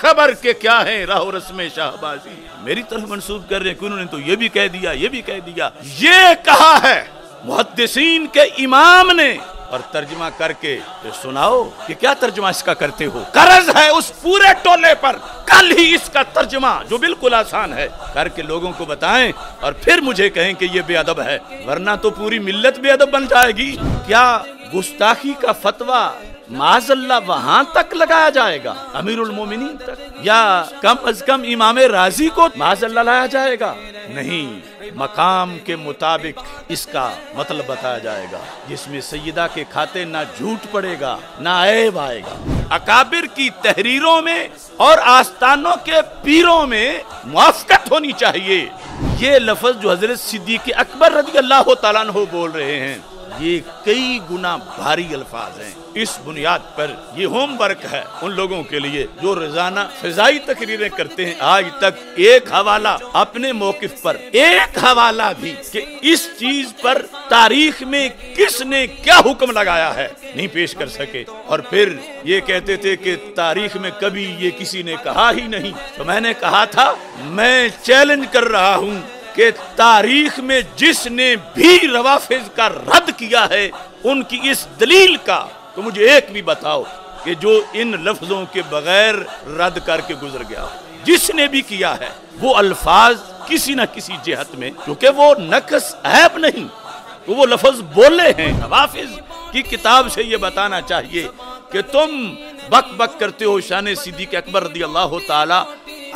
खबर के क्या है राह रस्म शाहबाजी मेरी तरफ मनसूब कर रहे हैं तो ये भी कह दिया ये भी कह दिया ये कहा है मुहदसिन के इमाम ने और तर्जमा करके तो सुनाओ कि क्या तर्जमा इसका करते हो कर्ज है उस पूरे टोले पर कल ही इसका तर्जमा जो बिल्कुल आसान है करके लोगों को बताएं और फिर मुझे कहें कि ये बेअदब है वरना तो पूरी मिल्लत बेअदब बन जाएगी क्या गुस्ताखी का फतवा माजल्ला वहां तक लगाया जाएगा अमीरुल मोमिनीन तक या कम अज कम इमाम राजी को माजल्ला लाया जाएगा नहीं मकाम के मुताबिक इसका मतलब बताया जाएगा जिसमें सैदा के खाते ना झूठ पड़ेगा ना ऐब आएगा अकाबिर की तहरीरों में और आस्थानों के पीरों में मुआफकत होनी चाहिए ये लफज जो हजरत सिद्दीक अकबर रजी अल्लाह तला बोल रहे हैं ये कई गुना भारी अल्फाज हैं इस बुनियाद पर ये होमवर्क है उन लोगों के लिए जो रोजाना फिजाई तकरीरें करते हैं आज तक एक हवाला अपने मौकफ पर एक हवाला भी कि इस चीज पर तारीख में किसने क्या हुक्म लगाया है नहीं पेश कर सके और फिर ये कहते थे कि तारीख में कभी ये किसी ने कहा ही नहीं तो मैंने कहा था मैं चैलेंज कर रहा हूँ कि तारीख में जिसने भी रवाफिज का रद्द किया है उनकी इस दलील का तो मुझे एक भी बताओ कि जो इन लफ्जों के बगैर रद्द करके गुजर गया जिसने भी किया है वो अल्फाज किसी ना किसी जेहत में क्योंकि वो नकस ऐप नहीं तो वो लफज बोले हैं रवाफिज की किताब से ये बताना चाहिए कि तुम बक बक करते हो शान सिद्दीक अकबर रदी अल्लाह ताला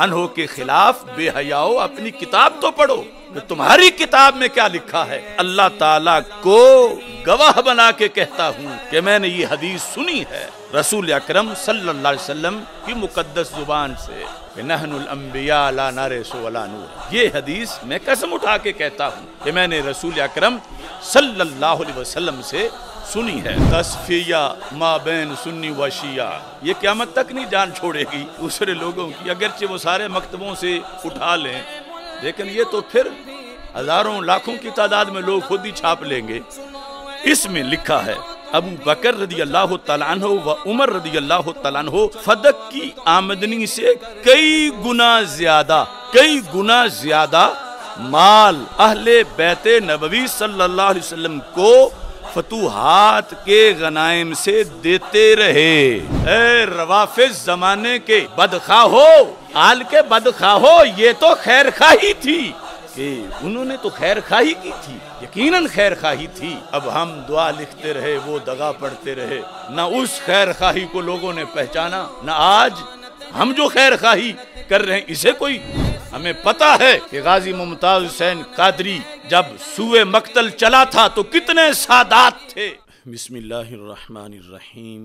अनहो के खिलाफ बेहयाओ अपनी किताब तो पढ़ो तो तुम्हारी किताब में क्या लिखा है अल्लाह ताला को गवाह बना के कहता हूँ कि मैंने ये हदीस सुनी है रसूल अक्रम सल्लाम की मुकदस जुबान से नहनुलम्बिया ये हदीस मैं कसम उठा के कहता हूँ कि मैंने रसूल अक्रम सल्लल्लाहु अलैहि वसल्लम से सुनी है तस्फिया माँ बहन सुन्नी व शिया ये क्यामत तक नहीं जान छोड़ेगी दूसरे लोगों की अगरचे वो सारे मकतबों से उठा लें लेकिन ये तो फिर हजारों लाखों की तादाद में लोग खुद ही छाप लेंगे इसमें लिखा है अबू बकर रदी अल्लाह तलान हो व उमर रदी अल्लाह तलान हो फदक की आमदनी से कई गुना ज्यादा कई गुना ज्यादा माल अहले बैत नबवी सल्लल्लाहु अलैहि वसल्लम को फतूहत के गनाइम से देते रहे रवाफिज जमाने के बदखा हो आल के बदखा हो ये तो खैर खाही थी कि उन्होंने तो खैर खाही की थी यकीनन खैर खाही थी अब हम दुआ लिखते रहे वो दगा पढ़ते रहे न उस खैर खाही को लोगों ने पहचाना न आज हम जो खैर खाही कर रहे हैं इसे कोई हमें पता है कि गाजी मुमताज हुसैन कादरी जब सूए मकतल चला था तो कितने सादात थे बिस्मिल्लाहिर्रहमानिर्रहीम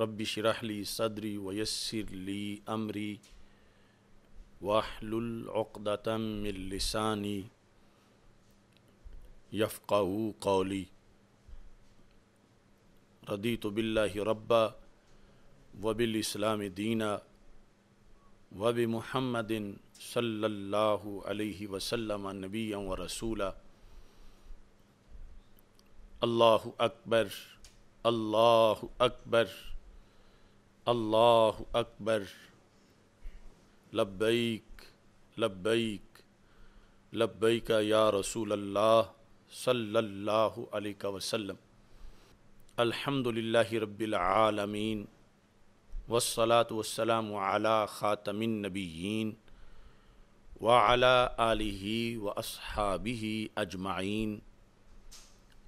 रब्बी शरहली सदरी वयस्सिरली अमरी मिन लिसानी यफ़ाऊ कौली रदी तो बिल्ला रब्बा इस्लाम दीना वब महमदिन सल्लल्लाहु अलैहि वसल्लम नबी व रसूला अल्लाह अकबर अल्लाह अकबर अल्लाह अकबर लब्बैक लब्बैक लब्बैक या रसूल अल्लाह सल्लल्लाहु अलैहि वसल्लम अल्हम्दुलिल्लाहि रब्बिल आलमीन वसलात वसलाम आला ख़ातमिन नबीन वाला आलि व असहाबी अजमाइन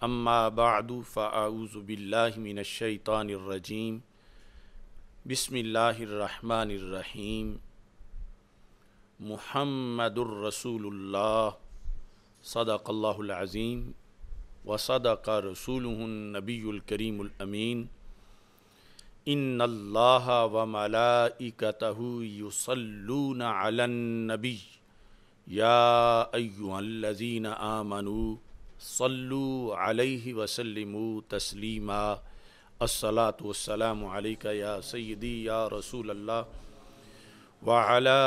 अम्मा बादू फ़ाऊज़बिल्लाशैतानरजीम बसमीम महमदुररसूलुल्लाह सदाक़ल्लाज़ीम व सदाक़ रसूल नबीलकरीममीन इन अल्लाह व मलाइकतहु युसल्लून अलन नबी या अय्युहल्लज़ीन आमनु सल्लु अलैहि वसल्लिमु तस्लीमा अस्सलात वसलाम अलैका या सय्यदी या रसूल अल्लाह व अला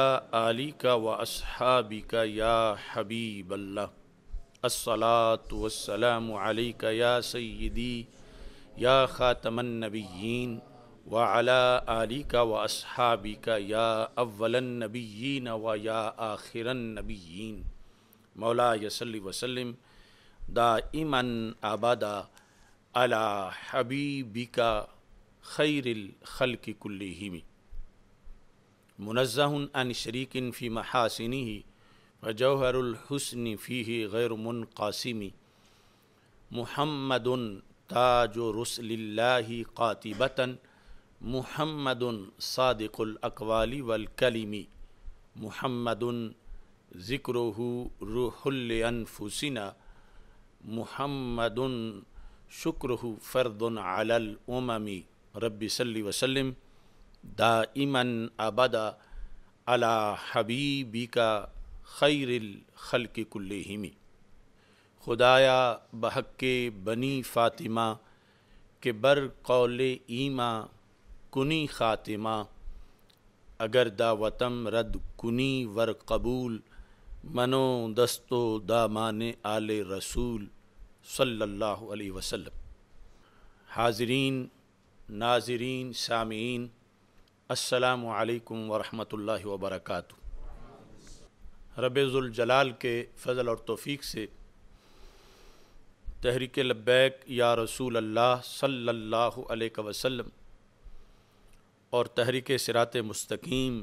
आलिका व अस्हाबिका या हबीब अल्लाह अस्सलात वसलाम अलैका या सय्यदी या ख़ातमन नबिय्यीन व अला आली का व असहाबी का या अव्वलन नबीन व या आखिरन नबीन मौला यसली वसलम दा इमन आबादा अला हबीबी का खैरिल खल की कुल्लिमी मुनज़हन अन शरीकिन फ़ी महासिनी व जौहरुलहसन गैर मुनकासिमी मुहम्मद ताज रसल्ला महमद सादिकुल अकवाली वल कलीमी महमद ज़िक्रोहु रूहुलफुसिना महमद शुक्रहु फ़र्दन अलल उममी रब्बी सल्ली वसलम दा इमन अबदा अला हबीबी का खैरल खल्क कुल्लहिमी खुदाया बहक बनी फ़ातिमा के बर कौल ईमा कुनी ख़ातिमा अगर दा रद कुनी वर कबूल मनो दस्तो दामान आल रसूल सल्लल्लाहु अलैहि वसल्लम हाजरीन नाजरीन सामीन अस्सलाम वालेकुम वरहमतुल्लाहि वबरकatuh रबज़ुलजलाल के फ़जल और तौफीक से तहरीक लब्बैक या रसूल अल्लाह सल्लल्लाहु अलैहि वसल्लम और तहरीक सिरात मुस्तकीम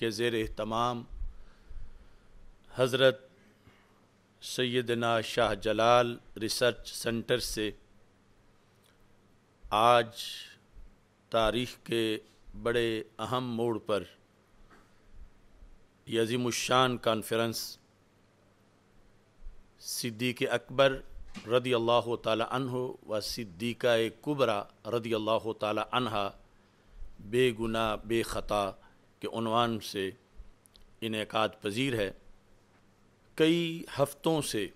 के ज़ेर तमाम हज़रत सैदना शाह जलाल रिसर्च सेंटर से आज तारीख़ के बड़े अहम मोड़ पर यजीमुशान कॉन्फ्रेंस सिद्दीक अकबर रदी अल्लाह हो व सिद्दीका कुबरा रदी अल्लाह हा बेगुना बेखता के उनवान से इनकाद पजीर है कई हफ़्तों से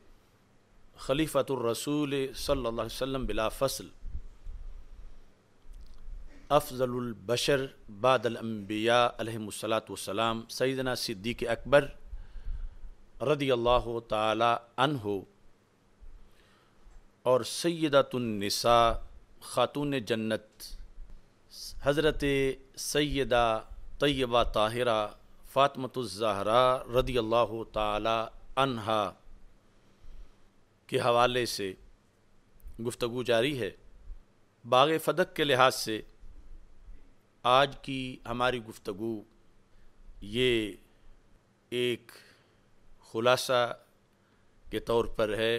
खलीफ़तरसूल सल्ला वसम बिला फ़सल अफ़ज़लबशर बादलम्बिया अलहसलातम सैदना सिद्दीक अकबर रदी अल्लाह तहो और सैदतुलनसा ख़ातून जन्नत हज़रत सैदा तय्यबा ताहिरा फ़ातमतुज़हरा रदी अल्लाह तहा के हवाले से गुफ्तु जारी है बाग फदक के लिहाज से आज की हमारी गुफ्तु ये एक ख़ुलासा के तौर पर है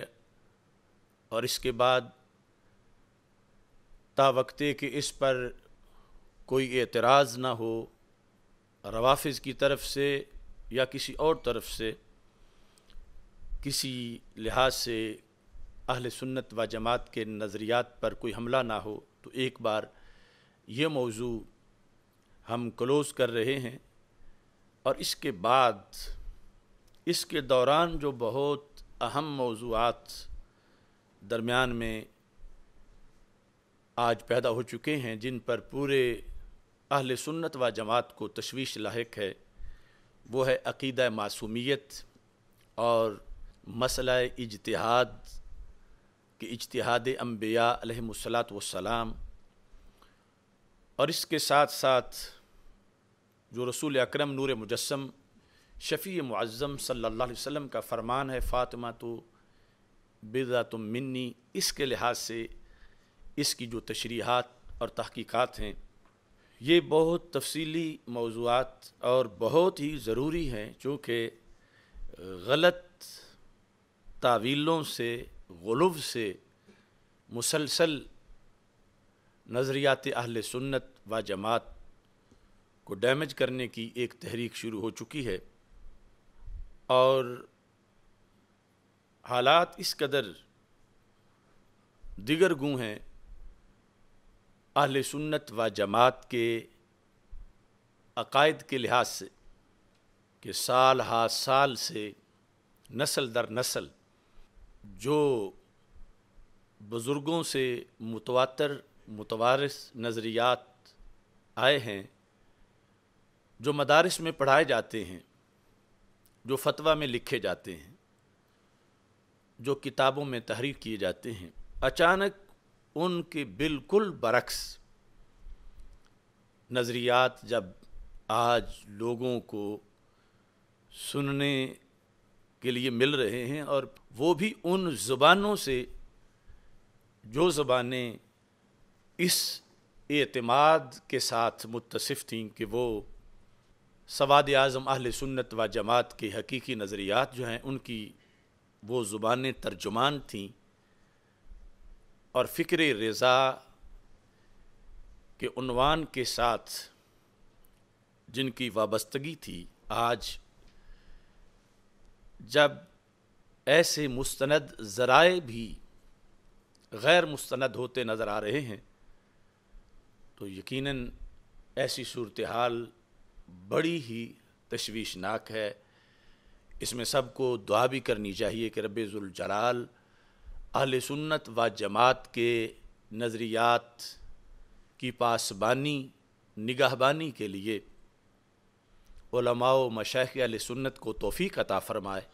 और इसके बाद वक्ते कि इस पर कोई एतराज़ ना हो रवाफ़ की तरफ से या किसी और तरफ से किसी लिहाज से अहल सुन्नत व जमात के नज़रियात पर कोई हमला ना हो तो एक बार ये मौजू हम क्लोज़ कर रहे हैं और इसके बाद इसके दौरान जो बहुत अहम मौजूद दरमियान में आज पैदा हो चुके हैं जिन पर पूरे अहल सुन्नत व जमात को तशवीश लाक है वो है अक़ीद मासूमियत और मसला इजतहाद कि इजतहाद अम्बिया वसलाम और इसके साथ साथ जो रसूल अक्रम नूर मुजस्म शफ़ी मुआज़म सल्लल्लाहु अलैहि का फ़रमान है फ़ातिमा तो बिदा तुम मिन्नी इसके लिहाज से इसकी जो तशरीहत और तहकीक़ात हैं ये बहुत तफसीली मौजूद और बहुत ही ज़रूरी हैं चूँकि गलत तावीलों से गलुब से मुसलसल नज़रियात अहल सुन्नत व जमात को डैमेज करने की एक तहरीक शुरू हो चुकी है और हालात इस कदर दिगर गुँ हैं अहल सुन्नत व जमात के अकायद के लिहाज से कि साल हा साल से नस्ल दर नस्ल जो बुज़ुर्गों से मुतवातर मुतवारस नज़रियात आए हैं जो मदारस में पढ़ाए जाते हैं जो फतवा में लिखे जाते हैं जो किताबों में तहरीर किए जाते हैं अचानक उनके बिल्कुल बरक्स नज़रियात जब आज लोगों को सुनने के लिए मिल रहे हैं और वो भी उन ज़ुबानों से जो ज़बानें इस एतमाद के साथ मुतसफ़ थीं कि वो सवाद आज़म अहल सुन्नत व जमात के हकीकी नज़रियात जो हैं उनकी वो ज़ुबानें तर्जुमान थीं और फ़िक्र रज़ा के उनवान के साथ जिनकी वाबस्तगी थी आज जब ऐसे मुस्तंद ज़राए भी गैर मुस्तंद होते नज़र आ रहे हैं तो यकीनन ऐसी सूरत हाल बड़ी ही तशवीशनाक है इसमें सबको दुआ भी करनी चाहिए कि जलाल अहल सुन्नत व जमात के नज़रियात की पासबानी निगाहबानी के लिए मशाख अल सुन्नत को तोफ़ी अता फ़रमाए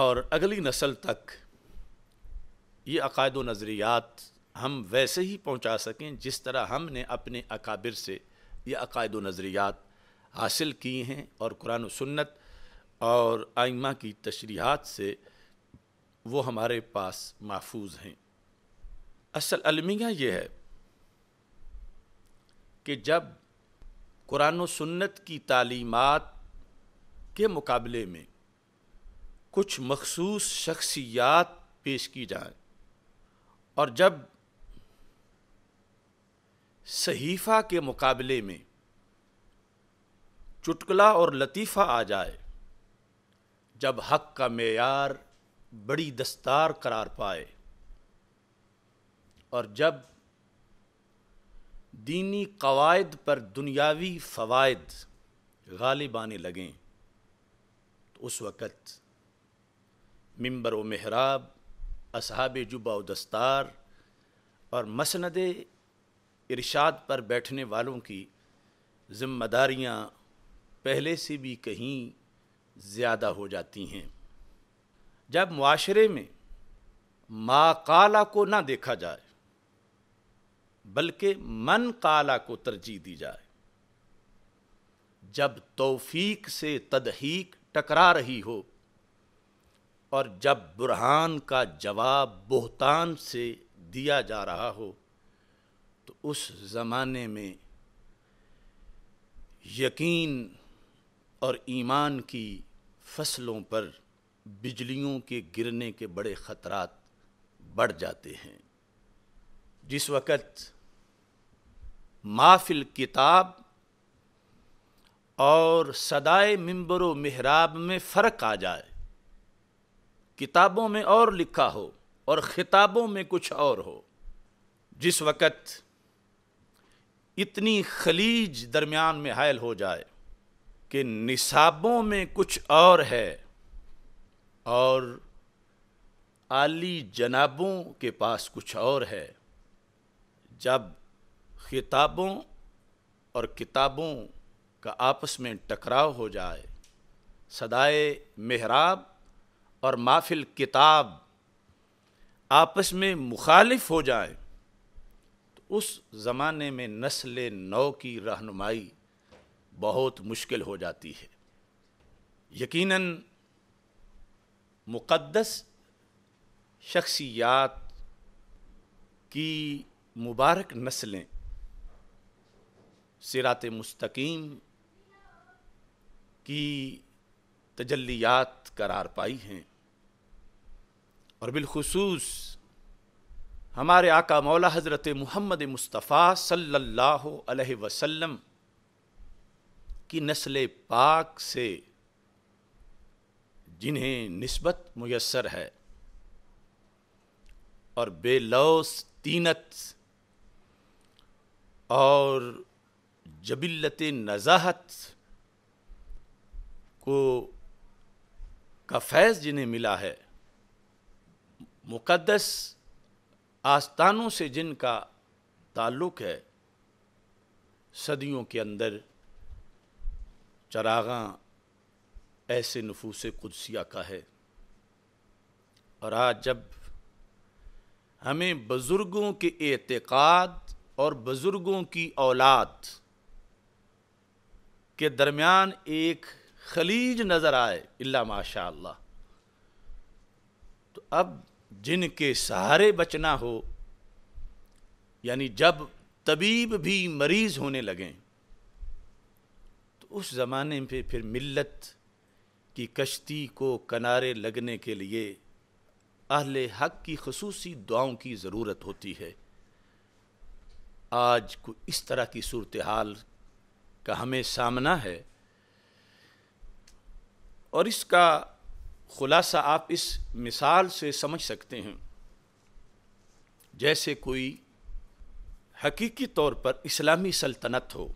और अगली नस्ल तक ये अकायद नज़रियात हम वैसे ही पहुँचा सकें जिस तरह हमने अपने अकाबिर से ये अकायद नज़रियात हासिल किए हैं और कुरान सुन्नत और आइमा की तशरीहत से वो हमारे पास महफूज हैं असल अलमिया ये है कि जब कुरान व सुन्नत की तालीमत के मुकाबले में कुछ मखसूस शख्सियात पेश की जाए और जब सहीफ़ा के मुकाबले में चुटकला और लतीफ़ा आ जाए जब हक का मैार बड़ी दस्तार करार पाए और जब दीनी कवायद पर दुनियावी फ़वाद गालिब आने लगें तो उस वक़्त मंबर व महराब असहाब जुबा व दस्तार और मसंद इरशाद पर बैठने वालों की ज़िम्मेदारियाँ पहले से भी कहीं ज़्यादा हो जाती हैं जब माशरे में मा काला को ना देखा जाए बल्कि मन काला को तरजीह दी जाए जब तोफ़ीक से तदहीक टकरा रही हो और जब बुरहान का जवाब बोहतान से दिया जा रहा हो तो उस ज़माने में यकीन और ईमान की फसलों पर बिजलियों के गिरने के बड़े ख़तरात बढ़ जाते हैं जिस वक़्त माफिल किताब और सदाए मंबर महराब में फ़र्क आ जाए किताबों में और लिखा हो और ख़िताबों में कुछ और हो जिस वक़्त इतनी खलीज दरमियान में हायल हो जाए कि निसाबों में कुछ और है और आली जनाबों के पास कुछ और है जब खिताबों और किताबों का आपस में टकराव हो जाए सदाए महराब और माफिल किताब आपस में मुखालिफ हो जाए तो उस ज़माने में नस्ल नौ की रहनुमाई बहुत मुश्किल हो जाती है यकीनन मुक़दस शख्सियात की मुबारक नस्लें सिरात मुस्तकीम की तजलियात करार पाई हैं और बिलखसूस हमारे आका मौला हज़रत महमद मुस्तफ़ा सल्लल्लाहु अलैहि वसल्लम की नस्ल पाक से जिन्हें नस्बत मुयसर है और बेलौस तीनत और जबिल्लत नज़ाहत को का फैज़ जिन्हें मिला है मुक़दस आस्थानों से जिनका ताल्लुक़ है सदियों के अंदर चरागा ऐसे नफूस कुदसिया का है और आज जब हमें बुज़ुर्गों के एतक़ाद और बुज़ुर्गों की औलाद के दरमियान एक खलीज नज़र आए इल्ला माशा तो अब जिनके सहारे बचना हो यानी जब तबीब भी मरीज़ होने लगें तो उस ज़माने में फिर मिल्लत कि कश्ती को किनारे लगने के लिए अहल हक की खसूसी दुआओं की ज़रूरत होती है आज को इस तरह की सूरत हाल का हमें सामना है और इसका ख़ुलासा आप इस मिसाल से समझ सकते हैं जैसे कोई हकीकी तौर पर इस्लामी सल्तनत हो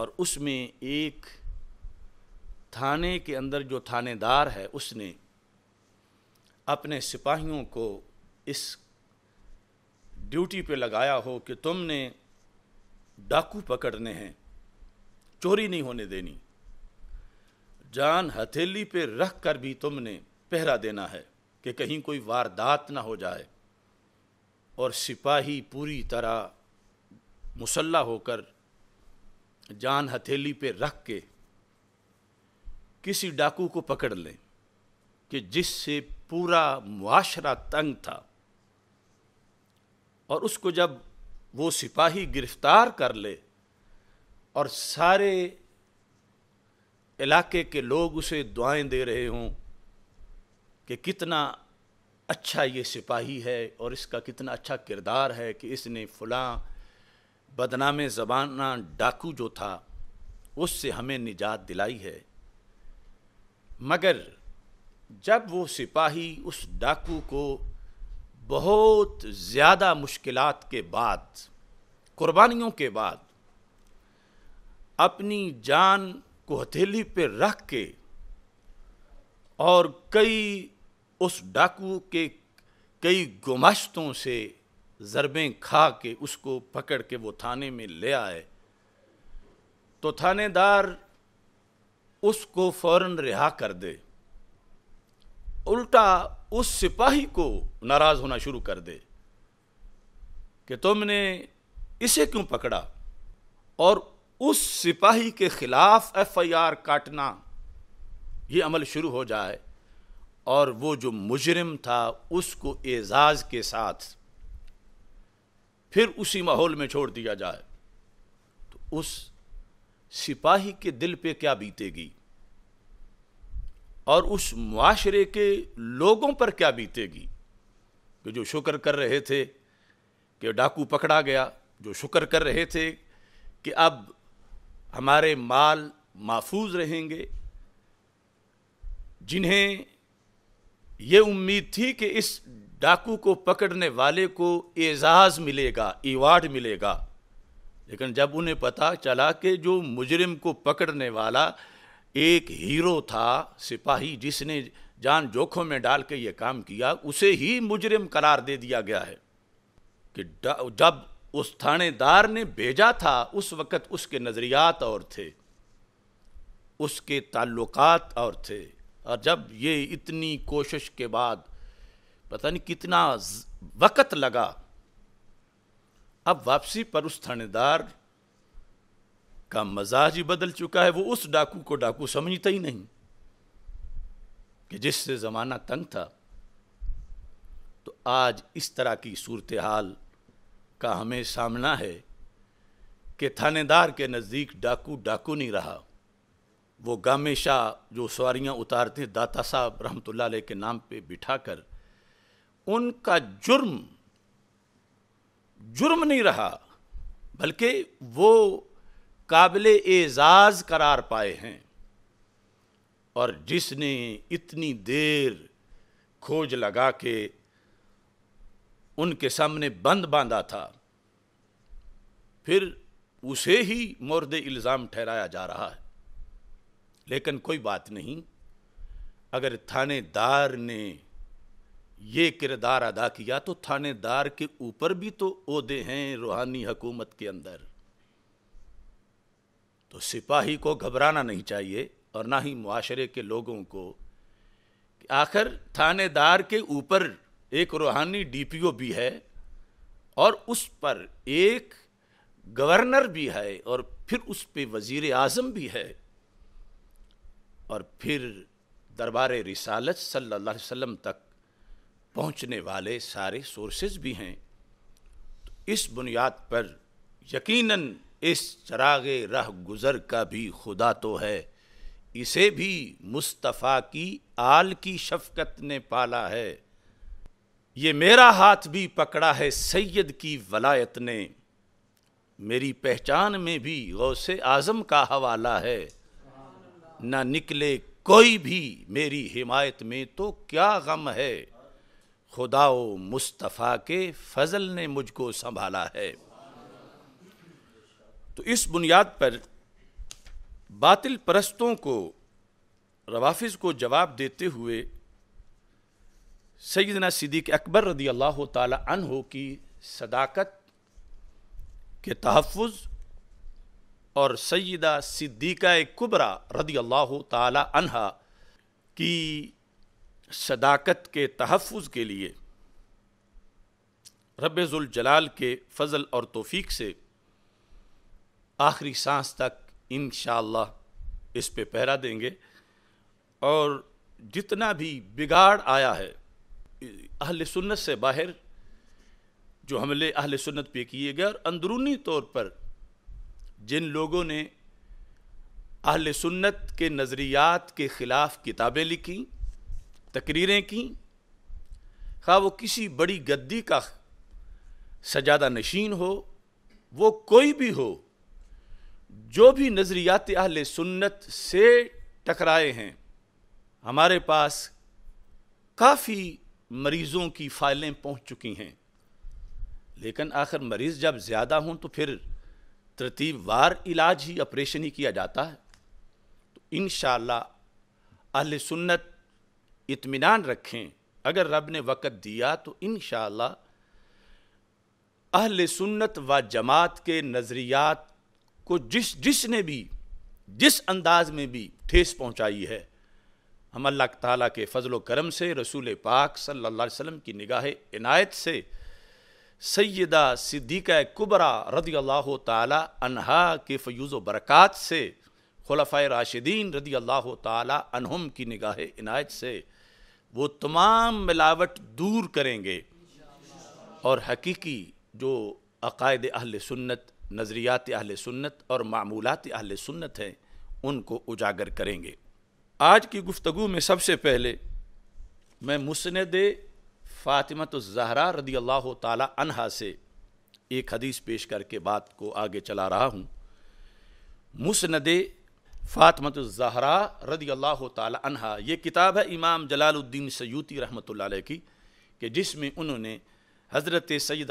और उसमें एक थाने के अंदर जो थानेदार है उसने अपने सिपाहियों को इस ड्यूटी पे लगाया हो कि तुमने डाकू पकड़ने हैं चोरी नहीं होने देनी जान हथेली पे रख कर भी तुमने पहरा देना है कि कहीं कोई वारदात ना हो जाए और सिपाही पूरी तरह मुसल्ला होकर जान हथेली पे रख के किसी डाकू को पकड़ लें कि जिससे पूरा मुआशरा तंग था और उसको जब वो सिपाही गिरफ्तार कर ले और सारे इलाके के लोग उसे दुआएं दे रहे हों कि कितना अच्छा ये सिपाही है और इसका कितना अच्छा किरदार है कि इसने फलां बदनाम जबाना डाकू जो था उससे हमें निजात दिलाई है मगर जब वो सिपाही उस डाकू को बहुत ज़्यादा मुश्किल के बाद कुर्बानियों के बाद अपनी जान को हथेली पे रख के और कई उस डाकू के कई गुमाश्तों से ज़रबें खा के उसको पकड़ के वो थाने में ले आए तो थानेदार उसको फौरन रिहा कर दे उल्टा उस सिपाही को नाराज होना शुरू कर दे कि तुमने इसे क्यों पकड़ा और उस सिपाही के खिलाफ एफआईआर काटना ये अमल शुरू हो जाए और वो जो मुजरिम था उसको एजाज के साथ फिर उसी माहौल में छोड़ दिया जाए तो उस सिपाही के दिल पे क्या बीतेगी और उस माशरे के लोगों पर क्या बीतेगी कि जो शुक्र कर रहे थे कि डाकू पकड़ा गया जो शुक्र कर रहे थे कि अब हमारे माल महफूज रहेंगे जिन्हें ये उम्मीद थी कि इस डाकू को पकड़ने वाले को एजाज़ मिलेगा एवॉर्ड मिलेगा लेकिन जब उन्हें पता चला कि जो मुजरिम को पकड़ने वाला एक हीरो था सिपाही जिसने जान जोखों में डाल के ये काम किया उसे ही मुजरिम करार दे दिया गया है कि जब उस थानेदार ने भेजा था उस वक़्त उसके नज़रियात और थे उसके ताल्लुकात और थे और जब ये इतनी कोशिश के बाद पता नहीं कितना वक़्त लगा अब वापसी पर उस थानेदार का मजाज ही बदल चुका है वो उस डाकू को डाकू समझता ही नहीं कि जिससे ज़माना तंग था तो आज इस तरह की सूरत हाल का हमें सामना है कि थानेदार के नज़दीक डाकू डाकू नहीं रहा वो गामे शाह जो सवारियाँ उतारते दाता साहब रहमतुल्लाह के नाम पे कर उनका जुर्म जुर्म नहीं रहा बल्कि वो काबिल एजाज करार पाए हैं और जिसने इतनी देर खोज लगा के उनके सामने बंद बांधा था फिर उसे ही मर्द इल्ज़ाम ठहराया जा रहा है लेकिन कोई बात नहीं अगर थानेदार ने ये किरदार अदा किया तो थानेदार के ऊपर भी तो ओहदे हैं रूहानी हुकूमत के अंदर तो सिपाही को घबराना नहीं चाहिए और ना ही मुआशरे के लोगों को आखिर थानेदार के ऊपर एक रूहानी डीपीओ भी है और उस पर एक गवर्नर भी है और फिर उस पर वज़ी अजम भी है और फिर दरबार रिसालत सल्लल्लाहु अलैहि वसल्लम तक पहुंचने वाले सारे सोर्सेज भी हैं तो इस बुनियाद पर यकीनन इस चराग रह गुज़र का भी खुदा तो है इसे भी मुस्तफ़ा की आल की शफकत ने पाला है ये मेरा हाथ भी पकड़ा है सैयद की वलायत ने मेरी पहचान में भी गौसे आज़म का हवाला है न निकले कोई भी मेरी हिमायत में तो क्या गम है खुदा मुस्तफ़ा के फजल ने मुझको संभाला है तो इस बुनियाद पर बातिल परस्तों को रवाफिज को जवाब देते हुए सैदना सिद्दीक अकबर रदी अल्लाह तहो की सदाकत के तहफ़ और सैदा सिद्दीक़ा कुबरा रदी अल्लाह तहा की सदाकत के तहफ़ के लिए रब्ज़ुलजलाल के फ़ज़ल और तोफ़ी से आखिरी सांस तक इन इस पे पहरा देंगे और जितना भी बिगाड़ आया है अहल सुन्नत से बाहर जो हमले अहल सुन्नत पे किए गए और अंदरूनी तौर पर जिन लोगों ने अहल सुन्नत के नज़रियात के ख़िलाफ़ किताबें लिखी तकरीरें की खा वो किसी बड़ी गद्दी का सजादा नशीन हो वो कोई भी हो जो भी नज़रियात अहल सुन्नत से टकराए हैं हमारे पास काफ़ी मरीज़ों की फाइलें पहुंच चुकी हैं लेकिन आखिर मरीज़ जब ज़्यादा हों तो फिर तरतीबवार इलाज ही ऑपरेशन ही किया जाता है तो इन शह सुन्नत इतमान रखें अगर रब ने वक़्त दिया तो इन अहले सुन्नत व जमात के नज़रियात को जिस जिसने भी जिस अंदाज में भी ठेस पहुंचाई है हम अल्लाह ताला के फजल करम से रसूल पाक सल्लल्लाहु अलैहि वसल्लम की निगाह इनायत से सैदा सिद्दीक कुबरा रदी अल्लाह तहा के फयूज़ बरक़ात से खलफ़ राशिदीन रदी अल्लाह तहम की निगाह इनायत से वो तमाम मिलावट दूर करेंगे और हकीकी जो अकायद अहल सुन्नत नज़रियात अहल सुन्नत और मामूलत अहल सुन्नत हैं उनको उजागर करेंगे आज की गुफ्तु में सबसे पहले मैं मुसनद फ़ातिमत ज़हरा रदी अल्लाह तहा से एक हदीस पेश करके बात को आगे चला रहा हूँ मुसनद फ़ातिमत ज़हरा रदी अल्लाह तहा ये किताब है इमाम जलालुद्दीन सयूती रहमत की कि जिसमें उन्होंने हज़रत सैद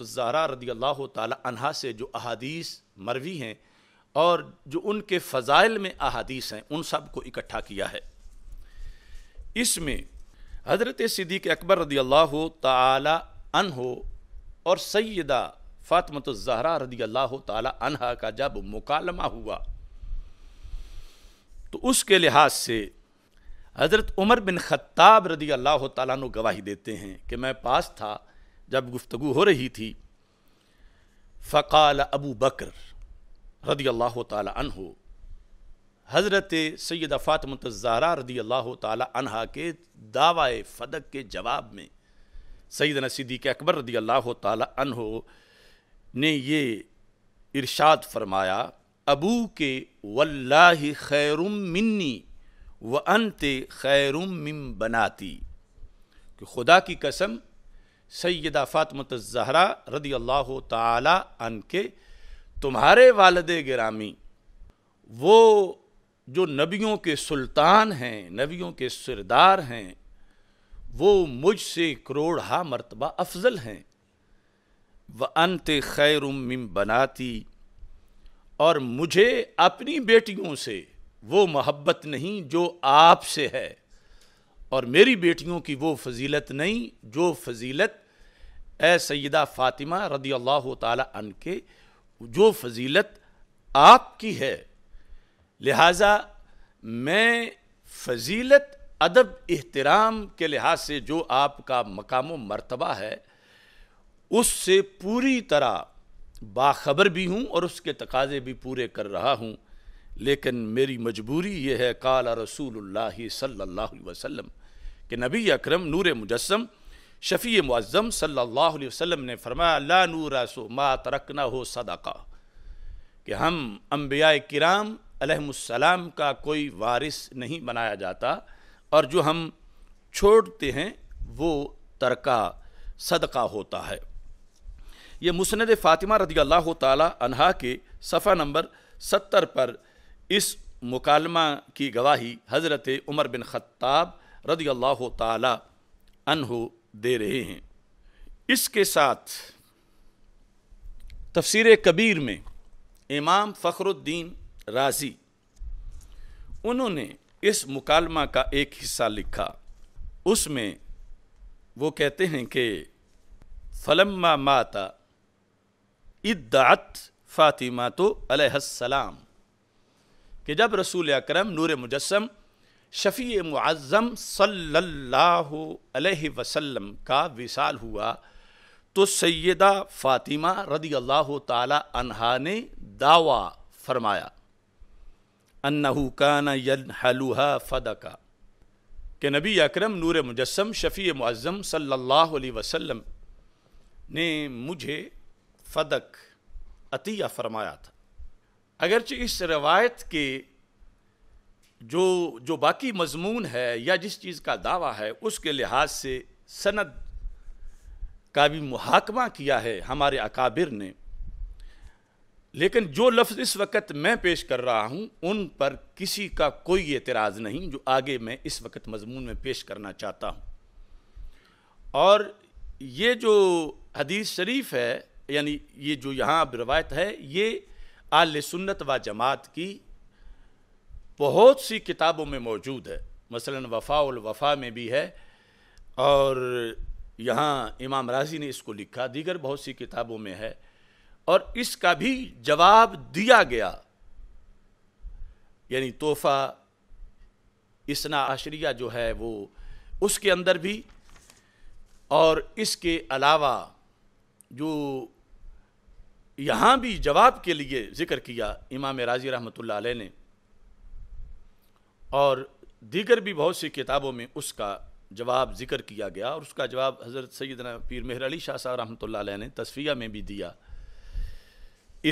ज़ारा रदी अल्लाह तहा से जो अहादीस मरवी हैं और जो उनके फ़ज़ाइल में अहादीस हैं उन सब को इकट्ठा किया है इसमें हज़रत सिद्दीक़ अकबर रदी अल्लाह तन हो और सैदा जहरा रदी अल्लाह तहा का जब मुकालमा हुआ तो उसके लिहाज से हज़रत उमर बिन ख़त्ताब रदी अल्लाह तु गवाही देते हैं कि मैं पास था जब गुफ्तु हो रही थी फ़काल अबू बकर रदी अल्लाह तहो हज़रत सैद फ़ातमतज़ारा रदी अल्लाह तहा के दावा फ़दक के जवाब में सैद नसीदी के अकबर रदी अल्लाह तहो ने ये इरशाद फरमाया अबू के वल्लाहि खैरुम मिन्नी व अनत खैरुम मिम बनाती कि खुदा की कसम सैदा फ़ातमत ज़हरा रदी अल्लाह तन के तुम्हारे वालद ग्रामी वो जो नबियों के सुल्तान हैं नबियों के सिरदार हैं वो मुझसे करोड़ा मरतबा अफजल हैं व अंत खैर उम बनाती और मुझे अपनी बेटियों से वो मोहब्बत नहीं जो आपसे है और मेरी बेटियों की वो फजीलत नहीं जो फजीलत ए सैदा फ़ातिमा रदी अल्लाह तन के जो फजीलत आपकी है लिहाजा मैं फजीलत अदब एहतराम के लिहाज से जो आपका मकाम मरतबा है उससे पूरी तरह बाखबर भी हूँ और उसके तकाजे भी पूरे कर रहा हूँ लेकिन मेरी मजबूरी ये है काला रसूल सल्ला वसम कि नबी अक्रम नूर मुजस्म शफ़ी मुज़म सल्ला वसम ने फरमाया नूर रसो मा तरकना हो सदाका कि हम अम्बिया कराम अलहसलाम का कोई वारिस नहीं बनाया जाता और जो हम छोड़ते हैं वो तरका सदका होता है ये मुसनद फ़ातिमा रदी अल्लाह तह के सफ़ा नंबर सत्तर पर इस मुकालमा की गवाही हज़रत उमर बिन ख़त्ताब रदी अल्लाह तहु दे रहे हैं इसके साथ तफसीर कबीर में इमाम फ़खरुद्दीन राज़ी उन्होंने इस मुकालमा का एक हिस्सा लिखा उसमें वो कहते हैं कि फलम्मा माता इद्दात फ़ातिमा तो अलहसलाम कि जब रसूल अक्रम नूर मुजस्म शफ़ी मुआज़म सल्लल्लाहु अलैहि वसल्लम का विसाल हुआ तो सैदा फ़ातिमा रदी अल्लाह तहा ने दावा फरमाया अन्नहू कान हलूहा फ़दका के नबी अकरम नूर मुजस्म शफ़ी मुआज़म सल्लल्लाहु अलैहि वसल्लम ने मुझे फ़दक अतिया फरमाया था अगरचे इस रवायत के जो जो बाकी मजमून है या जिस चीज़ का दावा है उसके लिहाज से सनद का भी मुहाकमा किया है हमारे अकाबिर ने लेकिन जो लफ्ज़ इस वक्त मैं पेश कर रहा हूँ उन पर किसी का कोई एतराज़ नहीं जो आगे मैं इस वक्त मजमून में पेश करना चाहता हूँ और ये जो हदीस शरीफ है यानी ये जो यहाँ रवायत है ये आल सुन्नत व जमात की बहुत सी किताबों में मौजूद है मसलन वफा वफ़ा में भी है और यहाँ इमाम राजी ने इसको लिखा दीगर बहुत सी किताबों में है और इसका भी जवाब दिया गया यानी तोहफ़ा इसना आश्रिया जो है वो उसके अंदर भी और इसके अलावा जो यहां भी जवाब के लिए जिक्र किया इमाम राजी रहमत ने और दीगर भी बहुत सी किताबों में उसका जवाब जिक्र किया गया और उसका जवाब हज़रत सैदना पीर मेहर अली शाह रहमत ने तस्फिया में भी दिया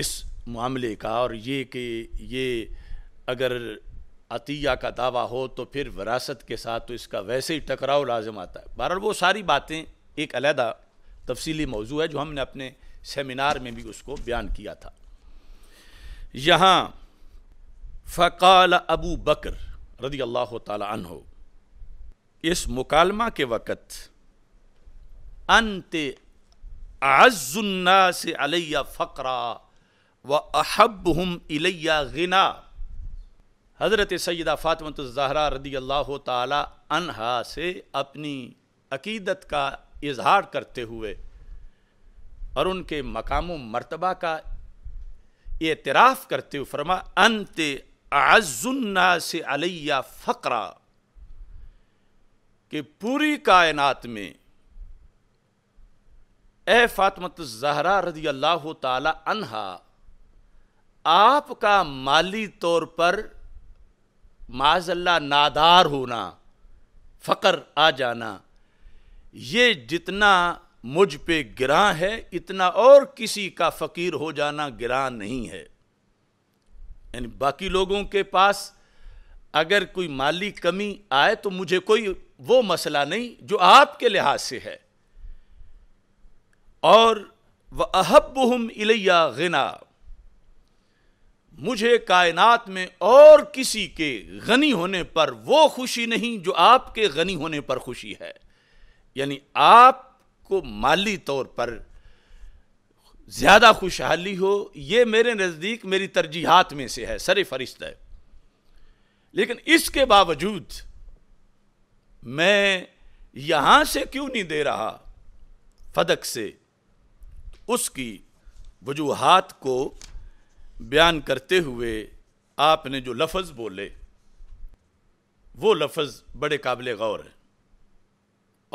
इस मामले का और ये कि ये अगर अतिया का दावा हो तो फिर विरासत के साथ तो इसका वैसे ही टकराव लाजम आता है बहरहाल वो सारी बातें एक अलहदा तफसीली मौजू है जो हमने अपने सेमिनार में भी उसको बयान किया था यहाँ फ़काल अबू बकर रदी अल्लाह तन हो इस मुकालमा के वक़्त अंत आजुन्ना से अलैया फ़करा व अहब हम इलैया गना हज़रत सैदा ज़हरा रदी अल्लाह तहा से अपनी अकीदत का इजहार करते हुए और उनके मकाम मरतबा का एतराफ़ करते हुए फरमा अंत आजुन्ना से अलैया फ़करा कि पूरी कायनात में ए फातमत जहरा रजी अल्लाह तहा आपका माली तौर पर माजल्ला नादार होना फ़कर आ जाना ये जितना मुझ पे गिरा है इतना और किसी का फकीर हो जाना गिरा नहीं है यानी बाकी लोगों के पास अगर कोई माली कमी आए तो मुझे कोई वो मसला नहीं जो आपके लिहाज से है और वह अहब हम इलैया गना मुझे कायनात में और किसी के गनी होने पर वो खुशी नहीं जो आपके गनी होने पर खुशी है यानी आप को माली तौर पर ज़्यादा खुशहाली हो ये मेरे नज़दीक मेरी तरजीहत में से है सर फरिश्त है लेकिन इसके बावजूद मैं यहाँ से क्यों नहीं दे रहा फदक से उसकी वजूहत को बयान करते हुए आपने जो लफज बोले वो लफज बड़े काबिल गौर है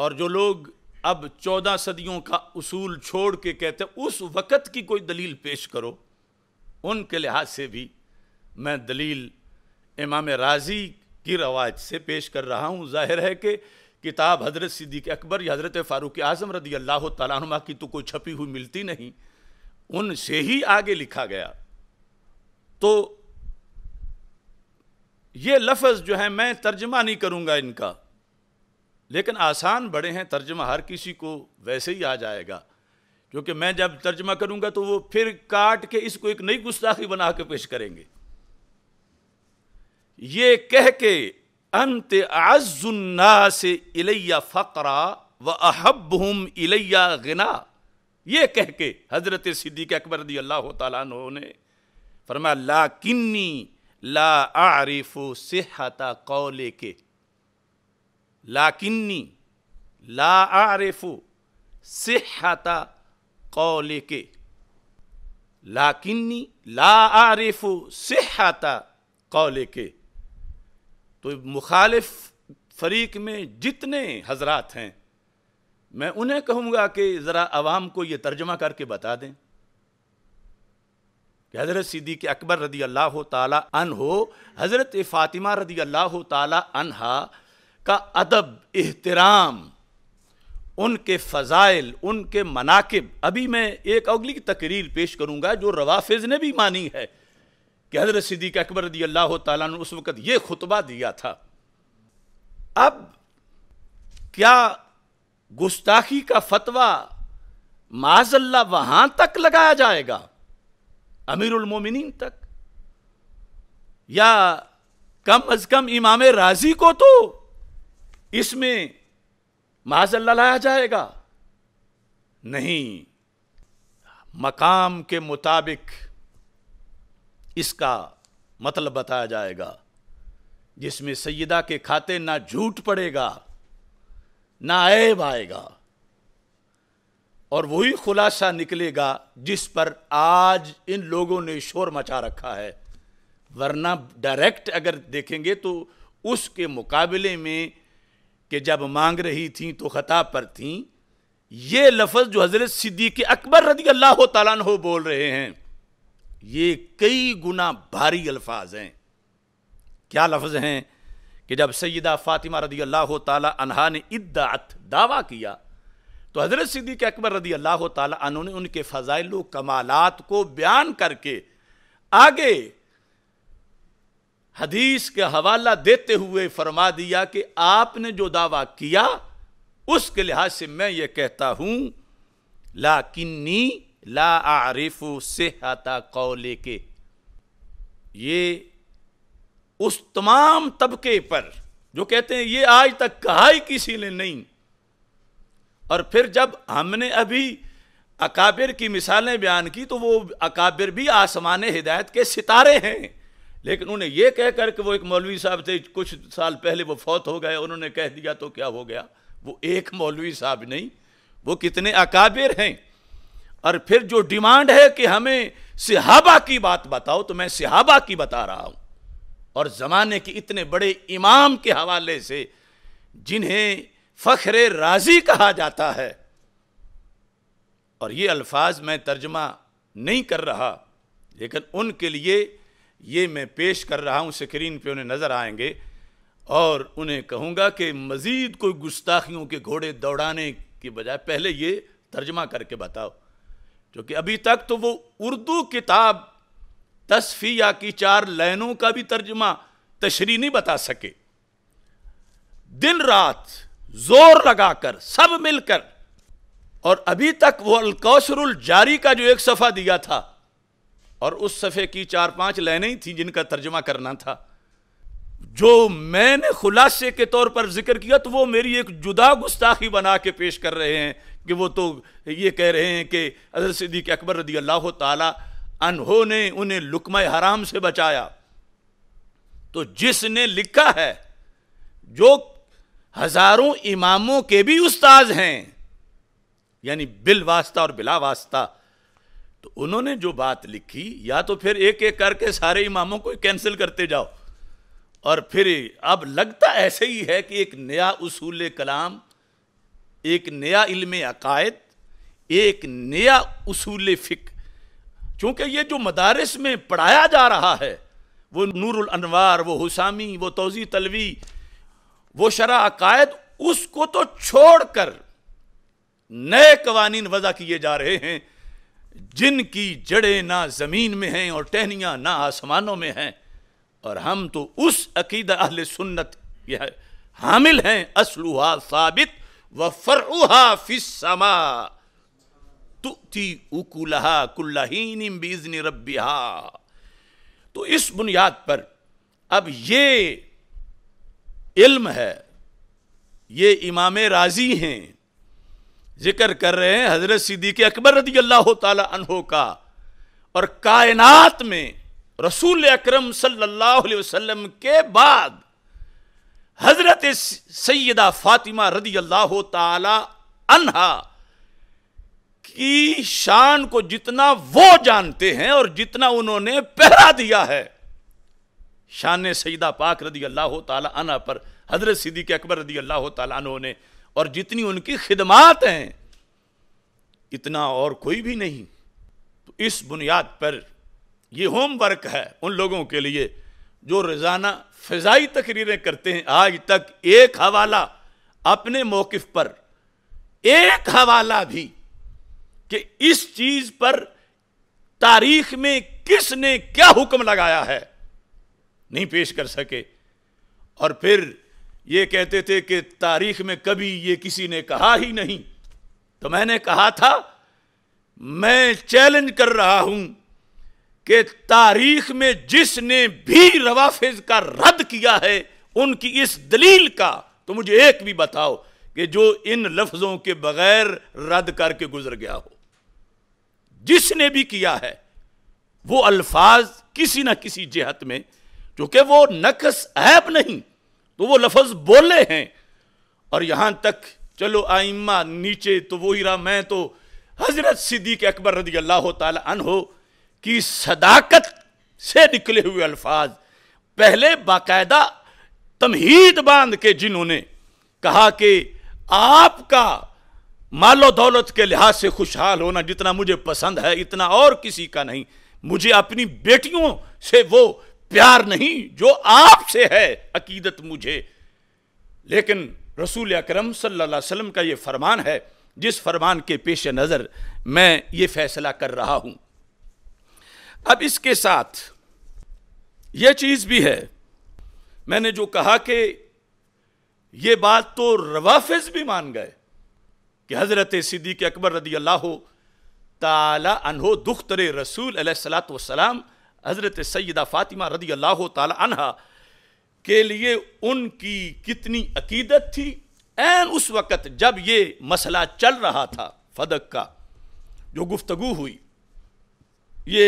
और जो लोग अब चौदह सदियों का उसूल छोड़ के कहते उस वक़्त की कोई दलील पेश करो उनके लिहाज से भी मैं दलील इमाम राजी की रवायत से पेश कर रहा हूँ जाहिर है कि किताब हज़रत सिद्दीक अकबर या हज़रत फ़ारूक आज़म रदी अल्लाह तुमा की तो कोई छपी हुई मिलती नहीं उनसे ही आगे लिखा गया तो ये लफ्ज़ जो है मैं तर्जमा नहीं करूँगा इनका लेकिन आसान बड़े हैं तर्जमा हर किसी को वैसे ही आ जाएगा क्योंकि मैं जब तर्जमा करूंगा तो वो फिर काट के इसको एक नई गुस्ताखी बना के पेश करेंगे ये कह के अंत आजुन्ना से इलैया फ़करा व अहब हम इलैया गना ये कह के हज़रत सिद्दीक अकबर दी अल्लाह तु ने फरमा ला किन्नी ला आरिफ सेहता कौले के लाकिन्नी ला आरिफु सिहता कौले के लाकिन्नी ला आरिफु सिहता कौले के तो मुखालिफ फरीक में जितने हजरात हैं मैं उन्हें कहूँगा कि ज़रा आवाम को ये तर्जमा करके बता दें कि हज़रत सिद्दीक अकबर रदी अल्लाह ताली अन हो हज़रत फ़ातिमा रदी अल्लाह ताली अनहा का अदब एहतराम उनके फ़ज़ाइल उनके मनाकब अभी मैं एक अगली तकरीर पेश करूँगा जो रवाफिज ने भी मानी है कि हजरत सिद्दीक अकबर रदी अल्लाह ने उस वक़्त ये खुतबा दिया था अब क्या गुस्ताखी का फतवा माजल्ला वहां तक लगाया जाएगा अमीरमिन तक या कम अज कम इमाम राजी को तो इसमें माजल्ला लाया जाएगा नहीं मकाम के मुताबिक इसका मतलब बताया जाएगा जिसमें सैदा के खाते ना झूठ पड़ेगा ना ऐब आएगा और वही खुलासा निकलेगा जिस पर आज इन लोगों ने शोर मचा रखा है वरना डायरेक्ट अगर देखेंगे तो उसके मुकाबले में कि जब मांग रही थी तो खता पर थी ये लफज जो हजरत सिद्दीक अकबर रदी अल्लाह तु बोल रहे हैं ये कई गुना भारी अल्फाज हैं क्या लफ्ज हैं कि जब सैदा फातिमा रदी अल्लाह तहा ने इद्दात दावा किया तो हजरत सिद्दीक अकबर रदी अल्लाह तु ने उनके फ़जाइल कमालत को बयान करके आगे हदीस के हवाला देते हुए फरमा दिया कि आपने जो दावा किया उसके लिहाज से मैं ये कहता हूं ला किन्नी ला आरिफ सेहता कौले के ये उस तमाम तबके पर जो कहते हैं ये आज तक कहा ही किसी ने नहीं और फिर जब हमने अभी अकाबिर की मिसालें बयान की तो वो अकाबिर भी आसमान हिदायत के सितारे हैं लेकिन उन्हें यह कहकर के वो एक मौलवी साहब थे कुछ साल पहले वो फौत हो गए उन्होंने कह दिया तो क्या हो गया वो एक मौलवी साहब नहीं वो कितने अकाबिर हैं और फिर जो डिमांड है कि हमें सिहाबा की बात बताओ तो मैं सिहाबा की बता रहा हूं और ज़माने के इतने बड़े इमाम के हवाले से जिन्हें फख्र राजी कहा जाता है और ये अल्फाज मैं तर्जमा नहीं कर रहा लेकिन उनके लिए ये मैं पेश कर रहा हूँ स्क्रीन पे उन्हें नज़र आएंगे और उन्हें कहूँगा कि मज़ीद कोई गुस्ताखियों के घोड़े दौड़ाने की बजाय पहले ये तर्जमा करके बताओ क्योंकि अभी तक तो वो उर्दू किताब तस्फिया की चार लाइनों का भी तर्जमा तशरी नहीं बता सके दिन रात जोर लगाकर सब मिलकर और अभी तक वो अलकौसरुल जारी का जो एक सफ़ा दिया था और उस सफ़े की चार पांच लाइनें ही थी जिनका तर्जमा करना था जो मैंने खुलासे के तौर पर जिक्र किया तो वो मेरी एक जुदा गुस्ताखी बना के पेश कर रहे हैं कि वो तो ये कह रहे हैं कि अजर सिद्दीक अकबर रदी अल्लाह तहो ने उन्हें लुकम हराम से बचाया तो जिसने लिखा है जो हजारों इमामों के भी उस्ताज हैं यानी बिल वास्ता और बिला वास्ता तो उन्होंने जो बात लिखी या तो फिर एक एक करके सारे इमामों को कैंसिल करते जाओ और फिर अब लगता ऐसे ही है कि एक नया उसूल कलाम एक नया इल्म अकायद एक नया उसूल फ़िक चूँकि ये जो मदारस में पढ़ाया जा रहा है वो नूरुल अनवार वो हुसामी वो तोज़ी तलवी वो शरा अकायद उसको तो छोड़ कर नए कवानीन वज़ा किए जा रहे हैं जिनकी जड़ें ना ज़मीन में हैं और टहनियाँ ना आसमानों में हैं और हम तो उस अकीदा अहल सुन्नत यह हामिल हैं असलुहा साबित व फ़रुहा फ़िसमा तुती उकुलहा कुल्लाहीन बीजन रबिहा तो इस बुनियाद पर अब ये इल्म है ये इमाम राजी हैं जिक्र कर रहे हैं हजरत सिद्दीक अकबर रदी अल्लाह तहो का और कायनात में रसूल अक्रम सल्लाम के बाद हजरत सैदा फातिमा रदी अल्लाह तहा की शान को जितना वो जानते हैं और जितना उन्होंने पहरा दिया है शान सईदा पाक रदी अल्लाह तला पर हजरत सिद्दीक अकबर रदी अल्लाह तला ने और जितनी उनकी खिदमात हैं इतना और कोई भी नहीं तो इस बुनियाद पर यह होमवर्क है उन लोगों के लिए जो रोज़ाना फ़जाई तकरीरें करते हैं आज तक एक हवाला अपने मौकफ पर एक हवाला भी कि इस चीज़ पर तारीख में किसने क्या हुक्म लगाया है नहीं पेश कर सके और फिर ये कहते थे कि तारीख में कभी ये किसी ने कहा ही नहीं तो मैंने कहा था मैं चैलेंज कर रहा हूं कि तारीख में जिसने भी रवाफिज का रद्द किया है उनकी इस दलील का तो मुझे एक भी बताओ कि जो इन लफ्जों के बगैर रद्द करके गुजर गया हो जिसने भी किया है वो अल्फाज किसी ना किसी जेहत में क्योंकि वो नकस ऐप नहीं तो वो लफज बोले हैं और यहां तक चलो आइम्मा नीचे तो वो ही रहा मैं तो हजरत सिद्दीक अकबर रदी अल्लाह तहो की सदाकत से निकले हुए अल्फाज पहले बाकायदा तमहीद बांध के जिन्होंने कहा कि आपका मालो दौलत के लिहाज से खुशहाल होना जितना मुझे पसंद है इतना और किसी का नहीं मुझे अपनी बेटियों से वो प्यार नहीं जो आपसे है अकीदत मुझे लेकिन रसूल अक्रम सल्ला का ये फरमान है जिस फरमान के पेश नज़र मैं ये फैसला कर रहा हूँ अब इसके साथ यह चीज़ भी है मैंने जो कहा कि ये बात तो रवाफिज भी मान गए कि हज़रत सिद्दीक अकबर रदी अल्लाह ताला अनहो दुख तरे रसूल सलात वसलाम हज़रत सैदा फ़ातिमा रदी अल्लाह तहा के लिए उनकी कितनी अकीदत थी एन उस वक़्त जब ये मसला चल रहा था फदक का जो गुफ्तु हुई ये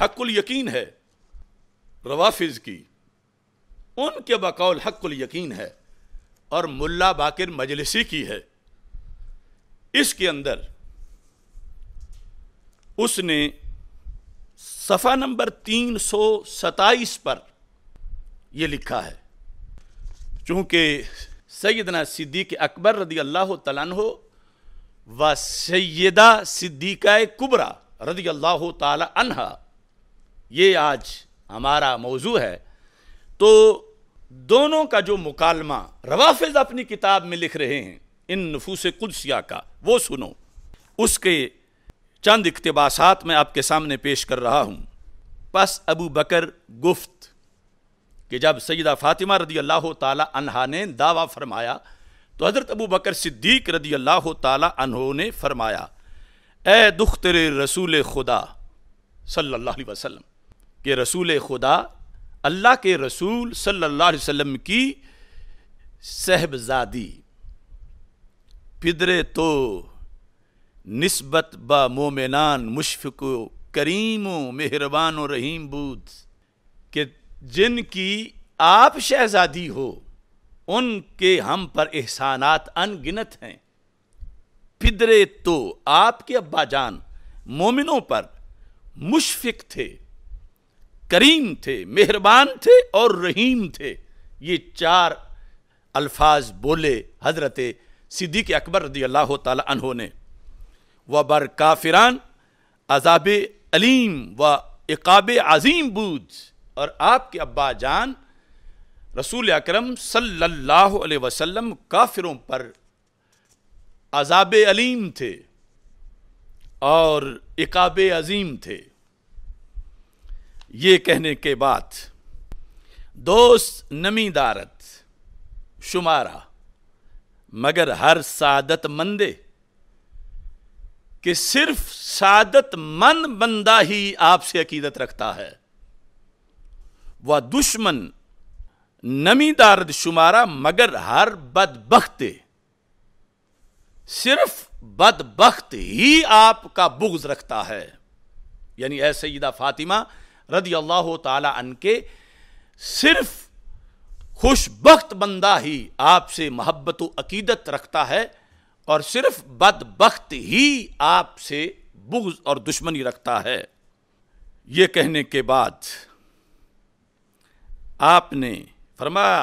हकुल यकीन है रवाफिज़ की उनके बकौल हकुल यकीन है और मुल्ला बाकिर मजलिसी की है इसके अंदर उसने सफ़ा नंबर तीन सौ सताईस पर यह लिखा है चूंकि सैदना सिद्दीक अकबर रदी अल्लाह तलन हो व सैदा सिद्दीक़ कुबरा रदी अल्लाह तहा ये आज हमारा मौजू है तो दोनों का जो मुकालमा रवाफिज अपनी किताब में लिख रहे हैं इन नफूस कुदसिया का वो सुनो उसके चंद इकतबास मैं आपके सामने पेश कर रहा हूँ पस अबू बकर गुफ्त कि जब सईदा फ़ातिमा रदी अल्लाह तहा ने दावा फरमाया तो हज़रत अबू बकर सिद्दीक रदी अल्लाह तहों ने फरमाया ए दुख्तर रसूल खुदा सल्लल्लाहु वसलम के रसूल खुदा अल्लाह के रसूल सल्ला वसलम की सहबजादी पिदरे तो नस्बत ब मोमिनान मुशफ़ करीम मेहरबान रहीम बूद के जिनकी आप शहजादी हो उनके हम पर एहसानात अनगिनत हैं फिदरे तो आपके अब्बाजान मोमिनों पर मुशफिक थे करीम थे मेहरबान थे और रहीम थे ये चार अल्फाज बोले हजरत सिद्दीक अकबर रदी अल्लाह तहों ने व बर काफिरान अजाब अलीम व इकाब अजीम बूज और आपके अब्बा जान रसूल अक्रम सल्ला वसलम काफिरों पर अजाब अलीम थे और इकाब अजीम थे ये कहने के बाद दोस्त नमीदारत शुमारा मगर हर सादत मंदे कि सिर्फ सादत मन बंदा ही आपसे अकीदत रखता है वह दुश्मन नमीदारद शुमारा मगर हर बदबخت सिर्फ बदबخت ही आपका बुग्ज रखता है यानी ऐ सईदा फातिमा रदी अल्लाह अन के सिर्फ खुशबख्त बंदा ही आपसे मोहब्बत अकीदत रखता है और सिर्फ बदबخت ही आपसे बुग्ज और दुश्मनी रखता है ये कहने के बाद आपने फरमाया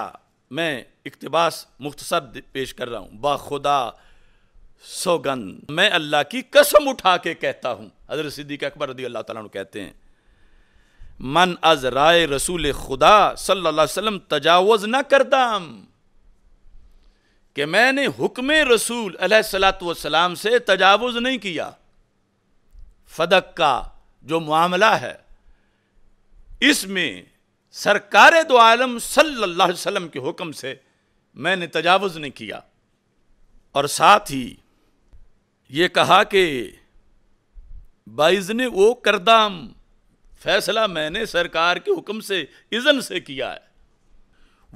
मैं इकतबास मुख्तसर पेश कर रहा हूँ बाखुदा सौगन मैं अल्लाह की कसम उठा के कहता हूँ हजरत सिद्दीक अकबर रदी अल्लाह तला कहते हैं मन अज राय रसूल खुदा सल्ला वसम तजावज़ ना करदाम कि मैंने हुक्म रसूल सलाम से तजावज़ नहीं किया फदक का जो मामला है इसमें सरकार दो आलम सल्लल्लाहु अलैहि वसल्लम के हुक्म से मैंने तजावज़ नहीं किया और साथ ही ये कहा कि बाइजने वो करदाम फैसला मैंने सरकार के हुक्म से इज़न से किया है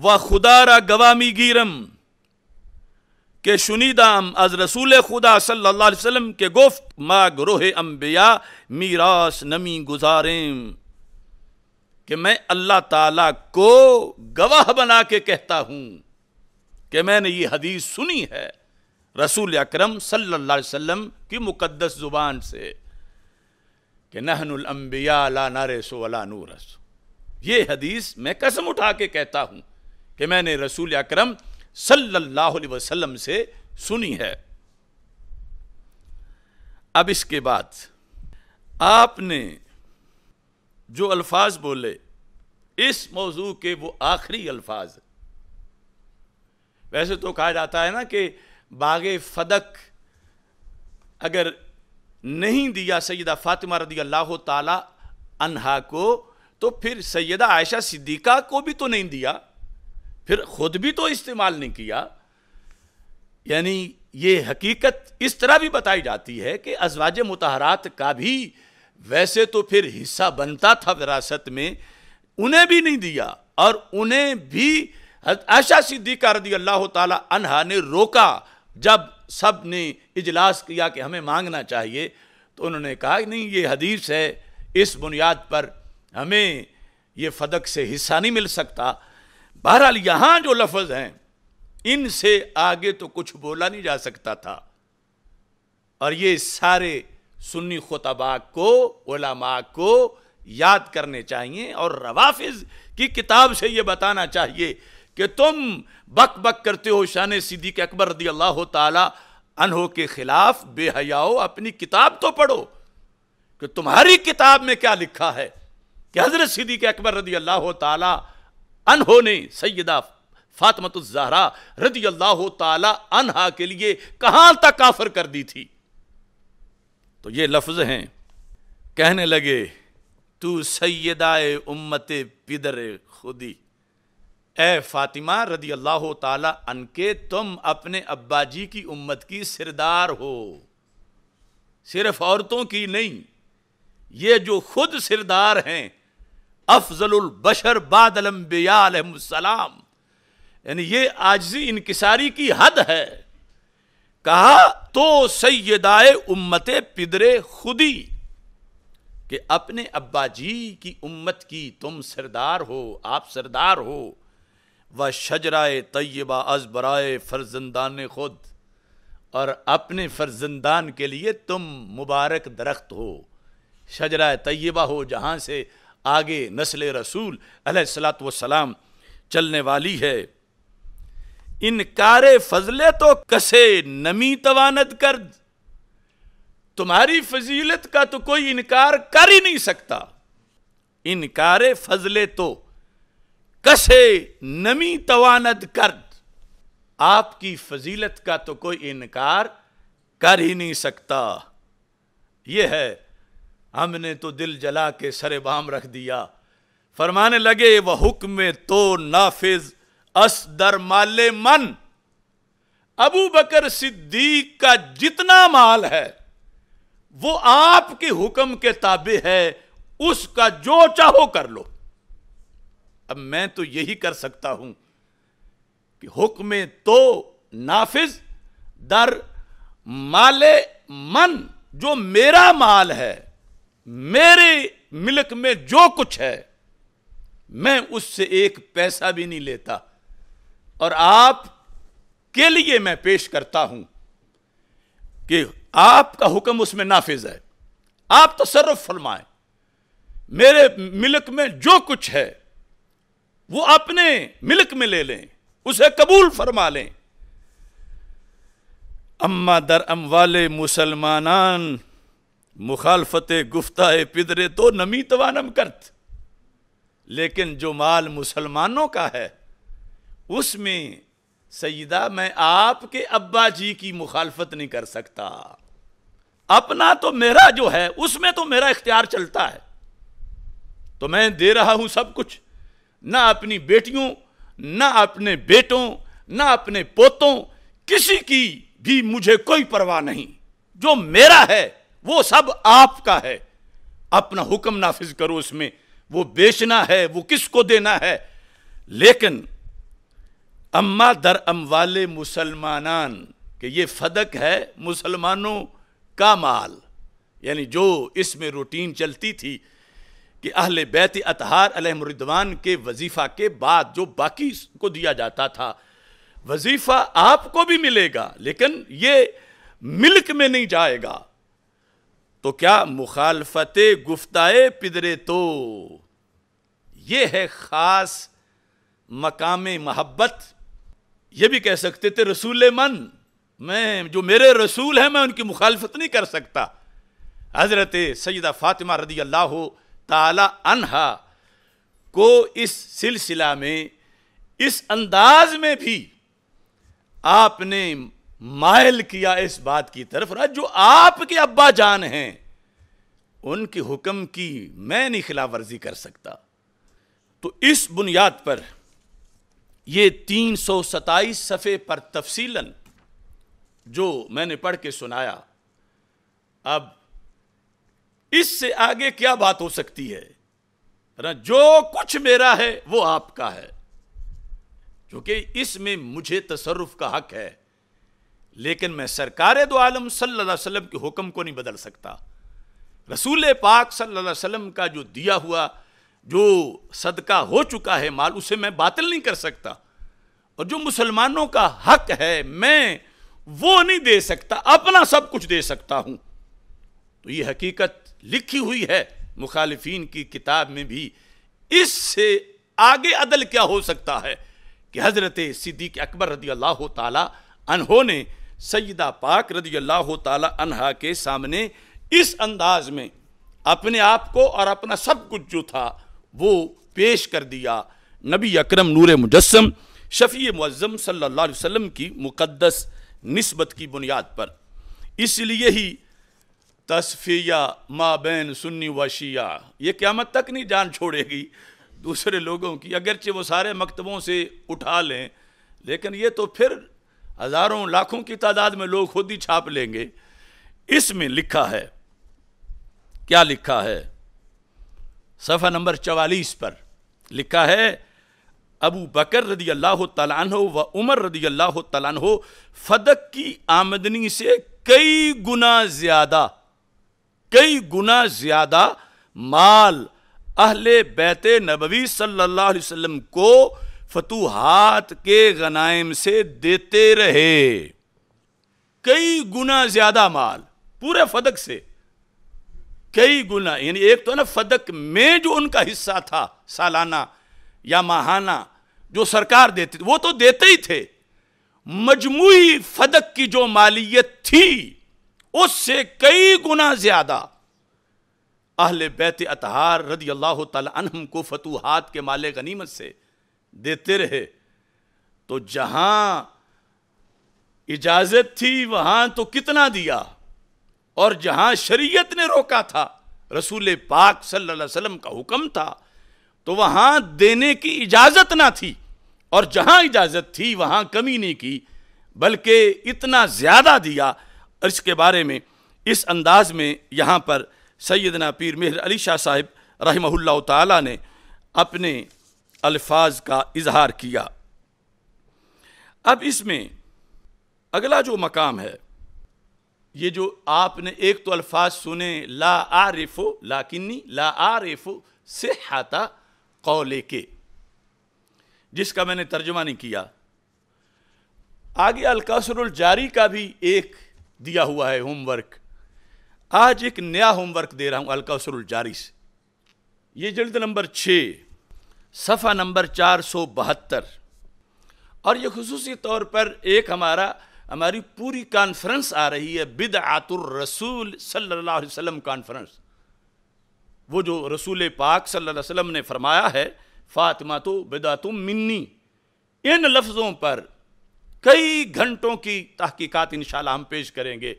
वह रा गवामी गीरम कि शुनीदाम अज रसूल खुदा सल्ला वसम के गुफ्त मा ग्रोह अम्बिया मीरास नमी गुजारे कि मैं अल्लाह ताला को गवाह बना के कहता हूँ कि मैंने ये हदीस सुनी है रसूल अक्रम सल्ला वसम की मुकदस ज़ुबान से कि नहनबिया ला नारसो अला नूरस ये हदीस मैं कसम उठा के कहता हूं कि मैंने रसूल अक्रम सल्लल्लाहु अलैहि वसल्लम से सुनी है अब इसके बाद आपने जो अल्फाज बोले इस मौजू के वो आखिरी अल्फाज वैसे तो कहा जाता है ना कि बाग फदक अगर नहीं दिया सैदा फातिमा रदी अल्लाह ताला अनहा को तो फिर सैदा आयशा सिद्दीका को भी तो नहीं दिया फिर खुद भी तो इस्तेमाल नहीं किया यानी ये हकीकत इस तरह भी बताई जाती है कि अजवाज मतहरात का भी वैसे तो फिर हिस्सा बनता था विरासत में उन्हें भी नहीं दिया और उन्हें भी आशा सिद्दीका रदी अल्लाह तहा ने रोका जब सब ने इजलास किया कि हमें मांगना चाहिए तो उन्होंने कहा नहीं ये हदीस है इस बुनियाद पर हमें ये फदक से हिस्सा नहीं मिल सकता बहरहाल यहां जो लफज हैं इनसे आगे तो कुछ बोला नहीं जा सकता था और ये सारे सुन्नी खुतबाक को ओलामा को याद करने चाहिए और रवाफिज की किताब से ये बताना चाहिए कि तुम बक बक करते हो शान के अकबर रदी अल्लाह तहो के खिलाफ बेहयाओ अपनी किताब तो पढ़ो कि तुम्हारी किताब में क्या लिखा है कि हज़रत के अकबर रदी अल्लाह तला अनहोने सैदा जहरा रदी अल्लाह ताला अनहा के लिए कहां तक काफर कर दी थी तो ये लफ्ज हैं कहने लगे तू सैदाए उम्मत पिदर खुदी ए फातिमा रदी अल्लाह ताला के तुम अपने अब्बा जी की उम्मत की सिरदार हो सिर्फ औरतों की नहीं ये जो खुद सिरदार हैं अफजल बशर बादलम्बियालम यानी ये आजी इनकसारी की हद है कहा तो सैदाए उम्मत पिदरे खुदी कि अपने अब्बा जी की उम्मत की तुम सरदार हो आप सरदार हो व शजराए तय्यबा अजबराए फर्जंदान खुद और अपने फर्जंदान के लिए तुम मुबारक दरख्त हो शजराए तय्यबा हो जहाँ से आगे नस्ल रसूल सलात वसलाम चलने वाली है इनकार फजले तो कसे नमी तवानत कर तुम्हारी फजीलत का तो कोई इनकार कर ही नहीं सकता इनकार फजले तो कसे नमी तवानत कर आपकी फजीलत का तो कोई इनकार कर ही नहीं सकता यह है हमने तो दिल जला के सरे बाम रख दिया फरमाने लगे वह हुक्म तो नाफिज अस दर माले मन अबू बकर सिद्दीक का जितना माल है वो आपके हुक्म के ताबे है उसका जो चाहो कर लो अब मैं तो यही कर सकता हूं कि हुक्म तो नाफिज दर माले मन जो मेरा माल है मेरे मिलक में जो कुछ है मैं उससे एक पैसा भी नहीं लेता और आप के लिए मैं पेश करता हूं कि आपका हुक्म उसमें नाफिज है आप तसरफ फरमाए मेरे मिलक में जो कुछ है वो अपने मिलक में ले लें उसे कबूल फरमा लें अम्मा दर अम वाले मुसलमानान मुखालफत गुफ्ता पिदरे तो नमी तवानम करत लेकिन जो माल मुसलमानों का है उसमें सईदा मैं आपके अब्बा जी की मुखालफत नहीं कर सकता अपना तो मेरा जो है उसमें तो मेरा इख्तियार चलता है तो मैं दे रहा हूं सब कुछ ना अपनी बेटियों ना अपने बेटों ना अपने पोतों किसी की भी मुझे कोई परवाह नहीं जो मेरा है वो सब आपका है अपना हुक्म नाफिज करो उसमें वो बेचना है वो किसको देना है लेकिन अम्मा दर वाले मुसलमानान कि ये फदक है मुसलमानों का माल यानी जो इसमें रूटीन चलती थी कि अहल बैत अतहार अलहमरिदवान के वजीफ़ा के बाद जो बाकी को दिया जाता था वजीफ़ा आपको भी मिलेगा लेकिन ये मिल्क में नहीं जाएगा तो क्या मुखालफत गुफ्ताए पिदरे तो ये है ख़ास मकाम महब्बत ये भी कह सकते थे रसूल मन मैं जो मेरे रसूल हैं मैं उनकी मुखालफत नहीं कर सकता हज़रत सैदा फ़ातिमा रदी अल्लाह ताला अनहा को इस सिलसिला में इस अंदाज में भी आपने मायल किया इस बात की तरफ रहा जो आपके अब्बा जान हैं उनके हुक्म की मैं नहीं खिलाफ वर्जी कर सकता तो इस बुनियाद पर ये तीन सौ सताईस सफ़े पर तफसीलन जो मैंने पढ़ के सुनाया अब इससे आगे क्या बात हो सकती है जो कुछ मेरा है वो आपका है क्योंकि इसमें मुझे तसरुफ का हक है लेकिन मैं सरकार दो आलम सल्लल्लाहु के हुक्म को नहीं बदल सकता रसूल पाक सल्लम का जो दिया हुआ जो सदका हो चुका है माल उसे मैं बातिल नहीं कर सकता और जो मुसलमानों का हक है मैं वो नहीं दे सकता अपना सब कुछ दे सकता हूं तो ये हकीकत लिखी हुई है मुखालफी की किताब में भी इससे आगे अदल क्या हो सकता है कि हज़रत सिद्दीक अकबर रदी अल्लाह तला अनहोने सैदा पाक रदी अल्लाह तहा के सामने इस अंदाज में अपने आप को और अपना सब कुछ जो था वो पेश कर दिया नबी अकरम नूर मुजस्म शफ़ी मुज़म सल्ला वसम की मुक़दस नस्बत की बुनियाद पर इसलिए ही तस्फिया माबेन सुन्नी व शिया ये क़्यामत तक नहीं जान छोड़ेगी दूसरे लोगों की अगरचे वो सारे मकतबों से उठा लें लेकिन ये तो फिर हजारों लाखों की तादाद में लोग खुद ही छाप लेंगे इसमें लिखा है क्या लिखा है सफ़ा नंबर चवालीस पर लिखा है अबू बकर रदी अल्लाह तलान हो व उमर रदी अल्लाह तलान हो फदक की आमदनी से कई गुना ज़्यादा कई गुना ज़्यादा माल अहले बैत नबवी सल्लल्लाहु अलैहि वसल्लम को फतूहात के गनाइम से देते रहे कई गुना ज्यादा माल पूरे फदक से कई गुना यानी एक तो ना फदक में जो उनका हिस्सा था सालाना या माहाना जो सरकार देती वो तो देते ही थे मजमुई फदक की जो मालियत थी उससे कई गुना ज्यादा अहल बैत अतहार रदी अल्लाह तहम को फतूहत के माले गनीमत से देते रहे तो जहां इजाजत थी वहां तो कितना दिया और जहां शरीयत ने रोका था रसूल पाक सल्लल्लाहु अलैहि वसल्लम का हुक्म था तो वहां देने की इजाजत ना थी और जहां इजाजत थी वहां कमी नहीं की बल्कि इतना ज़्यादा दिया और इसके बारे में इस अंदाज में यहाँ पर सैदना पीर मेहर अली शाह साहिब रहमल्ला ने अपने अल्फाज का इजहार किया अब इसमें अगला जो मकाम है ये जो आपने एक तो अल्फाज सुने ला आरिफो लाकिनी ला आरिफो से हाथा कौले के जिसका मैंने तर्जमा नहीं किया आगे अलकासरुल जारी का भी एक दिया हुआ है होमवर्क आज एक नया होमवर्क दे रहा हूं अलकासरुल जारी से ये जल्द नंबर छः सफ़ा नंबर चार सौ बहत्तर और ये खसूसी तौर पर एक हमारा हमारी पूरी कॉन्फ्रेंस आ रही है बिद आतुर रसूल सल्लल्लाहु अलैहि वसल्लम कॉन्फ्रेंस वो जो रसूल पाक सल्लल्लाहु अलैहि वसल्लम ने फरमाया है फ़ातिमा तो तो मिन्नी इन लफ्ज़ों पर कई घंटों की तहकीक़ात इन हम पेश करेंगे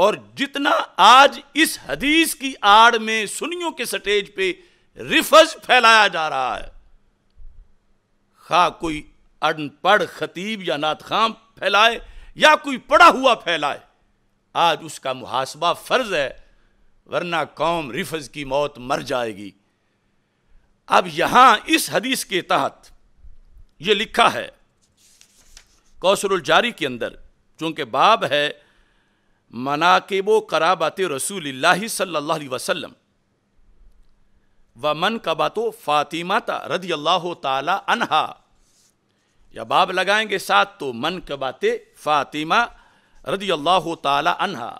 और जितना आज इस हदीस की आड़ में सुनियों के स्टेज पे रिफज फैलाया जा रहा है खा कोई अनपढ़ खतीब या नात खाम फैलाए या कोई पढ़ा हुआ फैलाए आज उसका मुहासबा फ़र्ज है वरना कौम रिफज की मौत मर जाएगी अब यहां इस हदीस के तहत यह लिखा है जारी के अंदर चूंकि बाब है मनाकेबो कराबाते रसूल सल्ला वसम व मन कबातो ता रदी अल्लाह ताला अनहा या बाब लगाएंगे साथ तो मन कबाते फ़ातिमा रदी अल्लाह ताला अनहा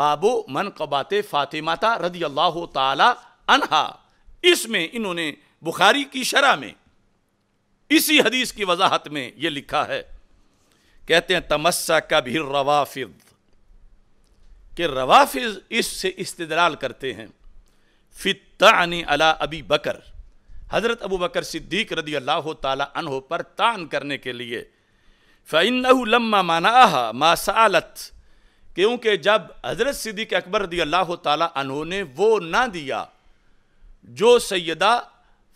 बाबो मन कबाते फ़ातिमाता रदी अल्लाह ताला अनहा इसमें इन्होंने बुखारी की शराह में इसी हदीस की वजाहत में ये लिखा है कहते हैं तमस्सा का भी रवाफिज के रवाफिज इससे इस्तदलाल करते हैं फ़ितानी अला अबी बकर हज़रत अबू बकर सिद्दीक रदी अल्लाह तहो पर तान करने के लिए फ़ैन लम्मा आह मासालत क्योंकि जब हज़रत सिद्दीक अकबर रदी अल्लाह तहो ने वो ना दिया जो सैदा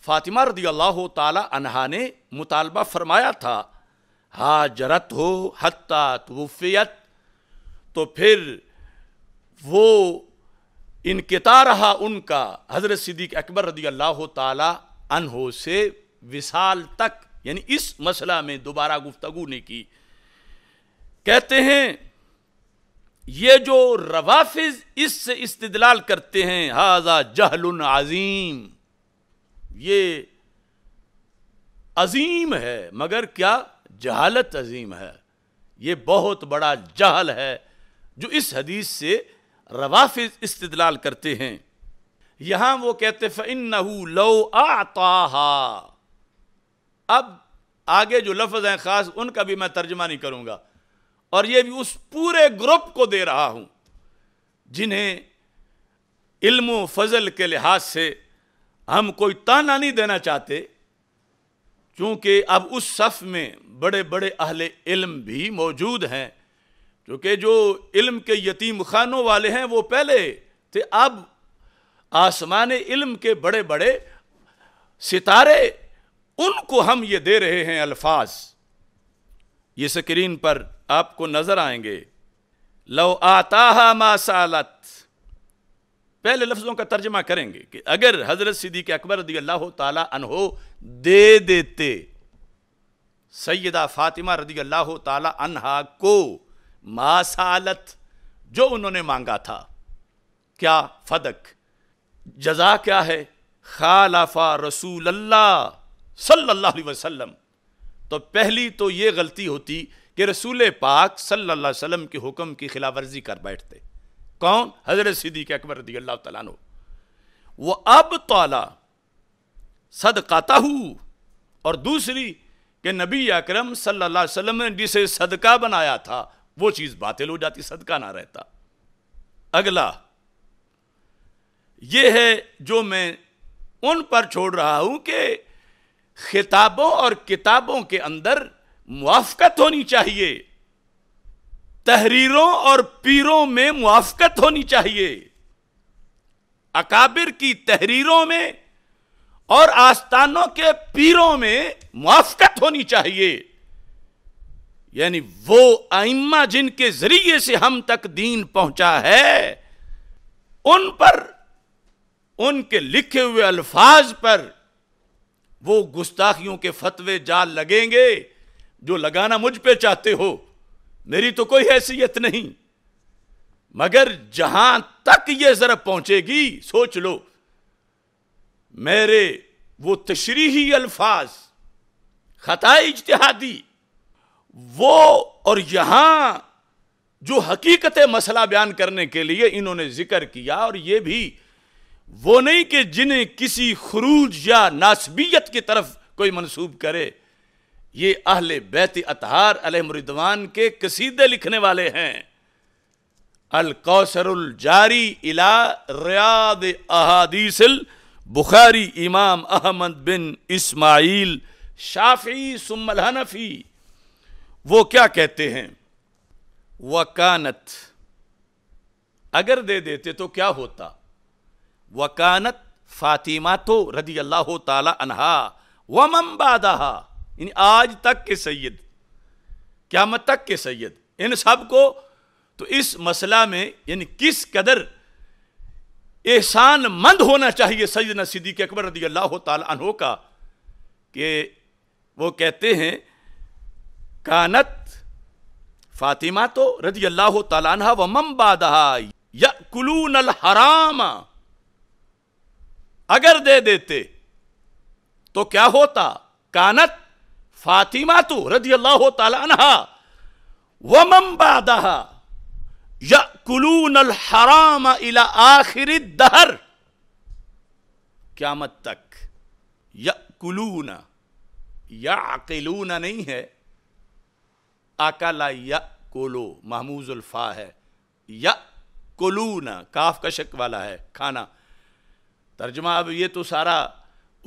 फ़ातिमा रदी अल्लाह तहा ने मुतालबा फरमाया था हाजरत हो हत्ता तो फिर वो इनकता रहा उनका हज़रत सिद्दीक अकबर रदी अल्लाह तहो से विशाल तक यानी इस मसला में दोबारा गुफ्तगु ने की कहते हैं ये जो रवाफिज इससे इस्तलाल करते हैं हाजा जहल आज़ीम ये अजीम है मगर क्या जहालत अजीम है ये बहुत बड़ा जहल है जो इस हदीस से रवाफ इस्तलाल करते हैं यहां वो कहते फ़िन लो आता अब आगे जो लफ्ज़ हैं ख़ास उनका भी मैं तर्जमा नहीं करूंगा और ये भी उस पूरे ग्रुप को दे रहा हूं जिन्हें इल्म फजल के लिहाज से हम कोई ताना नहीं देना चाहते क्योंकि अब उस सफ़ में बड़े बड़े अहले इल्म भी मौजूद हैं क्योंकि जो इल्म के यतीम खानों वाले हैं वो पहले थे अब आसमान इल्म के बड़े बड़े सितारे उनको हम ये दे रहे हैं अल्फाज ये स्क्रीन पर आपको नजर आएंगे लो आता मासालत पहले लफ्जों का तर्जमा करेंगे कि अगर हजरत सिद्दीक अकबर रदी अल्लाह अनहो दे देते सैदा फातिमा रदी अल्लाह तला अनहा को मासालत जो उन्होंने मांगा था क्या फदक जजा क्या है खालाफा रसूल अल्लाह सल्लल्लाहु अलैहि वसल्लम तो पहली तो ये गलती होती कि रसूल पाक सल्लल्लाहु अलैहि वसल्लम के हुक्म की खिलाफ वर्जी कर बैठते कौन हजरत सिद्दीक अकबर रदी अल्लाह तु वो अब तला सदकाता हूँ और दूसरी कि नबी अकरम सल्लल्लाहु अलैहि वसल्लम ने जिसे सदका बनाया था वो चीज बातिल हो जाती सदका ना रहता अगला ये है जो मैं उन पर छोड़ रहा हूं कि खिताबों और किताबों के अंदर मुआफकत होनी चाहिए तहरीरों और पीरों में मुआफकत होनी चाहिए अकाबिर की तहरीरों में और आस्थानों के पीरों में मुआफकत होनी चाहिए यानी वो आइम्मा जिनके जरिए से हम तक दीन पहुंचा है उन पर उनके लिखे हुए अल्फाज पर वो गुस्ताखियों के फतवे जाल लगेंगे जो लगाना मुझ पे चाहते हो मेरी तो कोई हैसियत नहीं मगर जहां तक ये जरा पहुंचेगी सोच लो मेरे वो तशरीही अल्फाज खता इजतहादी वो और यहां जो हकीकत मसला बयान करने के लिए इन्होंने जिक्र किया और ये भी वो नहीं कि जिन्हें किसी खरूज या नासबियत की तरफ कोई मनसूब करे ये अहल बैत अतहार अलहमरिदवान के कसीदे लिखने वाले हैं अल अलकौसरुल जारी इला रियाद अहादीसल बुखारी इमाम अहमद बिन इस्माइल शाफी सुमलहनफी हनफी वो क्या कहते हैं वकानत अगर दे देते तो क्या होता वकानत फातिमा तो रदी अल्लाह ताला अनहा वमम आज तक के सैयद क्यामत तक के सैयद इन सब को तो इस मसला में इन किस कदर एहसान मंद होना चाहिए सैदना सिद्दीक अकबर रदी अल्लाह तहो का कि वो कहते हैं कानत फातिमा तो रजी अल्लाह तला व मम बादहा कुलू नल हराम अगर दे देते तो क्या होता कानत फातिमा तो रजी अल्लाह तला व मम बादहा कुलू नल हराम इला आखिर दहर क्या मत तक यकुलून या अकेलूना नहीं है ला या कोलो महमूजुल्फ़ा है या कोलूना काफ का शक वाला है खाना तर्जमा अब ये तो सारा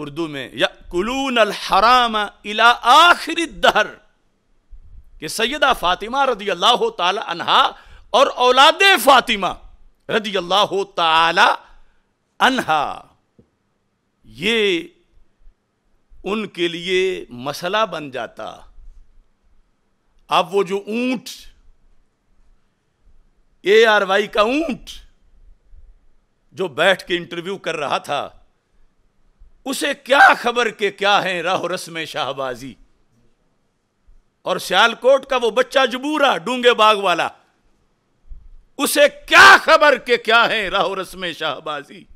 उर्दू में या कुलू अल हराम इला आखिर दहर कि सैदा फातिमा रदी अल्लाह तहा और औलाद फातिमा रदी अल्लाह तहा ये उनके लिए मसला बन जाता अब वो जो ऊंट ए आर वाई का ऊंट जो बैठ के इंटरव्यू कर रहा था उसे क्या खबर के क्या है राह रस्म शाहबाजी और सियालकोट का वो बच्चा जबूरा डूंगे बाग वाला उसे क्या खबर के क्या है राह रस्म शाहबाजी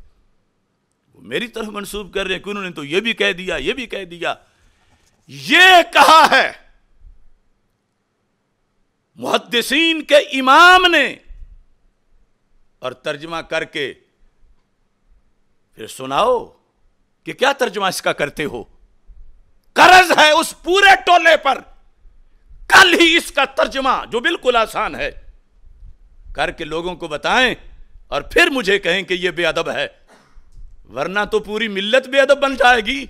वो मेरी तरफ मंसूब कर रहे हैं कि उन्होंने तो ये भी कह दिया ये भी कह दिया ये कहा है मुहदसिन के इमाम ने और तर्जमा करके फिर सुनाओ कि क्या तर्जमा इसका करते हो कर्ज है उस पूरे टोले पर कल ही इसका तर्जमा जो बिल्कुल आसान है करके लोगों को बताएं और फिर मुझे कहें कि यह बेअदब है वरना तो पूरी मिल्लत बेअदब बन जाएगी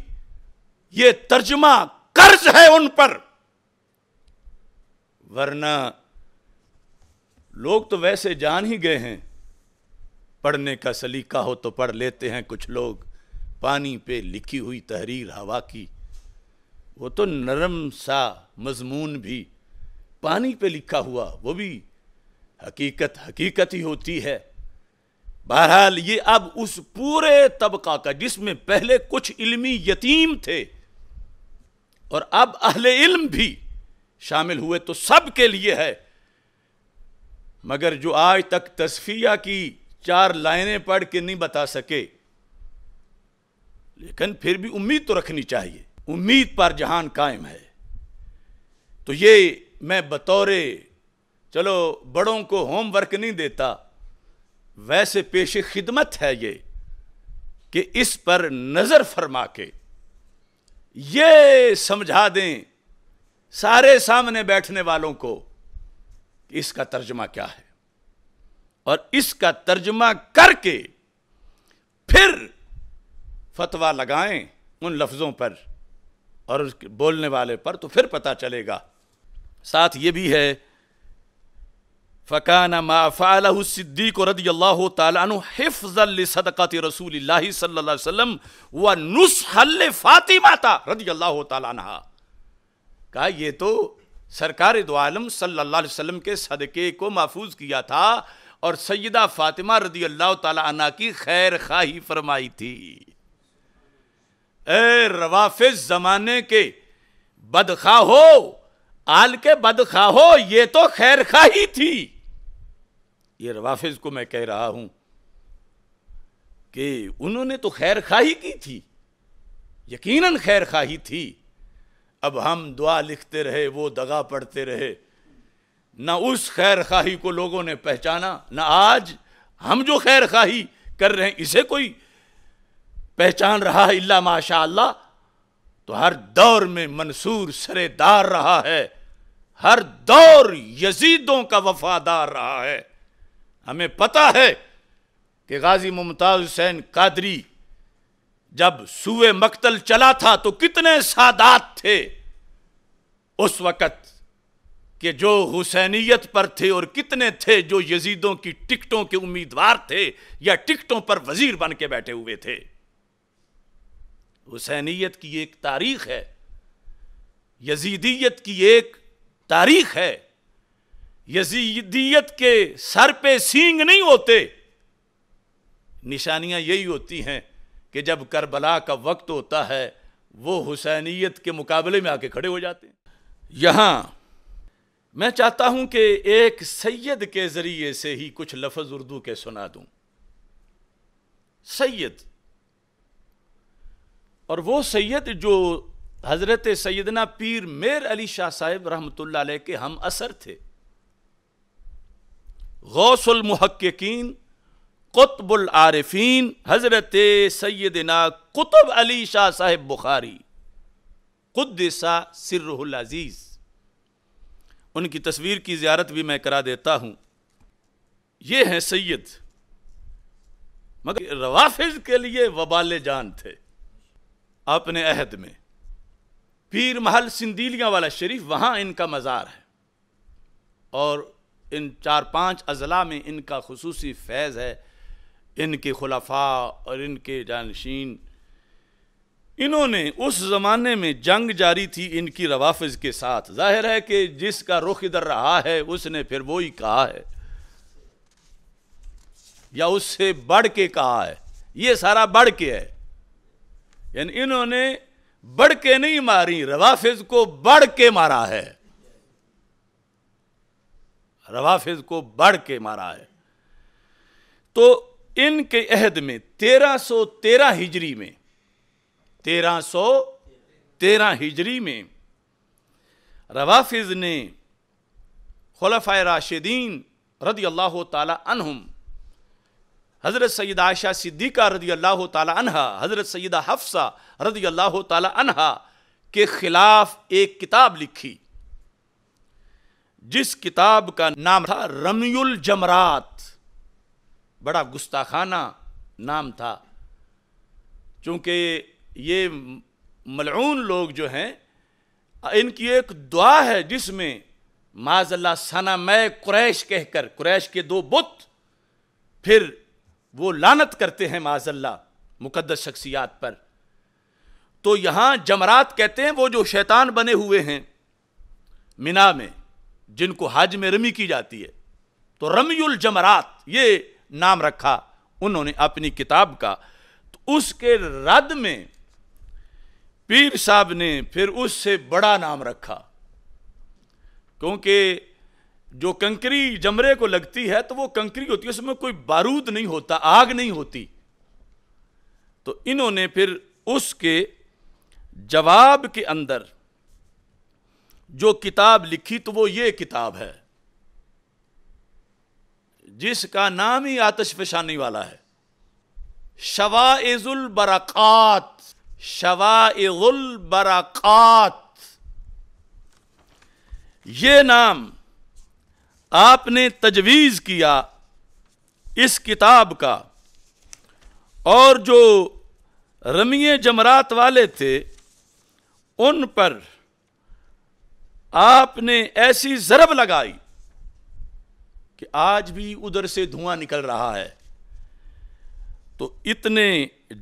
यह तर्जमा कर्ज है उन पर वरना लोग तो वैसे जान ही गए हैं पढ़ने का सलीका हो तो पढ़ लेते हैं कुछ लोग पानी पे लिखी हुई तहरीर हवा की वो तो नरम सा मजमून भी पानी पे लिखा हुआ वो भी हकीकत हकीकत ही होती है बहरहाल ये अब उस पूरे तबका का जिसमें पहले कुछ इल्मी यतीम थे और अब अहले इल्म भी शामिल हुए तो सब के लिए है मगर जो आज तक तस्फिया की चार लाइनें पढ़ के नहीं बता सके लेकिन फिर भी उम्मीद तो रखनी चाहिए उम्मीद पर जहान कायम है तो ये मैं बतौरे चलो बड़ों को होमवर्क नहीं देता वैसे पेश खिदमत है ये कि इस पर नज़र फरमा के ये समझा दें सारे सामने बैठने वालों को इसका तर्जमा क्या है और इसका तर्जमा करके फिर फतवा लगाएं उन लफ्ज़ों पर और बोलने वाले पर तो फिर पता चलेगा साथ ये भी है फ़कान माफ़ाल सिद्दीक रदी अल्लाह तफ़ज़लसदक़त रसूल सल्ला वम नुसहल फ़ातिमा रदी अल्लाह तहा कहा ये तो सरकार दो आलम सल्ला वसम के सदक़े को महफूज किया था और सैदा फ़ातिमा रदी अल्लाह तला की खैर खाही फरमाई थी ए रवाफ ज़माने के बदखा हो आल के बदखा हो ये तो खैर खाही थी ये रवाफिज को मैं कह रहा हूं कि उन्होंने तो खैर खाही की थी यकीनन खैर खाही थी अब हम दुआ लिखते रहे वो दगा पढ़ते रहे ना उस खैर खाही को लोगों ने पहचाना न आज हम जो खैर खाही कर रहे हैं इसे कोई पहचान रहा है इल्ला माशा तो हर दौर में मंसूर सरेदार रहा है हर दौर यजीदों का वफादार रहा है हमें पता है कि गाजी मुमताज़ हुसैन कादरी जब सूए मकतल चला था तो कितने सादात थे उस वक़्त के जो हुसैनीत पर थे और कितने थे जो यजीदों की टिकटों के उम्मीदवार थे या टिकटों पर वजीर बन के बैठे हुए थे हुसैनियत की एक तारीख है यजीदियत की एक तारीख है यजीदियत के सर पे सींग नहीं होते निशानियां यही होती हैं कि जब करबला का वक्त होता है वो हुसैनीत के मुकाबले में आके खड़े हो जाते हैं यहाँ मैं चाहता हूँ कि एक सैयद के ज़रिए से ही कुछ लफ्ज़ उर्दू के सुना दूँ सैयद और वो सैयद जो हज़रत सैदना पीर मेर अली शाह साहेब रहमतुल्लाह के हम असर थे गौसल महक्कीन कुतबुल आरिफीन हज़रत सैदना कुतुब अली शाह साहेब बुखारी कुद्दसा सिरहुल अजीज़ उनकी तस्वीर की ज़्यारत भी मैं करा देता हूँ ये हैं सैयद मगर रवाफिज के लिए वबाल जान थे अपने अहद में पीर महल सिंदीलियाँ वाला शरीफ वहाँ इनका मज़ार है और इन चार पांच अजला में इनका खसूसी फैज़ है इनके खुलाफा और इनके जानशीन इन्होंने उस ज़माने में जंग जारी थी इनकी रवाफिज के साथ जाहिर है कि जिसका रुख इधर रहा है उसने फिर वो ही कहा है या उससे बढ़ के कहा है ये सारा बढ़ के है यानी इन्होंने बढ़ के नहीं मारी रवाफिज को बढ़ के मारा है रवाफिज को बढ़ के मारा है तो इनके अहद में तेरह तेरह हिजरी में तेरह तेरह हिजरी में रवाफिज ने खलफा राशिदीन रदी अल्लाह तहम हज़रत सैद आयशा सिद्दीक़ा रदी अल्लाह तहा हज़रत सैद हफ्सा रदी अल्लाह तहा के ख़िलाफ़ एक किताब लिखी जिस किताब का नाम था रमयुल जमरात बड़ा गुस्ताखाना नाम था चूँकि ये मलून लोग जो हैं इनकी एक दुआ है जिसमें माजल्ला सना मै क्रैश कहकर क्रैश के दो बुत फिर वो लानत करते हैं माजल्ला मुकदस शख्सियात पर तो यहाँ जमरात कहते हैं वो जो शैतान बने हुए हैं मिना में जिनको हाज में रमी की जाती है तो रमयुल जमरात ये नाम रखा उन्होंने अपनी किताब का तो उसके रद में पीर साहब ने फिर उससे बड़ा नाम रखा क्योंकि जो कंकरी जमरे को लगती है तो वो कंकरी होती है उसमें कोई बारूद नहीं होता आग नहीं होती तो इन्होंने फिर उसके जवाब के अंदर जो किताब लिखी तो वो ये किताब है जिसका नाम ही आतश फिशानी वाला है शवाइजुल बरक़ात शवाइजुल बरक़ात ये नाम आपने तजवीज़ किया इस किताब का और जो रमीय जमरात वाले थे उन पर आपने ऐसी ज़रब लगाई कि आज भी उधर से धुआं निकल रहा है तो इतने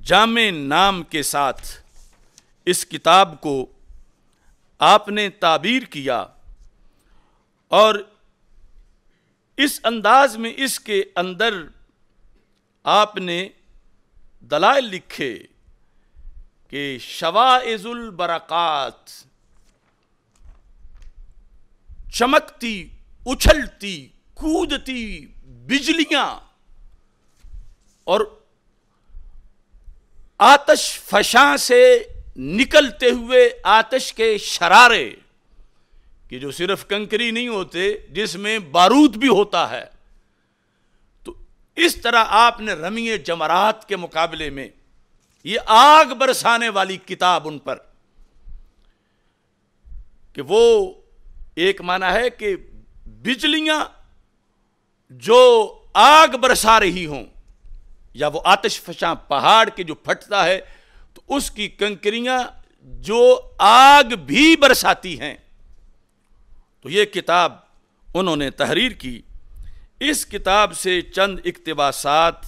जाम नाम के साथ इस किताब को आपने ताबीर किया और इस अंदाज में इसके अंदर आपने दलाल लिखे कि शवाइजुल बरक़ात चमकती उछलती कूदती बिजलियां और आतश फशां से निकलते हुए आतश के शरारे कि जो सिर्फ कंकरी नहीं होते जिसमें बारूद भी होता है तो इस तरह आपने रमीय जमरात के मुकाबले में ये आग बरसाने वाली किताब उन पर कि वो एक माना है कि बिजलियां जो आग बरसा रही हो या वो आतश फशां पहाड़ के जो फटता है तो उसकी कंकरियां जो आग भी बरसाती हैं तो ये किताब उन्होंने तहरीर की इस किताब से चंद इकतबासात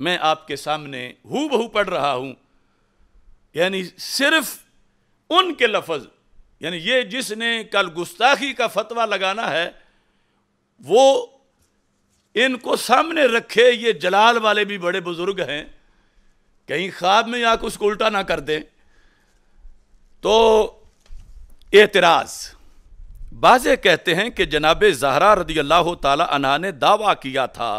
मैं आपके सामने हु बहू पढ़ रहा हूं यानी सिर्फ उनके लफज यानी ये जिसने कल गुस्ताखी का फतवा लगाना है वो इनको सामने रखे ये जलाल वाले भी बड़े बुज़ुर्ग हैं कहीं ख्वाब में या कुछ उल्टा ना कर दें तो एतराज़ बाजे कहते हैं कि जनाब जहरा रदी अल्लाह तला ने दावा किया था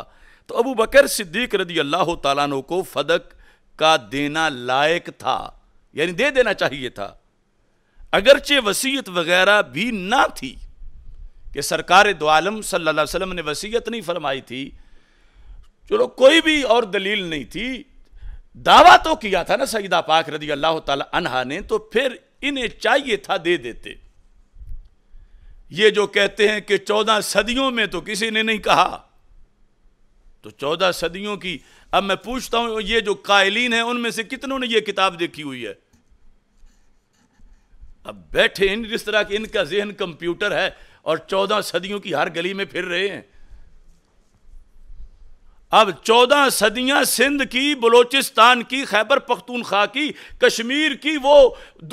तो अबू बकर सिद्दीक रदी अल्लाह तला को फदक का देना लायक था यानी दे देना चाहिए था अगरचे वसीयत वगैरह भी ना थी कि सरकार दो आलम सल्लल्लाहु अलैहि वसल्लम ने वसीयत नहीं फरमाई थी चलो कोई भी और दलील नहीं थी दावा तो किया था ना सईदा पाक रदी अल्लाह तहा ने तो फिर इन्हें चाहिए था दे देते ये जो कहते हैं कि चौदह सदियों में तो किसी ने नहीं कहा तो चौदह सदियों की अब मैं पूछता हूं ये जो कायलीन है उनमें से कितनों ने यह किताब देखी हुई है अब बैठे इन जिस तरह के इनका जहन कंप्यूटर है और चौदह सदियों की हर गली में फिर रहे हैं अब चौदह सदियां सिंध की बलोचिस्तान की खैबर पख्तूनख्वा की कश्मीर की वो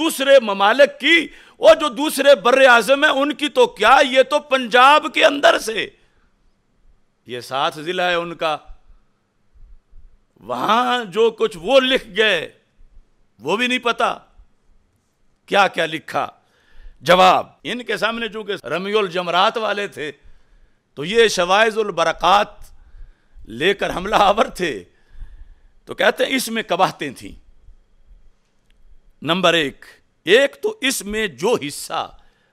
दूसरे ममालक की वो जो दूसरे बर आजम है उनकी तो क्या ये तो पंजाब के अंदर से ये सात ज़िला है उनका वहां जो कुछ वो लिख गए वो भी नहीं पता क्या क्या लिखा जवाब इनके सामने चूंकि रमील जमरात वाले थे तो ये बरकात लेकर हमला आवर थे तो कहते हैं इसमें कबाहतें थीं नंबर एक एक तो इसमें जो हिस्सा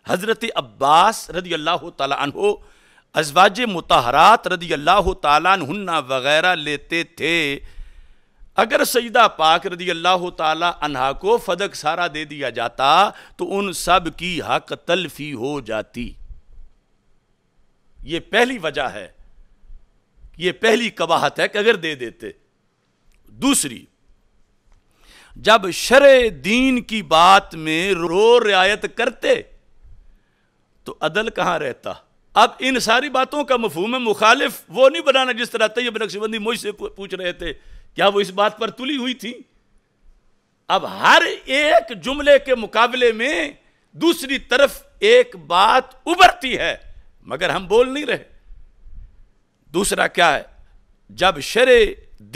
हज़रत अब्बास रदी अल्लाह तहो अजवाज मतहरात रदी अल्लाह तला वगैरह लेते थे अगर सजदा पाक रदी अल्लाह तहा को फदक सारा दे दिया जाता तो उन सब की हक तलफी हो जाती ये पहली वजह है ये पहली कबाहत है कि अगर दे देते दूसरी जब शर दीन की बात में रो रियायत करते तो अदल कहां रहता अब इन सारी बातों का मफहूम मुखालिफ वो नहीं बनाना जिस तरह तैयब नक्शबंदी मुझसे पूछ रहे थे क्या वो इस बात पर तुली हुई थी अब हर एक जुमले के मुकाबले में दूसरी तरफ एक बात उभरती है मगर हम बोल नहीं रहे दूसरा क्या है जब शरे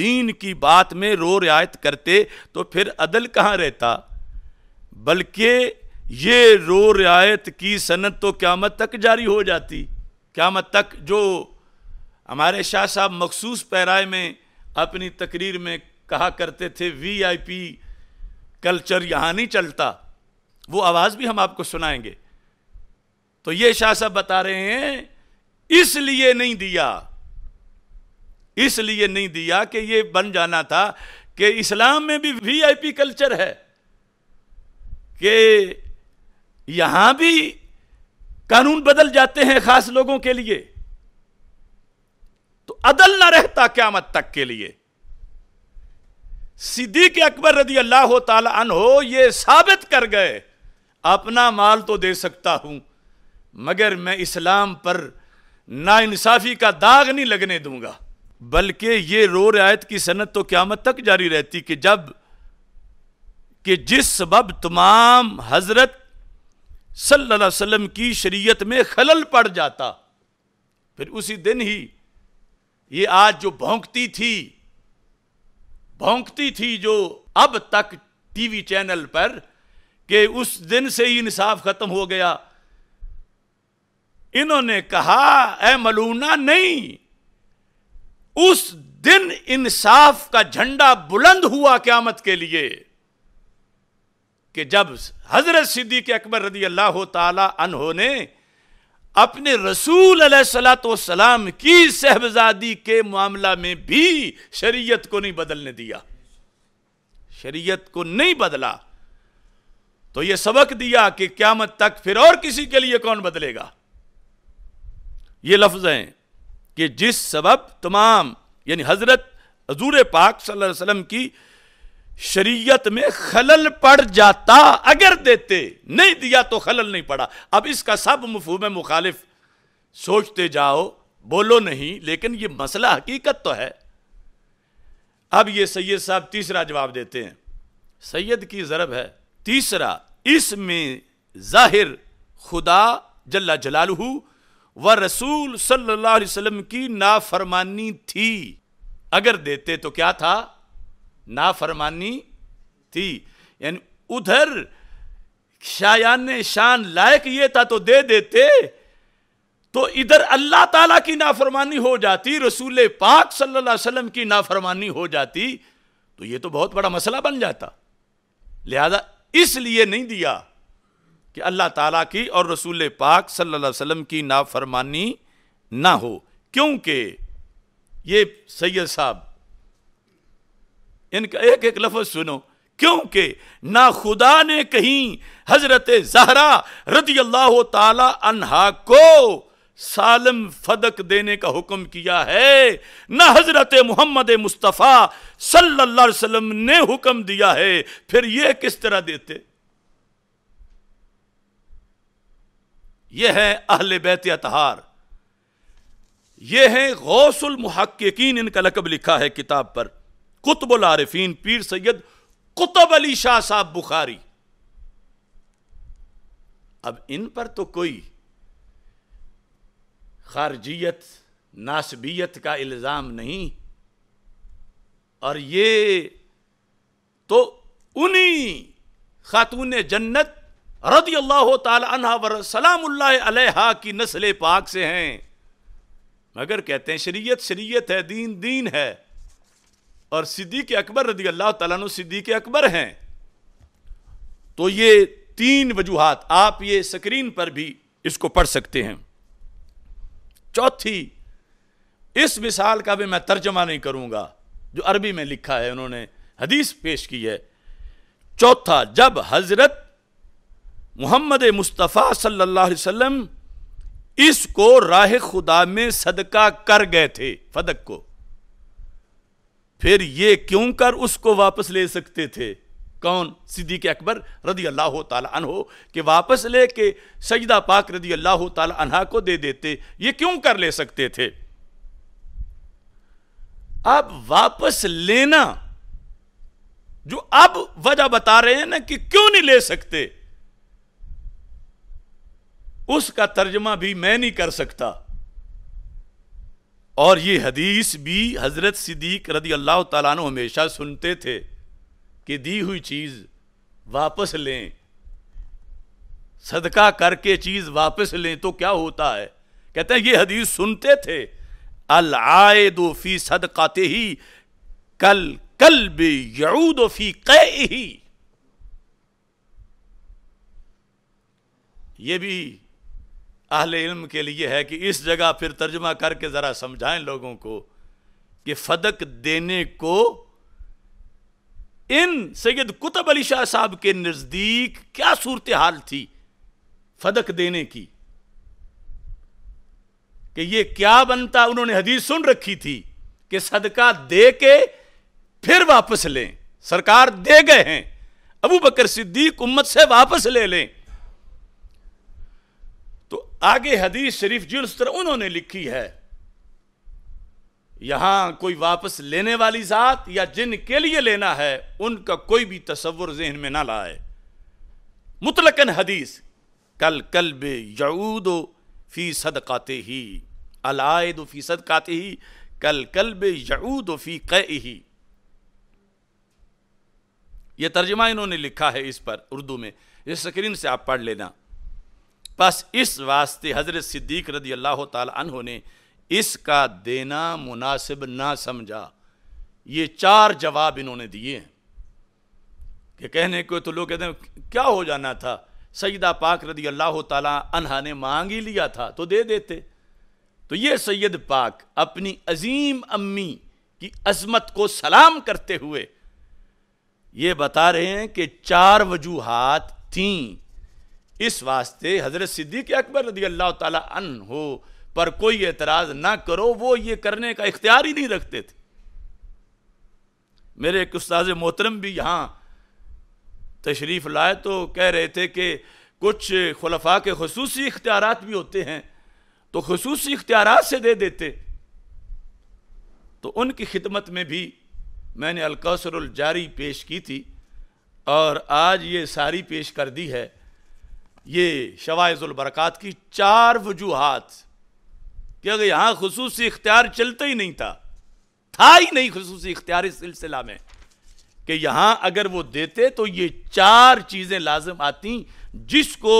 दीन की बात में रो रियायत करते तो फिर अदल कहां रहता बल्कि ये रो रियायत की सनत तो क्यामत तक जारी हो जाती क्यामत तक जो हमारे शाह साहब मखसूस पैराए में अपनी तकरीर में कहा करते थे वीआईपी कल्चर यहाँ नहीं चलता वो आवाज़ भी हम आपको सुनाएंगे तो ये शाह साहब बता रहे हैं इसलिए नहीं दिया इसलिए नहीं दिया कि ये बन जाना था कि इस्लाम में भी वीआईपी कल्चर है कि यहां भी कानून बदल जाते हैं खास लोगों के लिए तो अदल ना रहता क्यामत तक के लिए सिद्दीक अकबर रदी अल्लाह तन हो ये साबित कर गए अपना माल तो दे सकता हूं मगर मैं इस्लाम पर ना इंसाफी का दाग नहीं लगने दूंगा बल्कि ये रो रियायत की सनत तो क्यामत तक जारी रहती कि जब कि जिस सबब तमाम हजरत सल्लल्लाहु अलैहि वसल्लम की शरीयत में खलल पड़ जाता फिर उसी दिन ही ये आज जो भौंकती थी भौंकती थी जो अब तक टीवी चैनल पर कि उस दिन से ही इंसाफ खत्म हो गया इन्होंने कहा ए मलूना नहीं उस दिन इंसाफ का झंडा बुलंद हुआ क्यामत के लिए कि जब हजरत सिद्दीक अकबर रदी अल्लाह तला अनहोने अपने रसूल सलाम की सहबजादी के मामला में भी शरीयत को नहीं बदलने दिया शरीयत को नहीं बदला तो यह सबक दिया कि क्यामत तक फिर और किसी के लिए कौन बदलेगा यह लफ्ज हैं कि जिस सबब तमाम यानी हजरत हजूर पाक सल्लल्लाहु अलैहि वसल्लम की शरीयत में खलल पड़ जाता अगर देते नहीं दिया तो खलल नहीं पड़ा अब इसका सब मफहम मुखालिफ सोचते जाओ बोलो नहीं लेकिन ये मसला हकीकत तो है अब ये सैयद साहब तीसरा जवाब देते हैं सैयद की ज़रब है तीसरा इसमें जाहिर खुदा जल्ला जलालहू व रसूल सल्लल्लाहु अलैहि वसल्लम की नाफरमानी थी अगर देते तो क्या था नाफरमानी थी यानी उधर शायान शान लायक ये था तो दे देते तो इधर अल्लाह ताला की नाफरमानी हो जाती रसूल पाक सल्लल्लाहु अलैहि वसल्लम की नाफरमानी हो जाती तो ये तो बहुत बड़ा मसला बन जाता लिहाजा इसलिए नहीं दिया कि अल्लाह ताला की और रसूल पाक सल्लल्लाहु अलैहि वसल्लम की नाफरमानी ना हो क्योंकि ये सैयद साहब इनका एक एक लफ्ज सुनो क्योंकि ना खुदा ने कहीं हजरत जहरा रदी अल्लाह तहा को सालम फदक देने का हुक्म किया है न हजरत मोहम्मद मुस्तफ़ा सल्ला वसलम ने हुक्म दिया है फिर ये किस तरह देते यह है अहल बैत अतहार यह है गौसुल मुहक्कीन इनका लकब लिखा है किताब पर कुतबुल आरिफीन पीर सैयद कुतब अली शाह साहब बुखारी अब इन पर तो कोई खारजियत नासबियत का इल्ज़ाम नहीं और ये तो उन्हीं खातून जन्नत रदी अल्लाह तला सलाम्ला की नस्ल पाक से हैं मगर कहते हैं शरीयत शरीयत है दीन दीन है और सिद्दीक अकबर रदी अल्लाह तु सिद्दीक अकबर हैं तो ये तीन वजूहत आप ये स्क्रीन पर भी इसको पढ़ सकते हैं चौथी इस मिसाल का भी मैं तर्जमा नहीं करूंगा जो अरबी में लिखा है उन्होंने हदीस पेश की है चौथा जब हज़रत मोहम्मद मुस्तफ़ा सल्ला वसम इसको राह खुदा में सदका कर गए थे फदक को फिर ये क्यों कर उसको वापस ले सकते थे कौन के अकबर रदी अल्लाह तहो कि वापस ले के सजदा पाक रदी अल्लाह तहा को दे देते ये क्यों कर ले सकते थे अब वापस लेना जो अब वजह बता रहे हैं ना कि क्यों नहीं ले सकते उसका तर्जमा भी मैं नहीं कर सकता और ये हदीस भी हज़रत सिद्दीक रदी अल्लाह ताला हमेशा सुनते थे कि दी हुई चीज़ वापस लें सदका करके चीज़ वापस लें तो क्या होता है कहते हैं ये हदीस सुनते थे अल आए दो फी सदकाते ही कल कल भी दो फी कई ये भी अहल इल्म के लिए है कि इस जगह फिर तर्जमा करके ज़रा समझाएं लोगों को कि फदक देने को इन सैयद कुतब अली शाह साहब के नज़दीक क्या सूरत हाल थी फदक देने की कि ये क्या बनता उन्होंने हदीस सुन रखी थी कि सदका दे के फिर वापस लें सरकार दे गए हैं अबू बकर सिद्दीक उम्मत से वापस ले लें आगे हदीस शरीफ उस तरह उन्होंने लिखी है यहां कोई वापस लेने वाली जात या जिन के लिए लेना है उनका कोई भी तस्वुर जहन में ना लाए मुतलकन हदीस कल कल बे यऊद फी सदकाते ही अलायद फी सदकाते ही कल कल बे यऊद फी कै ही यह तर्जमा इन्होंने लिखा है इस पर उर्दू में इस स्क्रीन से आप पढ़ लेना बस इस वास्ते हज़रत सिद्दीक रदी अल्लाह तहों ने इसका देना मुनासिब ना समझा ये चार जवाब इन्होंने दिए कि कहने को तो लोग कहते हैं क्या हो जाना था सईदा पाक रदी अल्लाह तहा ने मांग ही लिया था तो दे देते तो ये सैयद पाक अपनी अजीम अम्मी की अजमत को सलाम करते हुए ये बता रहे हैं कि चार वजूहत थीं इस वास्ते हज़रत सिद्दीक अकबर रदी अल्लाह तन हो पर कोई एतराज़ ना करो वो ये करने का इख्तियार ही नहीं रखते थे मेरे एक उस्ताद मोहतरम भी यहाँ तशरीफ़ लाए तो कह रहे थे कि कुछ खलफा के खसूस इख्तियार भी होते हैं तो खसूस इख्तियार से दे देते तो उनकी खिदमत में भी मैंने अलकसरजारी पेश की थी और आज ये सारी पेश कर दी है ये शवाजुलबरक़ात की चार वजूहत कि अगर यहाँ खसूस इख्तियार चलता ही नहीं था था ही नहीं खसूस इख्तियार इस सिलसिला में कि यहाँ अगर वो देते तो ये चार चीज़ें लाजम आती जिसको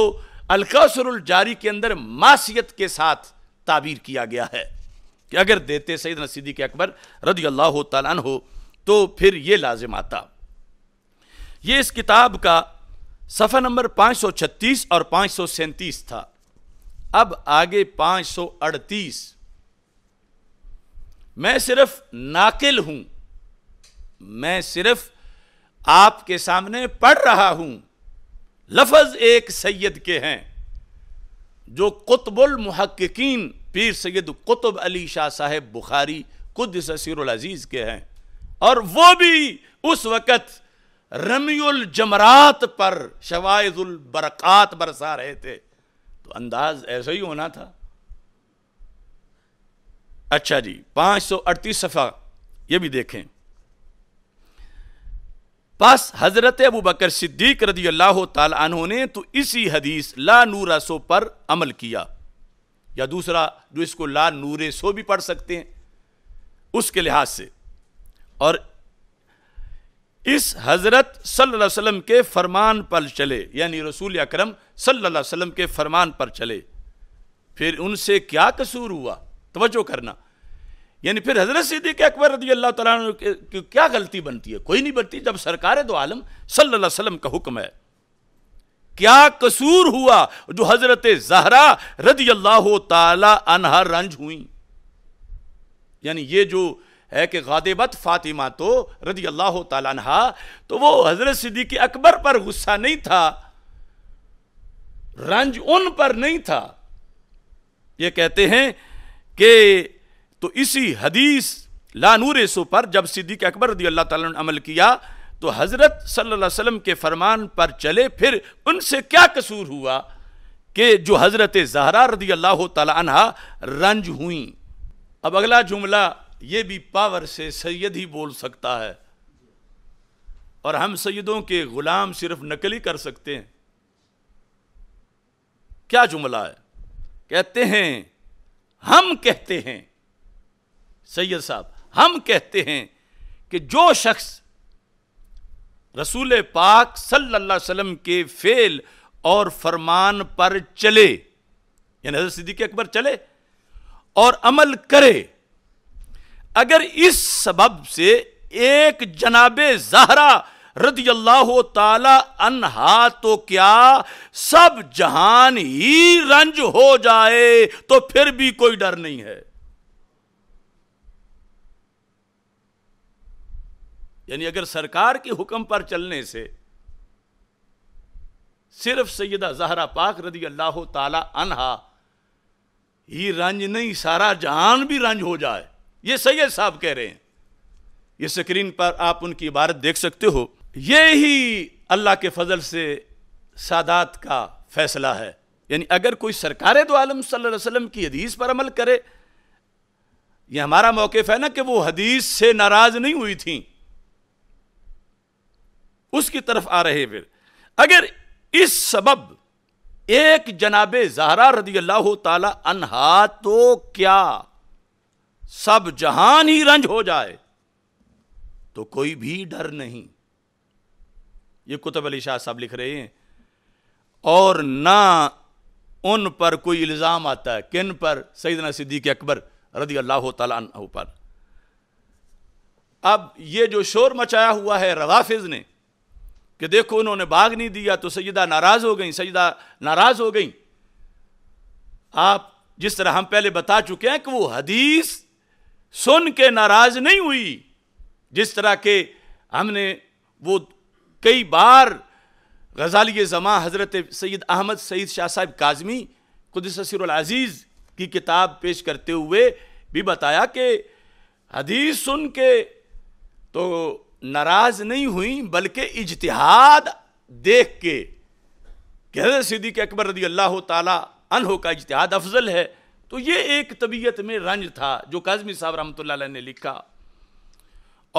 अलकासरुल जारी के अंदर मासीत के साथ ताबीर किया गया है कि अगर देते सईद नसीदी के अकबर रदी अल्लाह तला हो तो फिर ये लाजम आता ये इस किताब का सफा नंबर 536 और 537 था अब आगे 538 मैं सिर्फ नाकिल हूं मैं सिर्फ आपके सामने पढ़ रहा हूं लफज एक सैयद के हैं जो कुतबुल मुहक्कीन पीर सैयद कुतुब अली शाह साहेब बुखारी खुद ससीर अजीज़ के हैं और वो भी उस वक़्त रमील जमरात पर शवाइजुल बरक़ात बरसा रहे थे तो अंदाज ऐसा ही होना था अच्छा जी पांच सौ अड़तीस सफ़ा ये भी देखें पास हज़रत अबू बकर सिद्दीक रदी अल्लाह तु ने तो इसी हदीस ला नूरा सो पर अमल किया या दूसरा जो इसको ला नूर सो भी पढ़ सकते हैं उसके लिहाज से और इस हज़रत सल्लल्लाहु अलैहि वसल्लम के फरमान पर चले यानी रसूल अकरम सल्लल्लाहु अलैहि वसल्लम के फरमान पर चले फिर उनसे क्या कसूर हुआ तवज्जो करना यानी फिर हज़रत सिद्दीक अकबर रजी अल्लाह की क्या गलती बनती है कोई नहीं बनती जब सरकार दो तो आलम सल्ला का हुक्म है क्या कसूर हुआ जो हज़रत जहरा रजी अल्लाह तला अनहा रंज हुई यानी ये जो है कि गादिबत फ़ातिमा तो रजी अल्लाह तला तो वो हज़रत सिद्दीक अकबर पर गुस्सा नहीं था रंज उन पर नहीं था ये कहते हैं कि तो इसी हदीस लानूर सो पर जब सिद्दीक अकबर रदी अल्लाह तला ने अमल किया तो हज़रत सल्लल्लाहु के फरमान पर चले फिर उनसे क्या कसूर हुआ कि जो हज़रत जहरा रदी अल्लाह तला रंज हुई अब अगला जुमला ये भी पावर से सैयद ही बोल सकता है और हम सैयदों के गुलाम सिर्फ नकली कर सकते हैं क्या जुमला है कहते हैं हम कहते हैं सैयद साहब हम कहते हैं कि जो शख्स रसूल पाक सल्लल्लाहु अलैहि वसल्लम के फेल और फरमान पर चले यानी हजरत सिद्दीक अकबर चले और अमल करे अगर इस सबब से एक जनाब जहरा रदी अल्लाह अनहा तो क्या सब जहान ही रंज हो जाए तो फिर भी कोई डर नहीं है यानी अगर सरकार के हुक्म पर चलने से सिर्फ सैदा जहरा पाक रदी अल्लाह अनहा ही रंज नहीं सारा जहान भी रंज हो जाए ये सैयद साहब कह रहे हैं ये स्क्रीन पर आप उनकी इबारत देख सकते हो ये ही अल्लाह के फजल से सादात का फैसला है यानी अगर कोई सरकार दो आलम सल्लम की हदीस पर अमल करे ये हमारा मौकेफ है ना कि वो हदीस से नाराज नहीं हुई थी उसकी तरफ आ रहे फिर अगर इस सबब एक जनाब जहरा रदी अल्लाह तला अनहा तो क्या सब जहान ही रंज हो जाए तो कोई भी डर नहीं ये कुतुब अली शाह साहब लिख रहे हैं और ना उन पर कोई इल्ज़ाम आता है किन पर सईदना सिद्दीक अकबर रदी अल्लाह तु पर अब ये जो शोर मचाया हुआ है रवाफिज़ ने कि देखो उन्होंने भाग नहीं दिया तो सईदा नाराज़ हो गई सईदा नाराज़ हो गई आप जिस तरह हम पहले बता चुके हैं कि वो हदीस सुन के नाराज नहीं हुई जिस तरह के हमने वो कई बार गजाली जमा हज़रत सैद अहमद सईद शाह साहब काजमी अज़ीज़ की किताब पेश करते हुए भी बताया कि हदीस सुन के तो नाराज नहीं हुई बल्कि इजतहाद देख के हजरत सिद्दीक अकबर रदी अल्लाह तला अनहो का इजतहाद अफजल है तो ये एक तबीयत में रंज था जो काजमी साहब रहमत ने लिखा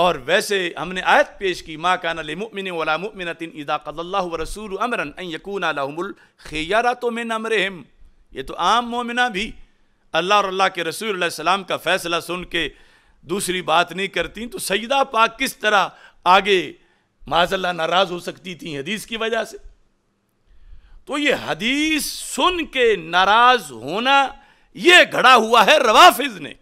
और वैसे हमने आयत पेश की माँ कान मुमिन वला मुमिनतिन इदा रसूल अमरन यकून अलहमुल खैयारा तो में ये तो आम मोमिना भी अल्लाह और अल्लाह के रसूल सलाम का फ़ैसला सुन के दूसरी बात नहीं करती तो सईदा पाक किस तरह आगे माजल्ला नाराज़ हो सकती थी हदीस की वजह से तो ये हदीस सुन के नाराज़ होना ये घड़ा हुआ है रवाफिज ने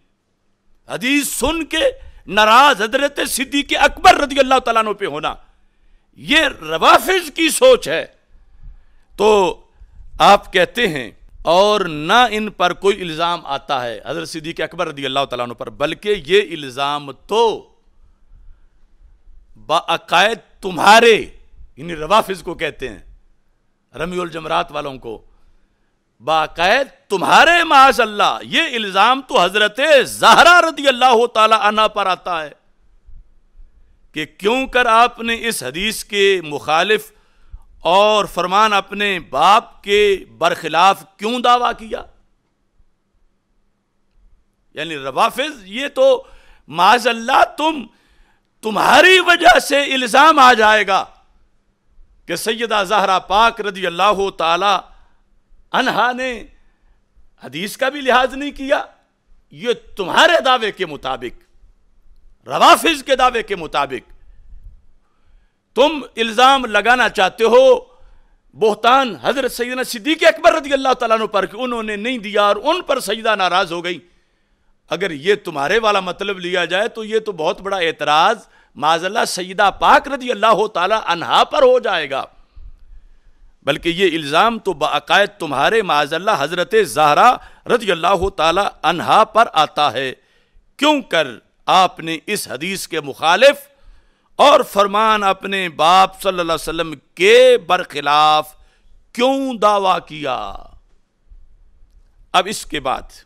हदीस सुन के नाराज हजरत सिद्दी के अकबर रदी अल्लाह तला पे होना ये रवाफिज की सोच है तो आप कहते हैं और ना इन पर कोई इल्ज़ाम आता है हजरत सिद्दी के अकबर रदी अल्लाह तला पर बल्कि ये इल्ज़ाम तो बाकायद तुम्हारे इन रवाफिज को कहते हैं रमीउल जमरात वालों को बाकायद तुम्हारे माशल्ला ये इल्ज़ाम तो हज़रत जहरा रदी अल्लाह तला पर आता है कि क्यों कर आपने इस हदीस के मुखालिफ और फरमान अपने बाप के बरखिलाफ क्यों दावा किया यानी रवाफिज ये तो माजल्ला तुम तुम्हारी वजह से इल्ज़ाम आ जाएगा कि सैदा जहरा पाक रदी अल्लाह ताला अनहा ने हदीस का भी लिहाज नहीं किया ये तुम्हारे दावे के मुताबिक रवाफिज के दावे के मुताबिक तुम इल्ज़ाम लगाना चाहते हो बोहतान हजरत सैदना सिद्दीक अकबर रदी अल्लाह तु पर उन्होंने नहीं दिया और उन पर सईदा नाराज हो गई अगर ये तुम्हारे वाला मतलब लिया जाए तो ये तो बहुत बड़ा एतराज़ माजल्ला सईदा पाक रदी अल्लाह तला अनहा पर हो जाएगा बल्कि ये इल्ज़ाम तो बाक़ायद तुम्हारे माजल्ला हज़रत जहरा रजी अल्लाह तहा पर आता है क्यों कर आपने इस हदीस के मुखालिफ और फरमान अपने बाप सल्लल्लाहु अलैहि वसल्लम के बरखिलाफ क्यों दावा किया अब इसके बाद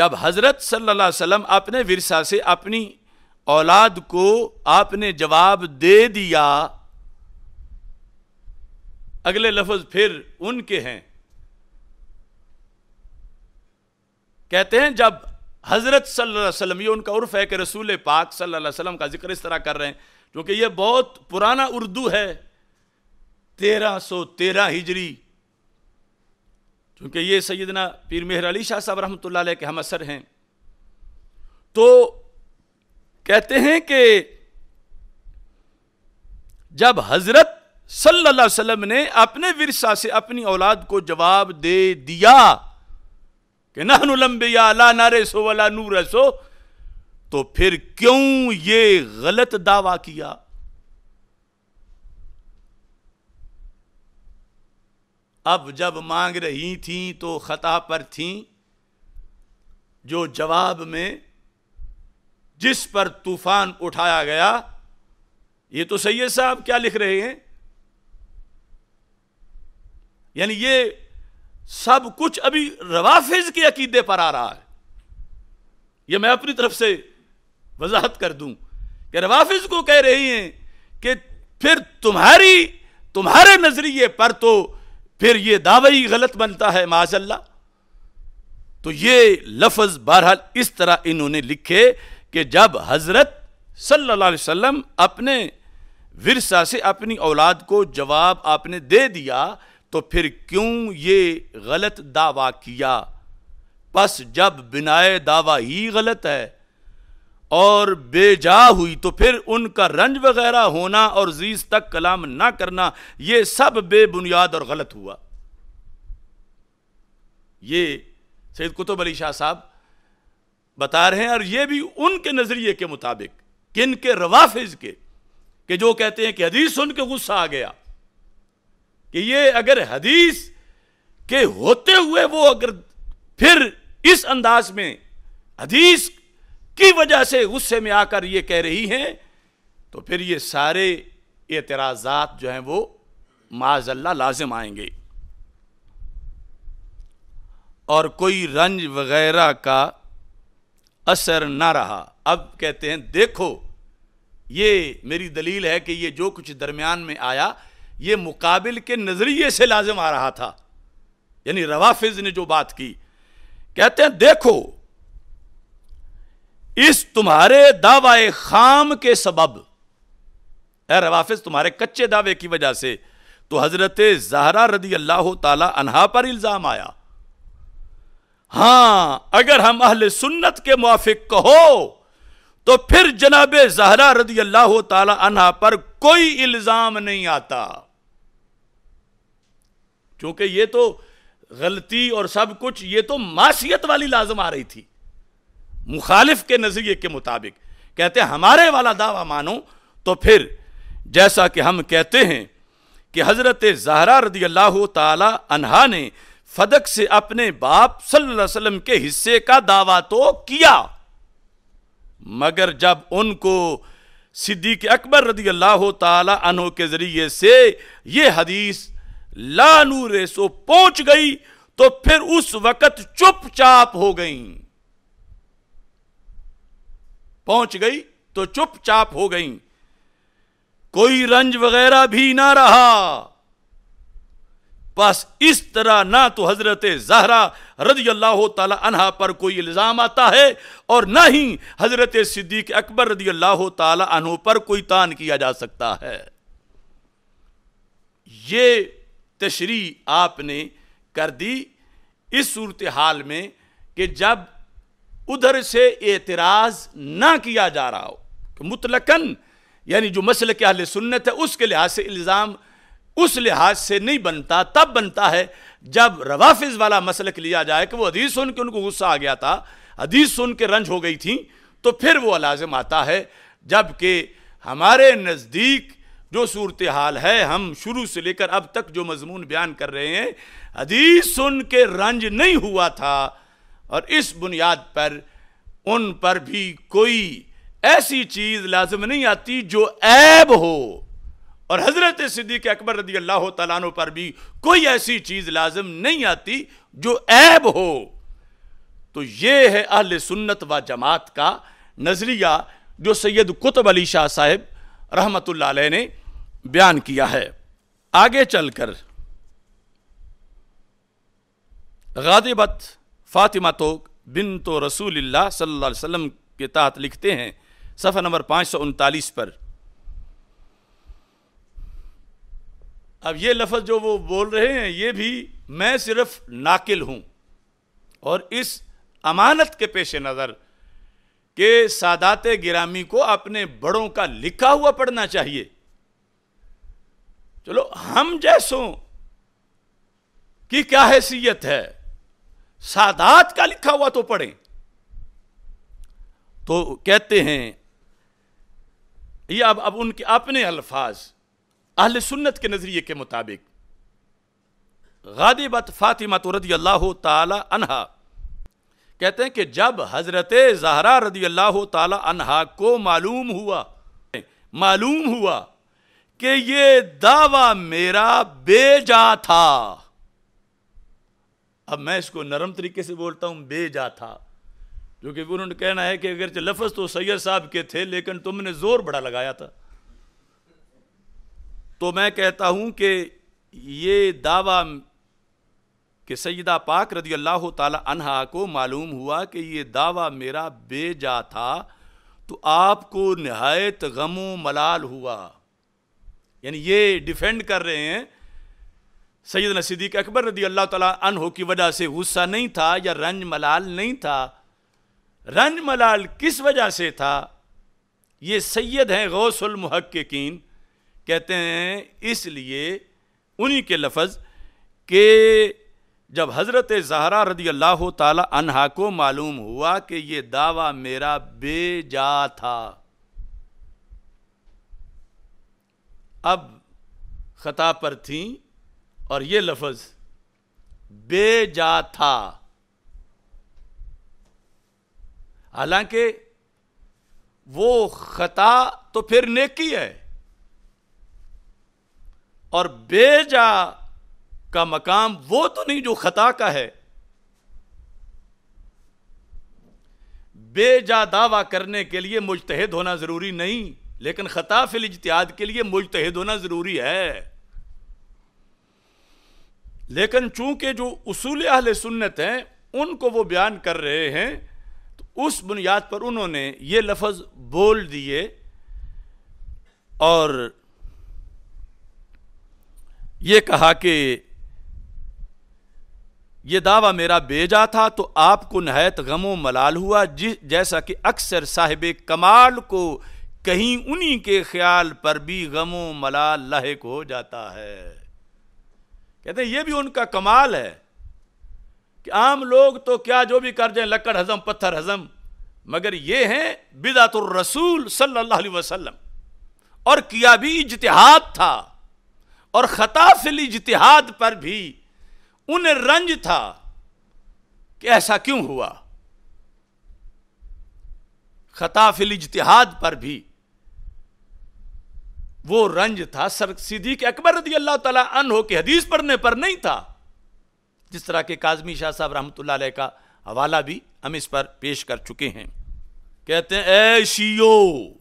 जब हज़रत सल्लल्लाहु अलैहि वसल्लम अपने विरसा से अपनी औलाद को आपने जवाब दे दिया अगले लफ्ज फिर उनके हैं कहते हैं जब हज़रत सल्लम यह ये उनका उर्फ है कि रसूल पाक सल्लम का जिक्र इस तरह कर रहे हैं क्योंकि ये बहुत पुराना उर्दू है तेरह सौ तेरह हिजरी क्योंकि ये सैदना पीर मेहर अली शाह साहब रहमत के हम असर हैं तो कहते हैं कि जब हज़रत सल्लल्लाहु अलैहि वसल्लम ने अपने विरसा से अपनी औलाद को जवाब दे दिया कि नहनुलम्बिया ला नारेसो वला सो तो फिर क्यों ये गलत दावा किया अब जब मांग रही थी तो खता पर थी जो जवाब में जिस पर तूफान उठाया गया ये तो सैयद साहब क्या लिख रहे हैं यानी ये सब कुछ अभी रवाफिज के अकीदे पर आ रहा है यह मैं अपनी तरफ से वजाहत कर दूं कि रवाफिज को कह रही हैं कि फिर तुम्हारी तुम्हारे नजरिए पर तो फिर यह दावा ही गलत बनता है माजल्ला तो ये लफज बहरहाल इस तरह इन्होंने लिखे कि जब हजरत सल्लल्लाहु अलैहि वसल्लम अपने विरसा से अपनी औलाद को जवाब आपने दे दिया तो फिर क्यों ये गलत दावा किया बस जब बिनाए दावा ही गलत है और बेजा हुई तो फिर उनका रंज वगैरह होना और जीज तक कलाम ना करना ये सब बेबुनियाद और गलत हुआ ये सैद कुतुब अली शाह साहब बता रहे हैं और ये भी उनके नज़रिए के मुताबिक किन के रवाफिज के के जो कहते हैं कि हदीस सुन के गुस्सा आ गया कि ये अगर हदीस के होते हुए वो अगर फिर इस अंदाज में हदीस की वजह से गुस्से में आकर ये कह रही हैं तो फिर ये सारे एतराज़ात जो हैं वो माजल्ला लाजिम आएंगे और कोई रंज वगैरह का असर ना रहा अब कहते हैं देखो ये मेरी दलील है कि ये जो कुछ दरमियान में आया ये मुकाबिल के नज़रिए से लाजम आ रहा था यानी रवाफिज ने जो बात की कहते हैं देखो इस तुम्हारे दावा खाम के सबब है रवाफिज तुम्हारे कच्चे दावे की वजह से तो हजरत जहरा रदी अल्लाह तला अनहा पर इल्जाम आया हां अगर हम अहल सुन्नत के मुआफिक कहो तो फिर जनाब जहरा रदी अल्लाह तला पर कोई इल्जाम नहीं आता क्योंकि ये तो गलती और सब कुछ ये तो मासीत वाली लाजम आ रही थी मुखालिफ के नज़रिए के मुताबिक कहते हमारे वाला दावा मानो तो फिर जैसा कि हम कहते हैं कि हज़रत जहरा रदी अल्लाह तहा ने फदक से अपने बाप सल्लम के हिस्से का दावा तो किया मगर जब उनको सिद्दीक अकबर रदी अल्लाह तहों के ज़रिए से ये हदीस लालू रेसो पहुंच गई तो फिर उस वक्त चुपचाप हो गई पहुंच गई तो चुपचाप हो गई कोई रंज वगैरह भी ना रहा बस इस तरह ना तो हजरत जहरा रजी अल्लाह तहा पर कोई इल्ज़ाम आता है और ना ही हजरत सिद्दीक अकबर रजी अल्लाह तहों पर कोई तान किया जा सकता है ये तशरी आपने कर दी इस सूरत हाल में कि जब उधर से एतराज़ ना किया जा रहा हो कि मुतलकन यानी जो मसल के अहल सुन्नत है उसके लिहाज से इल्ज़ाम उस लिहाज से नहीं बनता तब बनता है जब रवाफिज वाला मसलक लिया जाए कि वो हदीस सुन के उनको गुस्सा आ गया था हदीस सुन के रंज हो गई थी तो फिर वो लाजम आता है जबकि हमारे नज़दीक जो सूरत हाल है हम शुरू से लेकर अब तक जो मजमून बयान कर रहे हैं हदीस सुन के रंज नहीं हुआ था और इस बुनियाद पर उन पर भी कोई ऐसी चीज़ लाजम नहीं आती जो ऐब हो और हज़रत सिद्दीक अकबर रदी अल्लाह तु पर भी कोई ऐसी चीज़ लाजम नहीं आती जो ऐब हो तो ये है अहल सुन्नत व जमात का नज़रिया जो सैयद कुतब अली शाह साहेब रहमत ने बयान किया है आगे चलकर गादिबत फातिमा तो बिन तो रसूल सल्लाम के तहत लिखते हैं सफ़ा नंबर पाँच सौ उनतालीस पर अब ये लफ्ज़ जो वो बोल रहे हैं ये भी मैं सिर्फ नाकिल हूँ और इस अमानत के पेश नज़र के सादात गिरामी को अपने बड़ों का लिखा हुआ पढ़ना चाहिए चलो हम जैसों की क्या हैसियत है सादात का लिखा हुआ तो पढ़ें तो कहते हैं ये अब अब उनके अपने अल्फाज अहल सुन्नत के नज़रिए के मुताबिक गादिबत फ़ातिमा तो रदी अल्लाह तहा कहते हैं कि जब हज़रत जहरा रदी अल्लाह तहा को मालूम हुआ मालूम हुआ कि ये दावा मेरा बेजा था अब मैं इसको नरम तरीके से बोलता हूं बेजा था क्योंकि उन्होंने कहना है कि अगर लफज तो सैयद साहब के थे लेकिन तुमने जोर बड़ा लगाया था तो मैं कहता हूं कि ये दावा कि सैदा पाक रदी अल्लाह तहा को मालूम हुआ कि ये दावा मेरा बेजा था तो आपको नहायत गमो मलाल हुआ यानी ये डिफेंड कर रहे हैं सैद सिद्दीक अकबर रदी अल्लाह तन की वजह से गुस्सा नहीं था या रंज मलाल नहीं था रंज मलाल किस वजह से था ये सैयद हैं महक्कीन कहते हैं इसलिए उन्हीं के लफज के जब हज़रत जहरा रदी अल्लाह तला को मालूम हुआ कि ये दावा मेरा बेजा था अब ख़ता पर थी और ये लफज बेजा था हालांकि वो ख़ता तो फिर नेकी है और बेजा का मकाम वो तो नहीं जो ख़ता का है बेजा दावा करने के लिए मुजतहद होना ज़रूरी नहीं लेकिन ख़ता फिल इजतियाद के लिए मुजतहद होना ज़रूरी है लेकिन चूंकि जो असूल अहल सुन्नत हैं उनको वो बयान कर रहे हैं तो उस बुनियाद पर उन्होंने ये लफज बोल दिए और ये कहा कि ये दावा मेरा बेजा था तो आपको नहायत गमो मलाल हुआ जिस जैसा कि अक्सर साहिब कमाल को कहीं उन्हीं के ख्याल पर भी गमो मलाल लहक हो जाता है कहते हैं ये भी उनका कमाल है कि आम लोग तो क्या जो भी कर जाए लकड़ हजम पत्थर हजम मगर ये हैं बिदातुर रसूल सल्लल्लाहु अलैहि वसल्लम और किया भी इजतहाद था और ख़ता फिल पर भी उन्हें रंज था कि ऐसा क्यों हुआ ख़ता फिल इजतहाद पर भी वो रंज था सर सिद्दीक अकबर रदी अल्लाह तला हो के हदीस पढ़ने पर नहीं था जिस तरह के काजमी शाह साहब रहमत का हवाला भी हम इस पर पेश कर चुके हैं कहते हैं ऐशियो शियो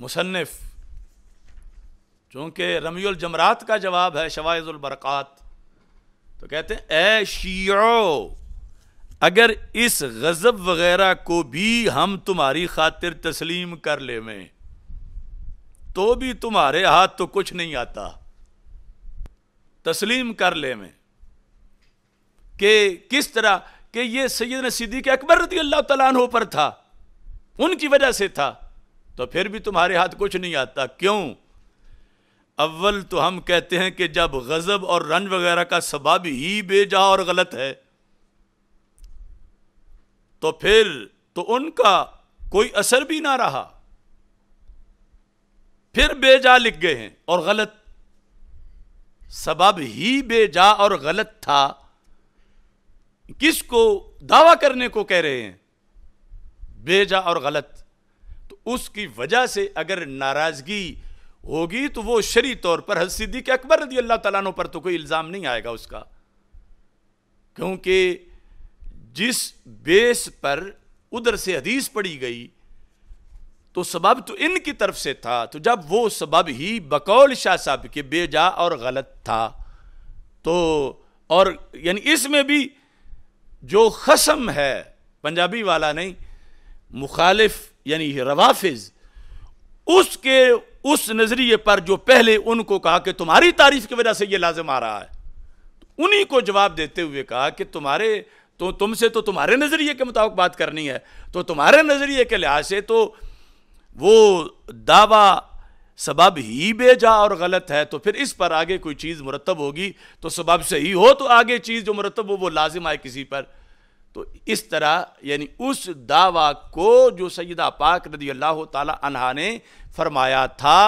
मुसन्फ चूंकि रमील जमरात का जवाब है शवाज़ुलबरक़ात तो कहते हैं ऐशियो अगर इस गज़ब वगैरह को भी हम तुम्हारी खातिर तस्लीम कर ले में तो भी तुम्हारे हाथ तो कुछ नहीं आता तस्लीम कर ले में कि किस तरह कि ये सैदन सिद्दीक अकबर रदी अल्लाह तला पर था उनकी वजह से था तो फिर भी तुम्हारे हाथ कुछ नहीं आता क्यों अव्वल तो हम कहते हैं कि जब गज़ब और रंज वगैरह का सबाब ही बेजा और गलत है तो फिर तो उनका कोई असर भी ना रहा फिर बेजा लिख गए हैं और गलत सबब ही बेजा और गलत था किसको दावा करने को कह रहे हैं बेजा और गलत तो उसकी वजह से अगर नाराजगी होगी तो वो शरी तौर पर हसीदी के अकबर रदी अल्लाह तला पर तो कोई इल्ज़ाम नहीं आएगा उसका क्योंकि जिस बेस पर उधर से हदीस पड़ी गई तो सबब तो इनकी तरफ से था तो जब वो सबब ही बकौल शाह साहब के बेजा और गलत था तो और यानी इसमें भी जो खसम है पंजाबी वाला नहीं मुखालिफ यानी रवाफिज उसके उस नज़रिए पर जो पहले उनको कहा कि तुम्हारी तारीफ की वजह से ये लाजम आ रहा है तो उन्हीं को जवाब देते हुए कहा कि तुम्हारे तो तुमसे तो तुम्हारे नज़रिए के मुताबिक बात करनी है तो तुम्हारे नज़रिए के लिहाज से तो वो दावा सबब ही बेजा और गलत है तो फिर इस पर आगे कोई चीज़ मुरतब होगी तो सबब सही हो तो आगे चीज़ जो मुरतब हो वो लाजिम आए किसी पर तो इस तरह यानी उस दावा को जो सैदा पाक रदी अल्लाह तहा ने फरमाया था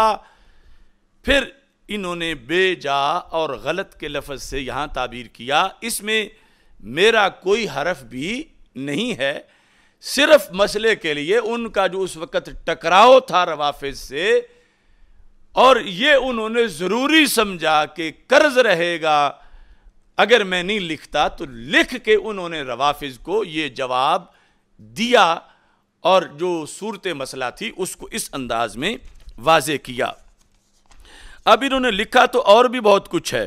फिर इन्होंने बेजा और गलत के लफज से यहाँ ताबीर किया इसमें मेरा कोई हरफ भी नहीं है सिर्फ मसले के लिए उनका जो उस वक़्त टकराव था रवाफिज से और ये उन्होंने ज़रूरी समझा कि कर्ज रहेगा अगर मैं नहीं लिखता तो लिख के उन्होंने रवाफिज को ये जवाब दिया और जो सूरत मसला थी उसको इस अंदाज में वाजे किया अब इन्होंने लिखा तो और भी बहुत कुछ है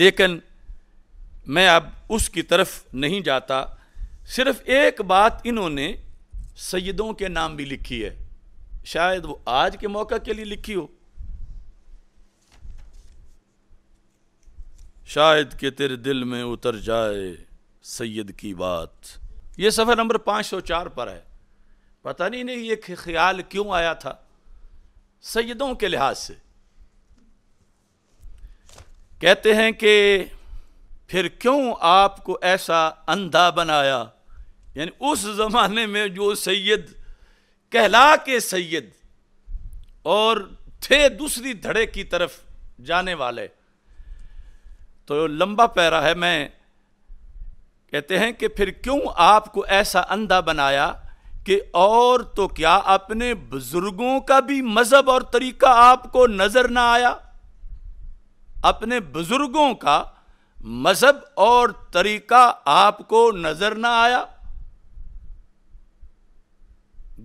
लेकिन मैं अब उसकी तरफ नहीं जाता सिर्फ एक बात इन्होंने सैदों के नाम भी लिखी है शायद वो आज के मौका के लिए लिखी हो शायद के तेरे दिल में उतर जाए सैयद की बात ये सफ़र नंबर 504 पर है पता नहीं नहीं ये ख्याल क्यों आया था सैदों के लिहाज से कहते हैं कि फिर क्यों आपको ऐसा अंधा बनाया यानी उस ज़माने में जो सैयद कहला के सैयद और थे दूसरी धड़े की तरफ जाने वाले तो लंबा पैरा है मैं कहते हैं कि फिर क्यों आपको ऐसा अंधा बनाया कि और तो क्या अपने बुजुर्गों का भी मजहब और तरीका आपको नजर ना आया अपने बुजुर्गों का मजहब और तरीका आपको नजर ना आया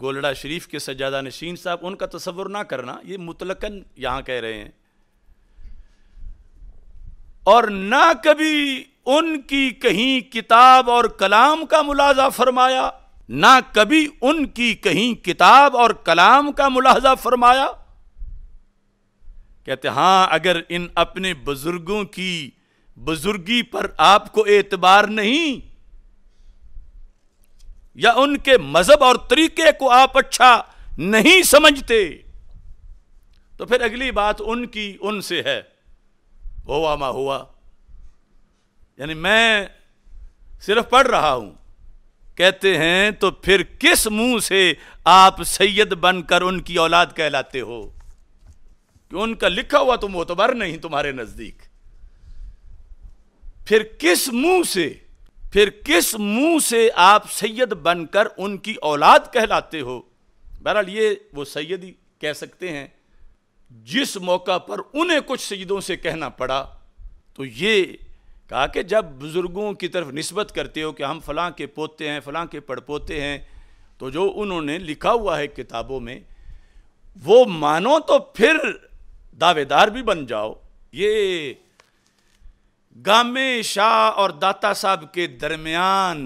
गोलड़ा शरीफ के सज्जादा नशीन साहब उनका तस्वर ना करना ये मुतलकन यहां कह रहे हैं और ना कभी उनकी कहीं किताब और कलाम का मुलाजा फरमाया ना कभी उनकी कहीं किताब और कलाम का मुलाजा फरमाया कहते हां अगर इन अपने बुजुर्गों की बुजुर्गी पर आपको एतबार नहीं या उनके मजहब और तरीके को आप अच्छा नहीं समझते तो फिर अगली बात उनकी उनसे है होवा मा हुआ यानी मैं सिर्फ पढ़ रहा हूं कहते हैं तो फिर किस मुंह से आप सैयद बनकर उनकी औलाद कहलाते हो कि उनका लिखा हुआ तो मोतबर नहीं तुम्हारे नजदीक फिर किस मुंह से फिर किस मुंह से आप सैयद बनकर उनकी औलाद कहलाते हो बहरहाल ये वो ही कह सकते हैं जिस मौका पर उन्हें कुछ सैदों से कहना पड़ा तो ये कहा कि जब बुज़ुर्गों की तरफ नस्बत करते हो कि हम फलां के पोते हैं फलां के पड़पोते हैं तो जो उन्होंने लिखा हुआ है किताबों में वो मानो तो फिर दावेदार भी बन जाओ ये गामे शाह और दाता साहब के दरमियान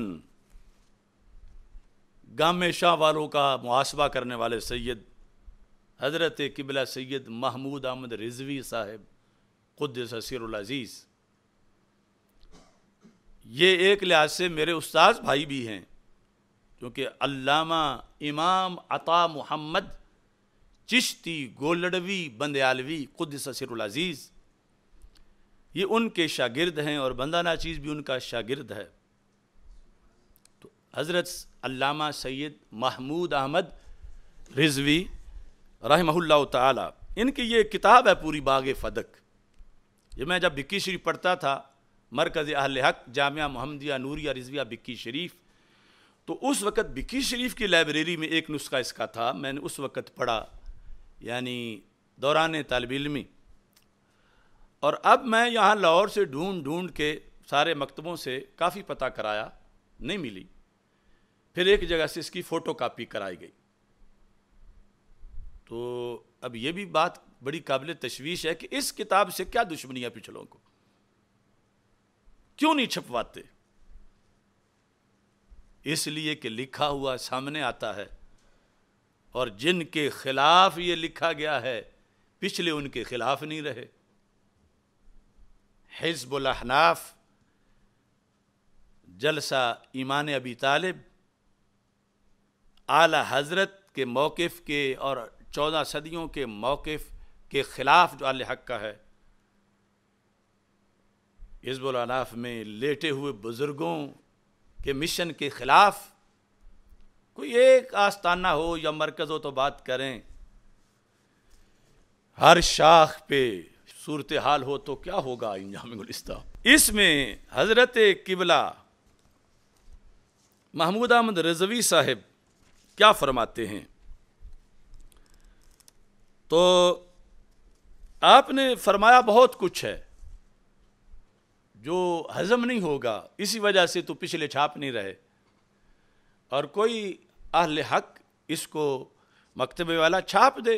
गामे शाह वालों का मुहासबा करने वाले सैयद हज़रत किबला सैयद महमूद अहमद रिजवी साहब खुद ससीरज़ीज़ ये एक लिहाज से मेरे उस्ताद भाई भी हैं क्योंकि अल्लामा इमाम अता मुहम्मद चिश्ती गोलडवी बंदयालवी खुद ससीरज़ीज़ ये उनके शागिर्द हैं और बंदा चीज़ भी उनका शागिर्द है तो हज़रत अल्लामा सैयद महमूद अहमद रिजवी रहमहुल्ला ताला इनकी ये किताब है पूरी बाग फदक ये मैं जब बिक्की शरीफ पढ़ता था मरकज़ अहल हक जामिया मोहम्मदिया नूरिया रिजविया बिक्की शरीफ तो उस वक़्त बिक्की शरीफ की लाइब्रेरी में एक नुस्खा इसका था मैंने उस वक़्त पढ़ा यानी दौरान तलब इलमी और अब मैं यहाँ लाहौर से ढूंढ ढूंढ के सारे मकतबों से काफ़ी पता कराया नहीं मिली फिर एक जगह से इसकी फ़ोटो कापी कराई गई तो अब ये भी बात बड़ी काबिल तशवीश है कि इस किताब से क्या दुश्मनी है पिछलों को क्यों नहीं छपवाते इसलिए कि लिखा हुआ सामने आता है और जिनके खिलाफ ये लिखा गया है पिछले उनके खिलाफ नहीं रहे हिजबुलहनाफ जलसा ईमान अबी तालिब आला हज़रत के मौक़ के और चौदह सदियों के मौक़ के ख़िलाफ़ जो आल हक का है हिजबुलनाफ में लेटे हुए बुज़ुर्गों के मिशन के ख़िलाफ़ कोई एक आस्ताना हो या मरकज़ हो तो बात करें हर शाख पे सूरत हाल हो तो क्या होगा इंजामगुलिस्ता इसमें हज़रत किबला महमूद अहमद रजवी साहब क्या फरमाते हैं तो आपने फरमाया बहुत कुछ है जो हज़म नहीं होगा इसी वजह से तो पिछले छाप नहीं रहे और कोई अहल हक इसको मकतबे वाला छाप दे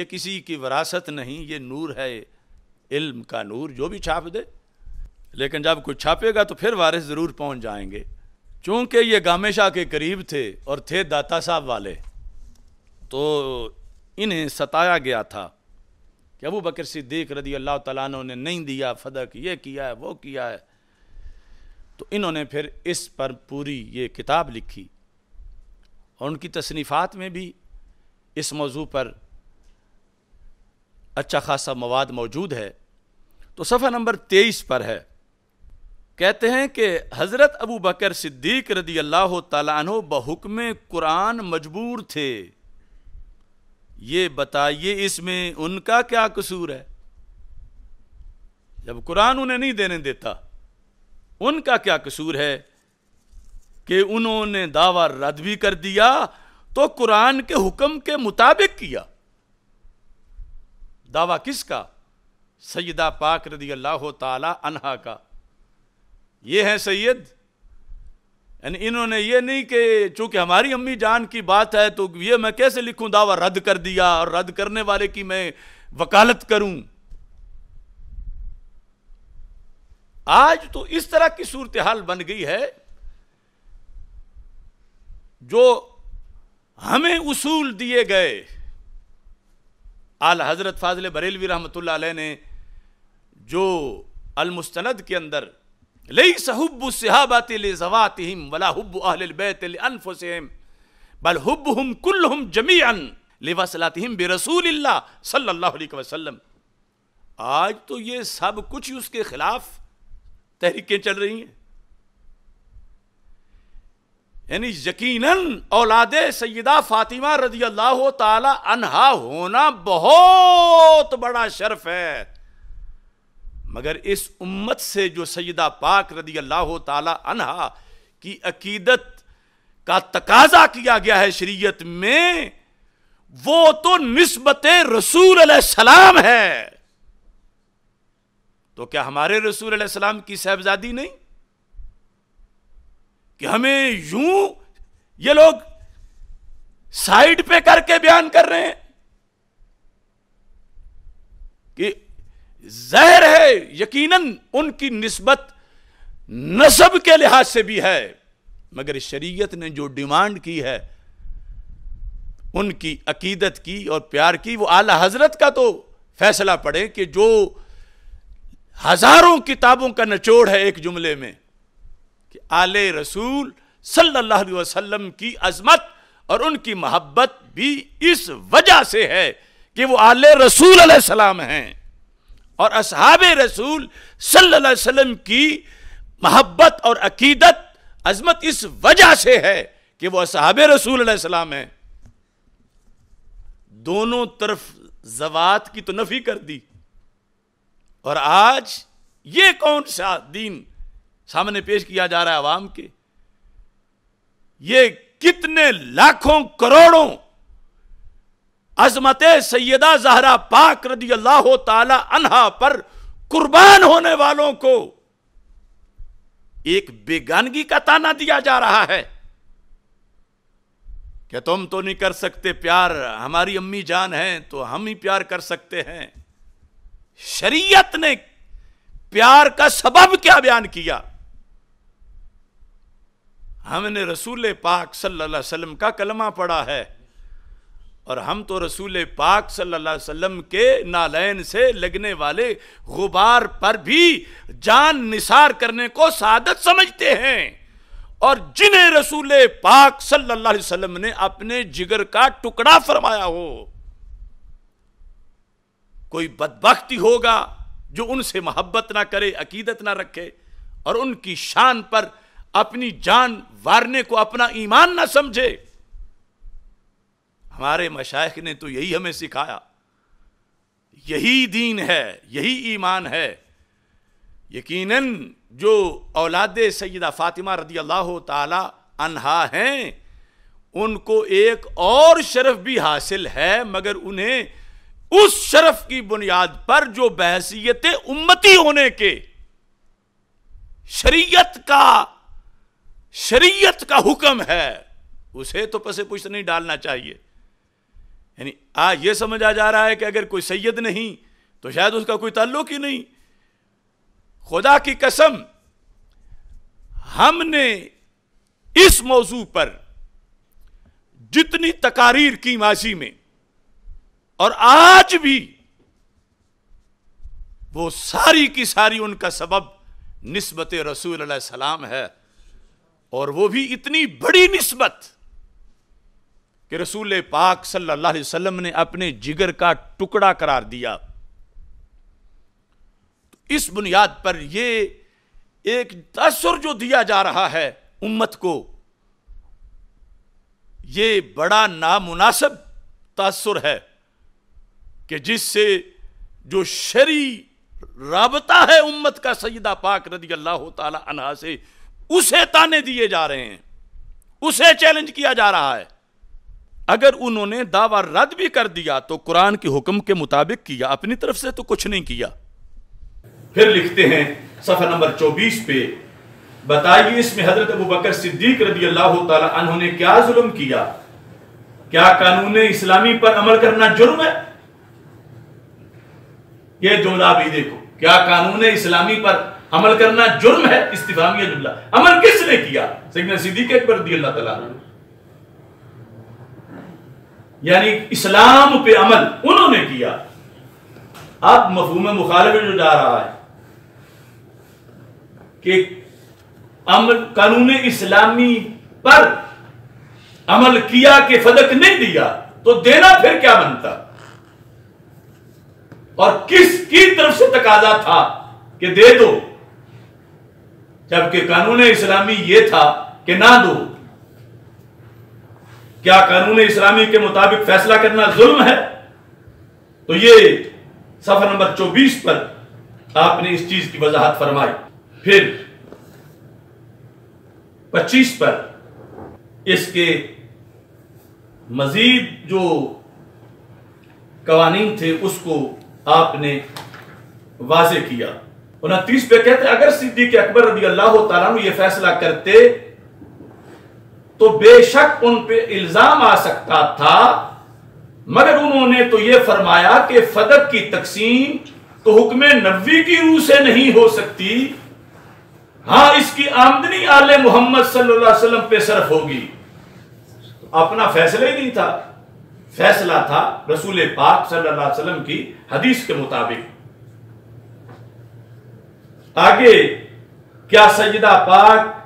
ये किसी की वरासत नहीं ये नूर है इल्म का नूर जो भी छाप दे लेकिन जब कुछ छापेगा तो फिर वारिस ज़रूर पहुंच जाएंगे चूँकि ये गामेशा के करीब थे और थे दाता साहब वाले तो इन्हें सताया गया था कि अबू बकर सिद्दीक रदी अल्लाह तु ने नहीं दिया फदक ये किया है वो किया है तो इन्होंने फिर इस पर पूरी ये किताब लिखी और उनकी तसनीफ़ात में भी इस मौजू पर अच्छा खासा मवाद मौजूद है तो सफ़ा नंबर तेईस पर है कहते हैं कि हज़रत अबू बकर सिद्दीक रदी अल्लाह तु बहुकम कुरान मजबूर थे ये बताइए इसमें उनका क्या कसूर है जब कुरान उन्हें नहीं देने देता उनका क्या कसूर है कि उन्होंने दावा रद्द भी कर दिया तो कुरान के हुक्म के मुताबिक किया दावा किसका सैदा पाक रदी अल्लाह अनहा का ये है सैयद यानी इन्होंने ये नहीं कि चूंकि हमारी अम्मी जान की बात है तो ये मैं कैसे लिखूं दावा रद्द कर दिया और रद्द करने वाले की मैं वकालत करूं आज तो इस तरह की सूरत हाल बन गई है जो हमें उसूल दिए गए आल हजरत फाजल बरेलवी रहमत ने जो अलमुस्तनद के अंदर लई सहब सिहाबात वला हब अहलबैतम बल हब हम कुल हम जमीन लिवासलातिम बेरसूल रसूल सल्ला वसलम आज तो ये सब कुछ उसके खिलाफ तहरीकें चल रही हैं यानी यकीनन औलाद सैदा फातिमा रजी अल्लाह तला अनहा होना बहुत बड़ा शर्फ है मगर इस उम्मत से जो सैदा पाक रदी अल्लाह तहा की अकीदत का तकाजा किया गया है शरीयत में वो तो नस्बत रसूल सलाम है तो क्या हमारे रसूल सलाम की साहबजादी नहीं कि हमें यूं ये लोग साइड पे करके बयान कर रहे हैं कि जहर है यकीनन उनकी नस्बत नसब के लिहाज से भी है मगर शरीयत ने जो डिमांड की है उनकी अकीदत की और प्यार की वो आला हजरत का तो फैसला पड़े कि जो हजारों किताबों का निचोड़ है एक जुमले में कि आले रसूल सल्लल्लाहु अलैहि वसल्लम की अजमत और उनकी मोहब्बत भी इस वजह से है कि वो आले रसूल सलाम हैं और असहाब रसूल सल्लल्लाहु अलैहि वसल्लम की महब्बत और अकीदत अजमत इस वजह से है कि वो असहाब रसूल सलाम है दोनों तरफ जवात की तो नफी कर दी और आज ये कौन सा दीन सामने पेश किया जा रहा है आवाम के ये कितने लाखों करोड़ों अजमत सैदा जहरा पाक रदी अल्लाह तहा पर कुर्बान होने वालों को एक बेगानगी का ताना दिया जा रहा है कि तुम तो नहीं कर सकते प्यार हमारी अम्मी जान है तो हम ही प्यार कर सकते हैं शरीयत ने प्यार का सबब क्या बयान किया हमने रसूल पाक सल्लल्लाहु अलैहि वसल्लम का कलमा पढ़ा है और हम तो रसूल पाक सल्लल्लाहु अलैहि वसल्लम के नालैन से लगने वाले गुबार पर भी जान निसार करने को सादत समझते हैं और जिन्हें रसूल पाक सल्लल्लाहु अलैहि वसल्लम ने अपने जिगर का टुकड़ा फरमाया हो कोई बदबख्ती होगा जो उनसे मोहब्बत ना करे अकीदत ना रखे और उनकी शान पर अपनी जान वारने को अपना ईमान ना समझे हमारे मशाइ ने तो यही हमें सिखाया यही दीन है यही ईमान है यकीनन जो औलाद सैदा फ़ातिमा रदी अल्लाह तहा हैं उनको एक और शरफ भी हासिल है मगर उन्हें उस शरफ की बुनियाद पर जो बहसीत उम्मती होने के शरीयत का शरीयत का हुक्म है उसे तो पसे पुश्त नहीं डालना चाहिए यानी आज ये समझ आ जा रहा है कि अगर कोई सैयद नहीं तो शायद उसका कोई ताल्लुक ही नहीं खुदा की कसम हमने इस मौजू पर जितनी तकारीर की माजी में और आज भी वो सारी की सारी उनका सबब नस्बत रसूल सलाम है और वो भी इतनी बड़ी नस्बत कि रसूल पाक सल्लल्लाहु अलैहि वसल्लम ने अपने जिगर का टुकड़ा करार दिया तो इस बुनियाद पर यह एक तसर जो दिया जा रहा है उम्मत को ये बड़ा नामुनासब तसर है कि जिससे जो शरी रबता है उम्मत का सईदा पाक रदी अल्लाह तला से उसे ताने दिए जा रहे हैं उसे चैलेंज किया जा रहा है अगर उन्होंने दावा रद्द भी कर दिया तो कुरान के हुक्म के मुताबिक किया अपनी तरफ से तो कुछ नहीं किया फिर लिखते हैं सफर नंबर 24 पे बताइए इसमें हजरत अबू बकर सिद्दीक रबी अल्लाह ने क्या जुल्म किया क्या कानून इस्लामी पर अमल करना जुर्म है यह जुमला भी देखो क्या कानून इस्लामी पर अमल करना जुर्म है इस्तीफामिया जुमला अमल किसने किया सिद्दीक अकबर रजी अल्लाह तला यानी इस्लाम पे अमल उन्होंने किया अब मफहूम मुखालफ जो जा रहा है कि अमल कानून इस्लामी पर अमल किया के फदक नहीं दिया तो देना फिर क्या बनता और किसकी तरफ से तकाजा था कि दे दो जबकि कानून इस्लामी यह था कि ना दो क्या कानून इस्लामी के मुताबिक फैसला करना जुल्म है तो ये सफर नंबर 24 पर आपने इस चीज की वजाहत फरमाई फिर 25 पर इसके मजीद जो कवानीन थे उसको आपने वाजे किया उनतीस पे कहते अगर सिद्दीक अकबर रबी अल्लाह तला यह फैसला करते तो बेशक उन पे इल्जाम आ सकता था मगर उन्होंने तो यह फरमाया कि फदक की तकसीम तो हुक्म नबी की रूह से नहीं हो सकती हां इसकी आमदनी आल मोहम्मद सल्लल्लाहु अलैहि वसल्लम पे सर्फ होगी तो अपना फैसला ही नहीं था फैसला था रसूल पाक सल्लल्लाहु अलैहि वसल्लम की हदीस के मुताबिक आगे क्या सजदा पाक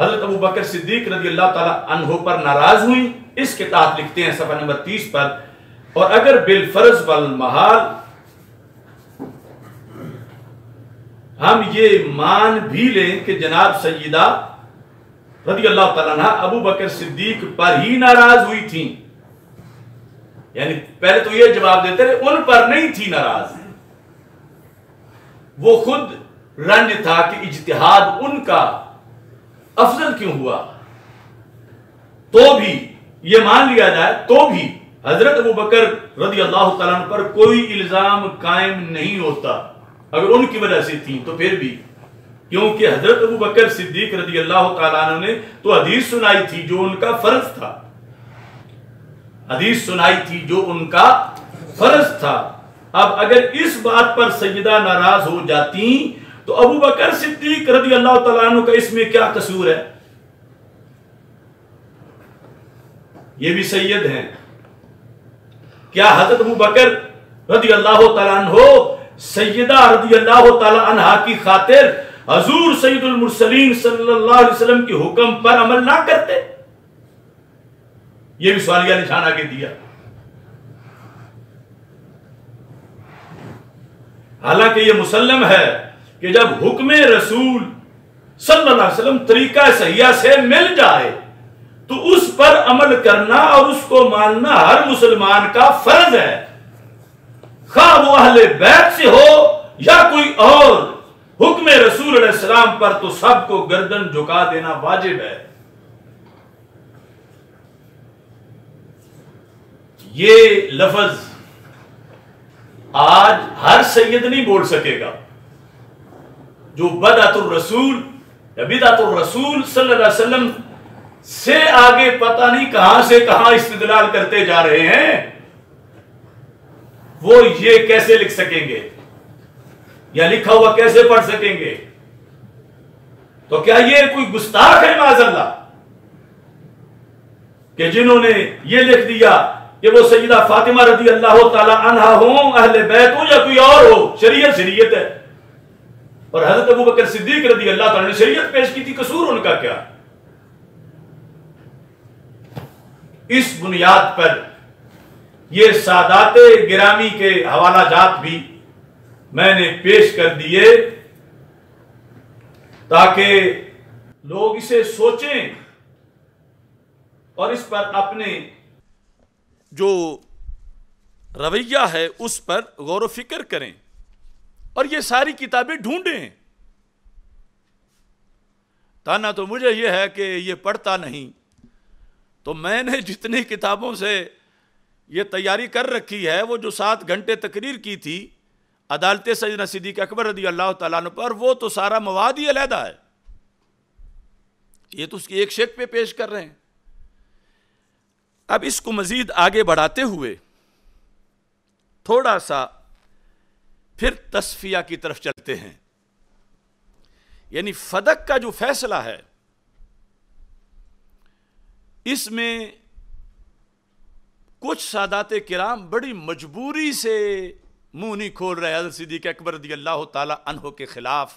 हजरत अबू बकर सिद्दीक रजी अल्लाह तहो पर नाराज हुई इस किताब लिखते हैं सफा नंबर तीस पर और अगर बिलफर्ज वल महाल हम ये मान भी लें कि जनाब सईदा रजी अल्लाह तला अबू बकर सिद्दीक पर ही नाराज हुई थी यानी पहले तो ये जवाब देते रहे उन पर नहीं थी नाराज वो खुद रंज था कि इजतिहाद उनका अफजल क्यों हुआ तो भी ये मान लिया जाए तो भी हजरत अबू बकर रजी अल्लाह पर कोई इल्जाम कायम नहीं होता अगर उनकी वजह से थी तो फिर भी क्योंकि हजरत अबू बकर सिद्दीक रजी अल्लाह तला ने तो हदीस सुनाई थी जो उनका फर्ज था हदीस सुनाई थी जो उनका फर्ज था अब अगर इस बात पर सजदा नाराज हो जाती तो अबू बकर सिद्दीक रदी अल्लाह तु का इसमें क्या कसूर है ये भी सैयद हैं क्या हजरत अबू बकर रदी अल्लाह तु सैदा रदी अल्लाह तला की खातिर हजूर सईदुल सल्लाम सल्लल्लाहु अलैहि वसल्लम के हुक्म पर अमल ना करते ये भी सवालिया निशान आगे दिया हालांकि ये मुसलम है कि जब हुक्म रसूल सल्लल्लाहु तरीका सहिया से मिल जाए तो उस पर अमल करना और उसको मानना हर मुसलमान का फर्ज है खा वो अहले बैत से हो या कोई और हुक्म रसूल सलाम पर तो सबको गर्दन झुका देना वाजिब है ये लफज आज हर सैयद नहीं बोल सकेगा जो बदातुर रसूल बदातुर रसूल सल्लल्लाहु अलैहि वसल्लम से आगे पता नहीं कहां से कहां इस्तलाल करते जा रहे हैं वो ये कैसे लिख सकेंगे या लिखा हुआ कैसे पढ़ सकेंगे तो क्या ये कोई गुस्ताख है माजल्ला कि जिन्होंने ये लिख दिया कि वो सईदा फातिमा रजी अल्लाह तला अनहा हो अहले बैत हो या कोई और हो शरीयत शरीयत है और हजरत अबू बकर सिद्दीक रदी अल्लाह तला ने शरीयत पेश की थी कसूर उनका क्या इस बुनियाद पर ये सादात गिरामी के हवाला जात भी मैंने पेश कर दिए ताकि लोग इसे सोचें और इस पर अपने जो रवैया है उस पर गौर फिक्र करें और ये सारी किताबें ढूंढें ताना तो मुझे ये है कि ये पढ़ता नहीं तो मैंने जितनी किताबों से ये तैयारी कर रखी है वो जो सात घंटे तकरीर की थी अदालत सजना सिद्दीक अकबर रदी अल्लाह तला पर वो तो सारा मवाद ही अलहदा है ये तो उसकी एक शेक पे पेश कर रहे हैं अब इसको मज़ीद आगे बढ़ाते हुए थोड़ा सा फिर तस्फिया की तरफ चलते हैं यानी फदक का जो फैसला है इसमें कुछ सादात किराम बड़ी मजबूरी से मुंह नहीं खोल रहे अल सिद्दीक अकबर रदी अल्लाह तहो के खिलाफ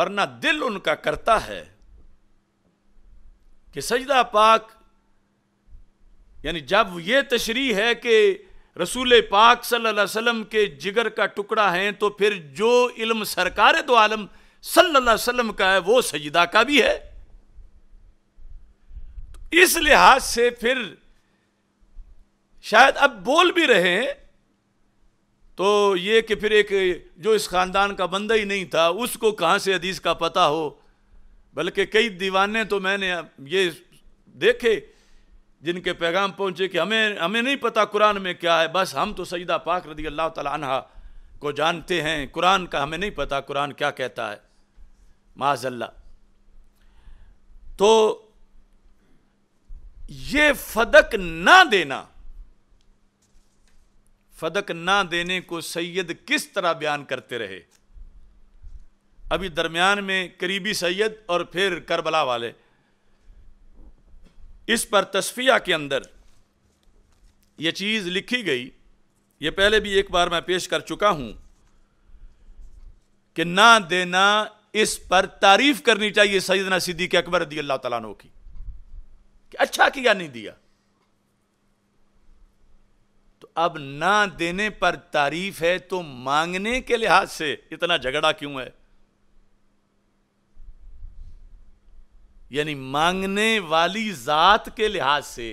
वरना दिल उनका करता है कि सजदा पाक यानी जब ये तशरी है कि रसूल पाक सल्लल्लाहु अलैहि वसल्लम के जिगर का टुकड़ा हैं तो फिर जो इल्म सरकार दो आलम सल्लल्लाहु अलैहि वसल्लम का है वो सजदा का भी है तो इस लिहाज से फिर शायद अब बोल भी रहे हैं तो ये कि फिर एक जो इस ख़ानदान का बंदा ही नहीं था उसको कहाँ से हदीस का पता हो बल्कि कई दीवाने तो मैंने ये देखे जिनके पैगाम पहुँचे कि हमें हमें नहीं पता कुरान में क्या है बस हम तो सईदा पाक रदी अल्लाह तहा को जानते हैं कुरान का हमें नहीं पता कुरान क्या कहता है माजल्ला तो ये फदक ना देना फदक ना देने को सैयद किस तरह बयान करते रहे अभी दरमियान में करीबी सैयद और फिर करबला वाले इस पर तस्फिया के अंदर यह चीज़ लिखी गई ये पहले भी एक बार मैं पेश कर चुका हूँ कि ना देना इस पर तारीफ करनी चाहिए सैदना के अकबर दी अल्लाह तला की कि अच्छा किया नहीं दिया तो अब ना देने पर तारीफ है तो मांगने के लिहाज से इतना झगड़ा क्यों है यानी मांगने वाली जात के लिहाज से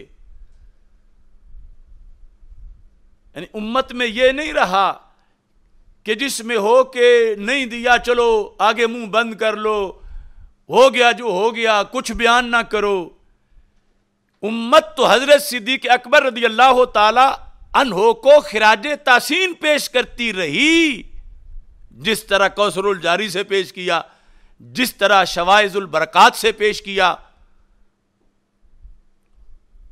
यानी उम्मत में यह नहीं रहा कि जिसमें हो के नहीं दिया चलो आगे मुंह बंद कर लो हो गया जो हो गया कुछ बयान ना करो उम्मत तो हजरत सिद्दीक अकबर रदी अल्लाह अनहो को खराज तासीन पेश करती रही जिस तरह कौसरुल जारी से पेश किया जिस तरह शवाइजुल बरक़ात से पेश किया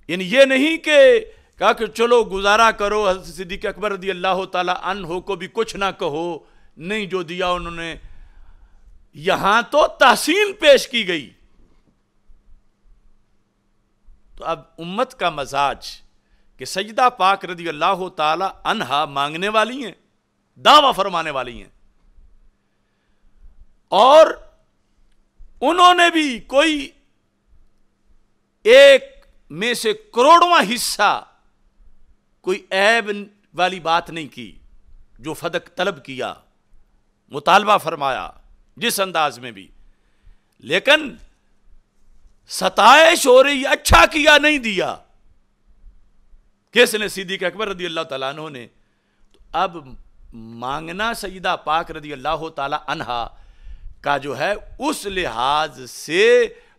यानी ये नहीं कि कहा कि चलो गुजारा करो हजरत सिद्दीक अकबर रदी अल्लाह अन हो को भी कुछ ना कहो नहीं जो दिया उन्होंने यहां तो तहसीन पेश की गई तो अब उम्मत का मजाज कि सजदा पाक रदी अल्लाह अनहा मांगने वाली हैं दावा फरमाने वाली हैं और उन्होंने भी कोई एक में से करोड़वा हिस्सा कोई ऐब वाली बात नहीं की जो फदक तलब किया मुतालबा फरमाया जिस अंदाज में भी लेकिन सताइश हो रही अच्छा किया नहीं दिया किसने के अकबर रदी अल्लाह तला ने तो अब मांगना सईदा पाक रदी अल्लाह तला अनहा का जो है उस लिहाज से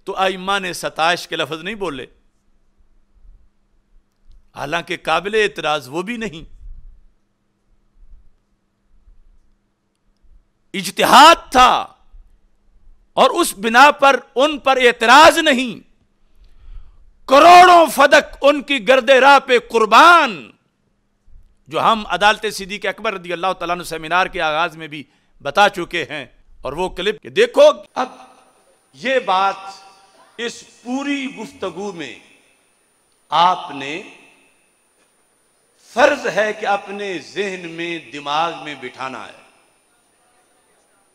तो आइमा ने सताइश के लफ्ज नहीं बोले हालांकि काबिल एतराज वो भी नहीं इजतिहाद था और उस बिना पर उन पर एतराज नहीं करोड़ों फदक उनकी गर्द राह पे कुर्बान जो हम अदालत सिद्दीक अकबर रदी अल्लाह तला सेमिनार के आगाज में भी बता चुके हैं और वो क्लिप कि देखो अब ये बात इस पूरी गुफ्तगु में आपने फर्ज है कि अपने जहन में दिमाग में बिठाना है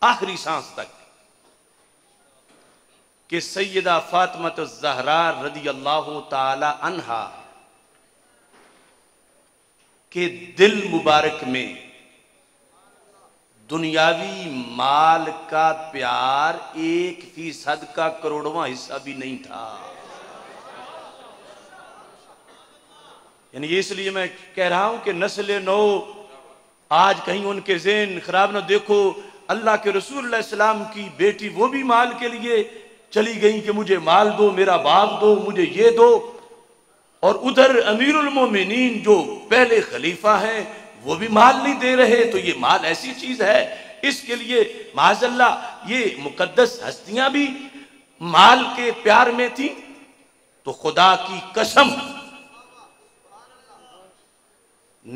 आखिरी सांस तक कि सैदा फातमत जहरा रदी अल्लाह तहा के दिल मुबारक में दुनियावी माल का प्यार एक फीसद का करोड़वा हिस्सा भी नहीं था यानी इसलिए मैं कह रहा हूं कि नस्ल नो आज कहीं उनके जेन खराब ना देखो अल्लाह के रसूल की बेटी वो भी माल के लिए चली गई कि मुझे माल दो मेरा बाप दो मुझे ये दो और उधर अमीरुलमोमिन जो पहले खलीफा हैं वो भी माल नहीं दे रहे तो ये माल ऐसी चीज है इसके लिए माजल्ला ये मुकदस हस्तियां भी माल के प्यार में थी तो खुदा की कसम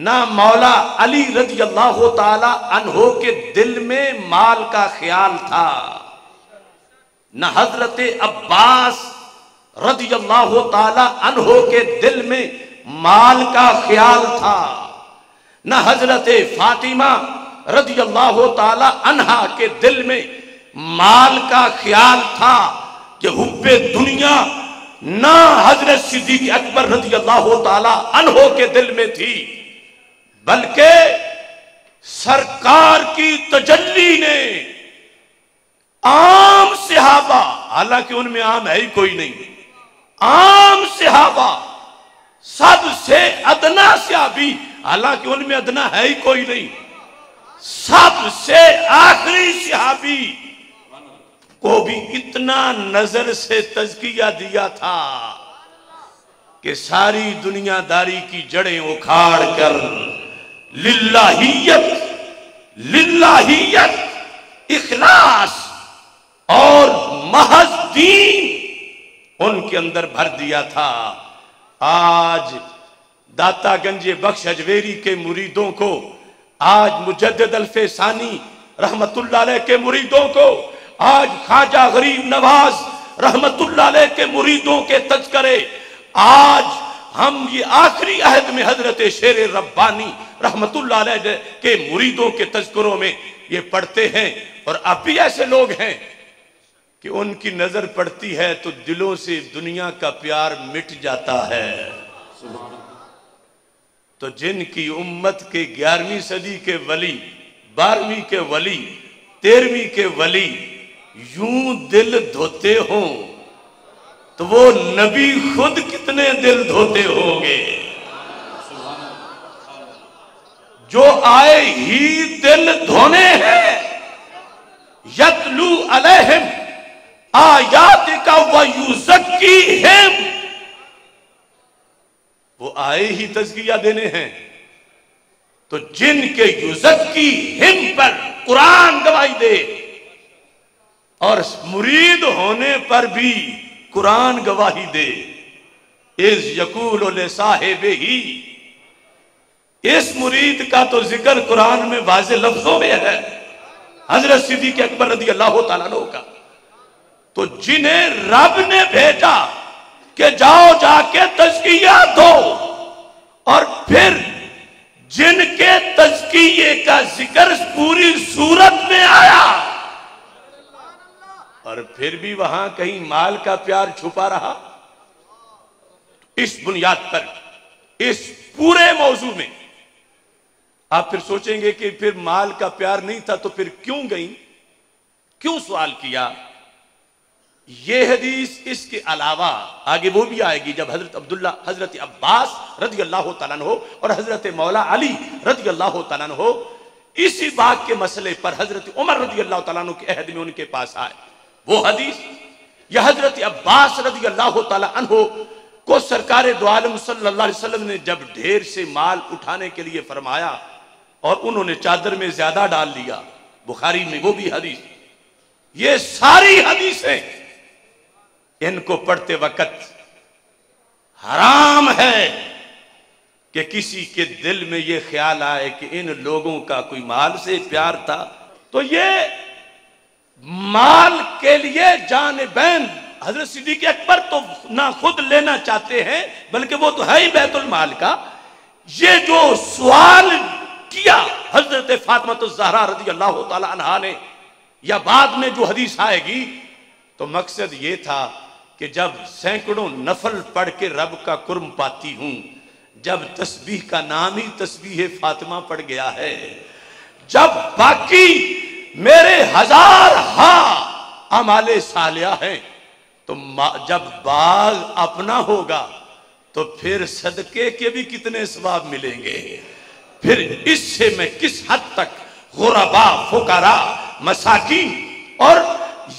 ना मौला अली रजी अल्लाह अनहो के दिल में माल का ख्याल था न हजरत अब्बास रजी अल्लाह अनहो के दिल में माल का ख्याल था न हजरत फातिमा रजी अल्लाह तहा के दिल में माल का ख्याल था कि हुब्बे दुनिया ना हजरत सिद्दीक अकबर रजी अल्लाह तहो के दिल में थी बल्कि सरकार की तजल्ली ने आम सिहाबा हालांकि उनमें आम है ही कोई नहीं आम सिहाबा सबसे अदना सियाबी हालांकि उनमें अदना है ही कोई नहीं सबसे आखिरी सिहाबी को भी इतना नजर से तजकिया दिया था कि सारी दुनियादारी की जड़ें उखाड़ कर लिल्लाहियत लिल्लाहियत इखलास और महज दीन उनके अंदर भर दिया था आज दाता गंजे बख्श अजवेरी के मुरीदों को आज मुजद अल्फेसानी रहमत के मुरीदों को आज खाजा गरीब नवाज रहमत के मुरीदों के तस्करे आज हम ये आखिरी अहद में हजरत शेर रब्बानी रहमत के मुरीदों के तस्करों में ये पढ़ते हैं और अब भी ऐसे लोग हैं कि उनकी नजर पड़ती है तो दिलों से दुनिया का प्यार मिट जाता है सुभान। तो जिनकी उम्मत के ग्यारहवीं सदी के वली बारहवीं के वली तेरहवीं के वली यूं दिल धोते हो तो वो नबी खुद कितने दिल धोते होंगे जो आए ही दिल धोने हैं यतलू अलहम आयात का वह की हिम वो आए ही तजकिया देने हैं तो जिनके युजत की हिम पर कुरान गवाही दे और मुरीद होने पर भी कुरान गवाही दे इस यकूल साहेब ही इस मुरीद का तो जिक्र कुरान में वाज लफ्जों में है हजरत सिद्दीक अकबर रदी अल्लाह तला का तो जिन्हें रब ने भेजा कि जाओ जाके तजकिया दो और फिर जिनके तजकिए का जिक्र पूरी सूरत में आया और फिर भी वहां कहीं माल का प्यार छुपा रहा इस बुनियाद पर इस पूरे मौजू में आप फिर सोचेंगे कि फिर माल का प्यार नहीं था तो फिर क्यों गई क्यों सवाल किया ये हदीस इसके अलावा आगे वो भी आएगी जब हजरत अब्दुल्ला हजरत अब्बास रजी अल्लाह तन हो और हजरत मौला अली रजी अल्लाह तन हो इसी बाग के मसले पर हजरत उमर रजी अल्लाह तन के अहद में उनके पास आए वो हदीस यह हजरत अब्बास रजी अल्लाह तन को सरकार सल्लाम ने जब ढेर से माल उठाने के लिए फरमाया और उन्होंने चादर में ज्यादा डाल लिया बुखारी में वो भी हदीस ये सारी हदीसें इनको पढ़ते वक्त हराम है कि किसी के दिल में यह ख्याल आए कि इन लोगों का कोई माल से प्यार था तो ये माल के लिए जान बैन हजरत सिद्दीक अकबर तो ना खुद लेना चाहते हैं बल्कि वो तो है ही बैतुल माल का ये जो सवाल किया हजरत फातमत जहरा रजी अल्लाह तला ने या बाद में जो हदीस आएगी तो मकसद ये था कि जब सैकड़ों नफल पढ़ के रब का कुर्म पाती हूं जब तस्बीह का नाम ही तस्बीह फातिमा पड़ गया है जब बाकी मेरे हजार हा अमाले सालिया हैं तो जब बाग अपना होगा तो फिर सदके के भी कितने स्वाब मिलेंगे फिर इससे मैं किस हद तक गुरबा फुकरा मसाकी और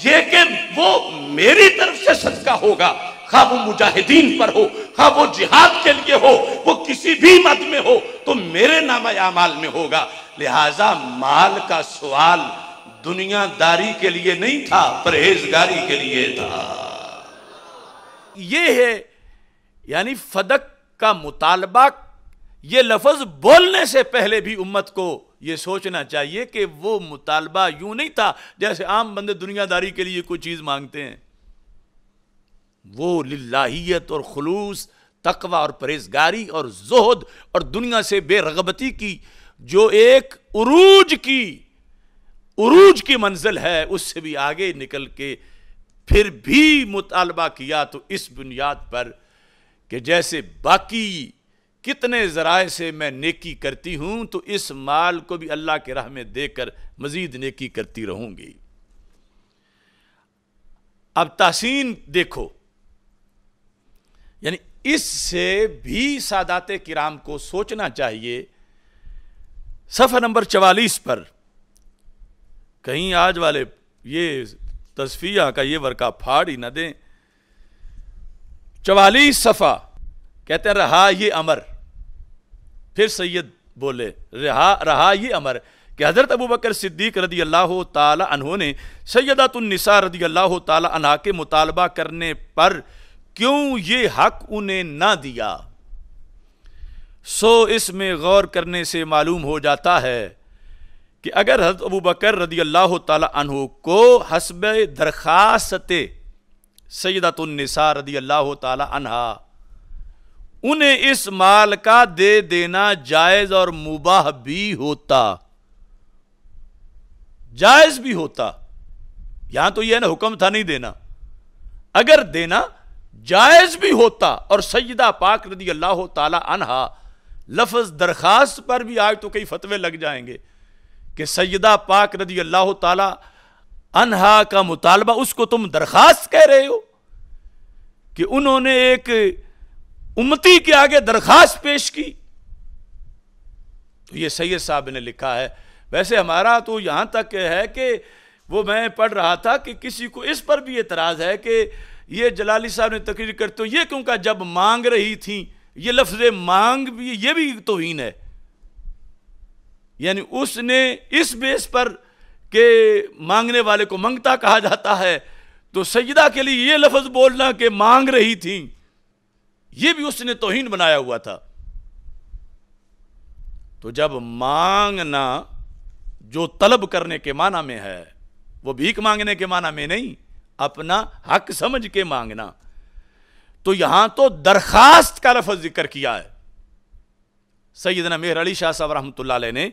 ये कि वो मेरी तरफ से सदका होगा खा हाँ, वो मुजाहिदीन पर हो खा हाँ, वो जिहाद के लिए हो वो किसी भी मत में हो तो मेरे नाम अमाल में होगा लिहाजा माल का सवाल दुनियादारी के लिए नहीं था परहेजगारी के लिए था ये है यानी फदक का मुतालबा ये लफज बोलने से पहले भी उम्मत को ये सोचना चाहिए कि वो मुतालबा यूं नहीं था जैसे आम बंदे दुनियादारी के लिए कोई चीज़ मांगते हैं वो लाहीत और खलूस तकवा और परहेजगारी और जहद और दुनिया से बेरगबती की जो एक उरूज की उरूज की मंजिल है उससे भी आगे निकल के फिर भी मुतालबा किया तो इस बुनियाद पर कि जैसे बाकी कितने ज़राए से मैं नेकी करती हूँ तो इस माल को भी अल्लाह के राह में देकर मज़ीद नेकी करती रहूँगी अब तासीन देखो यानी इससे भी सादात किराम को सोचना चाहिए सफ़ा नंबर चवालीस पर कहीं आज वाले ये तस्फिया का ये वर्का फाड़ ही ना दें चवालीस सफ़ा कहते हैं रहा ये अमर फिर सैयद बोले रहा रहा ये अमर कि हज़रत अबू बकर सिद्दीक रदी अल्लाह तहों ने सैदातुलनसा रदी अल्लाह तह के मुतालबा करने पर क्यों ये हक उन्हें ना दिया सो इसमें गौर करने से मालूम हो जाता है कि अगर हज़रत अबू बकर रदी अल्लाह तहों को हसब दरख्वास्त सैदातुलनसा रदी अल्लाह तहा उन्हें इस माल का दे देना जायज और मुबाह भी होता जायज भी होता यहां तो यह ना हुक्म था नहीं देना अगर देना जायज भी होता और सैदा पाक रदी अल्लाह अनहा लफज दरखास्त पर भी आज तो कई फतवे लग जाएंगे कि सैदा पाक रदी अल्लाह तहा का मुतालबा उसको तुम दरखास्त कह रहे हो कि उन्होंने एक उम्मती के आगे दरखास्त पेश की तो ये सैयद साहब ने लिखा है वैसे हमारा तो यहां तक है कि वो मैं पढ़ रहा था कि किसी को इस पर भी एतराज़ है कि ये जलाली साहब ने तकरीर करते तो ये क्यों कहा जब मांग रही थी ये लफ्ज़ मांग भी ये भी तोहन है यानी उसने इस बेस पर के मांगने वाले को मंगता कहा जाता है तो सजदा के लिए ये लफ्ज़ बोलना कि मांग रही थी यह भी उसने तोहीन बनाया हुआ था तो जब मांगना जो तलब करने के माना में है वो भीख मांगने के माना में नहीं अपना हक समझ के मांगना तो यहां तो दरखास्त का लफज जिक्र किया है सैदना मेहर अली शाह साहब रहमत ने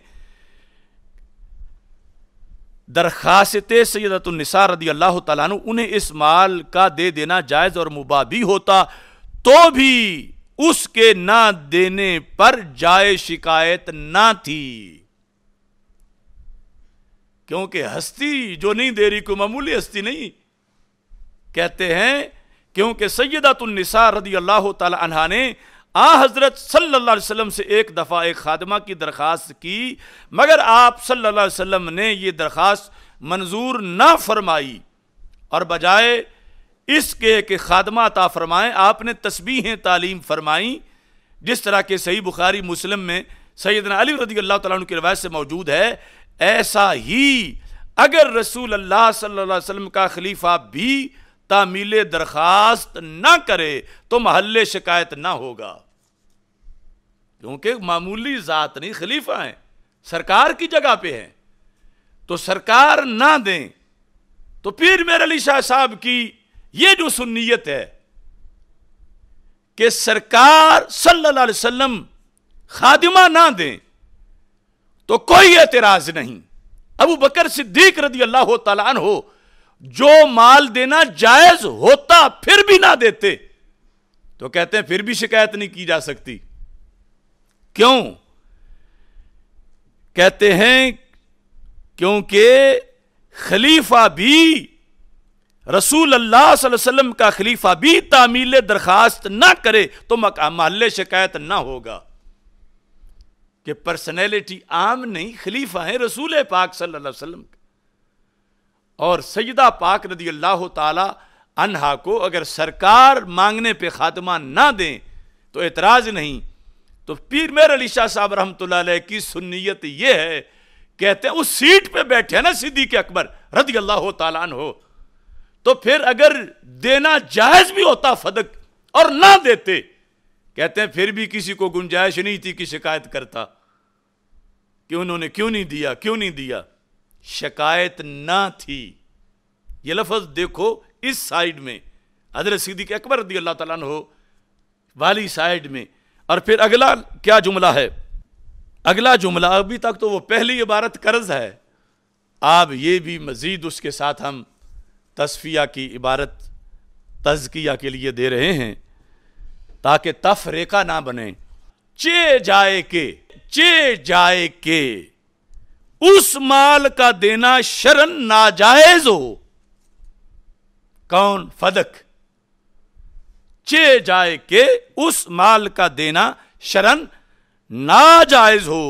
दरखास्त सैदतुलनिसार रदी अल्लाह तु उन्हें इस माल का दे देना जायज़ और मुबा भी होता तो भी उसके ना देने पर जाए शिकायत ना थी क्योंकि हस्ती जो नहीं दे रही को मामूली हस्ती नहीं कहते हैं क्योंकि सैदातुलनिसा रदी अल्लाह तहा ने आ हज़रत सल्लल्लाहु अलैहि वसल्लम से एक दफ़ा एक खादमा की दरख्वास्त की मगर आप सल्लल्लाहु अलैहि वसल्लम ने यह दरख्वास्त मंजूर ना फरमाई और बजाय इसके के खादमा ता फरमाएँ आपने तस्बीहें तालीम फरमाई जिस तरह के सही बुखारी मुस्लिम में सैदना अली रजी अल्लाह तु की रवायत से मौजूद है ऐसा ही अगर रसूल अल्लाह सल्ला का खलीफा भी तामील दरखास्त ना करे तो महल शिकायत ना होगा क्योंकि मामूली ज़ात नहीं खलीफा है सरकार की जगह पे हैं तो सरकार ना दें तो फिर मेरे अली शाह साहब की ये जो सुन्नीयत है कि सरकार सल्लल्लाहु अलैहि वसल्लम खादिमा ना दें तो कोई एतराज नहीं अबू बकर सिद्दीक रदी अल्लाह तलान हो जो माल देना जायज होता फिर भी ना देते तो कहते हैं फिर भी शिकायत नहीं की जा सकती क्यों कहते हैं क्योंकि खलीफा भी रसूल अल्लाह वसल्लम का खलीफा भी तामील दरखास्त ना करे तो महल शिकायत ना होगा कि पर्सनैलिटी आम नहीं खलीफा है रसूल पाक सल्लल्लाहु अलैहि वसल्लम और सईदा पाक रदी अल्लाह तहा को अगर सरकार मांगने पर खात्मा ना दें तो एतराज़ नहीं तो पीर मेर अली शाह साहब रहमत की सुन्नीत यह है कहते हैं उस सीट पर बैठे ना सिद्दीक अकबर रदी अल्लाह तन हो तो फिर अगर देना जायज भी होता फदक और ना देते कहते हैं फिर भी किसी को गुंजाइश नहीं थी कि शिकायत करता कि उन्होंने क्यों नहीं दिया क्यों नहीं दिया शिकायत ना थी ये लफज देखो इस साइड में हजरत सिद्दीक अकबर दी अल्लाह तला हो वाली साइड में और फिर अगला क्या जुमला है अगला जुमला अभी तक तो वो पहली इबारत कर्ज है आप ये भी मजीद उसके साथ हम तस्फिया की इबारत तजकिया के लिए दे रहे हैं ताकि तफरेका ना बने चे जाए के चे जाए के उस माल का देना शरण नाजायज हो कौन फदक चे जाए के उस माल का देना शरण नाजायज हो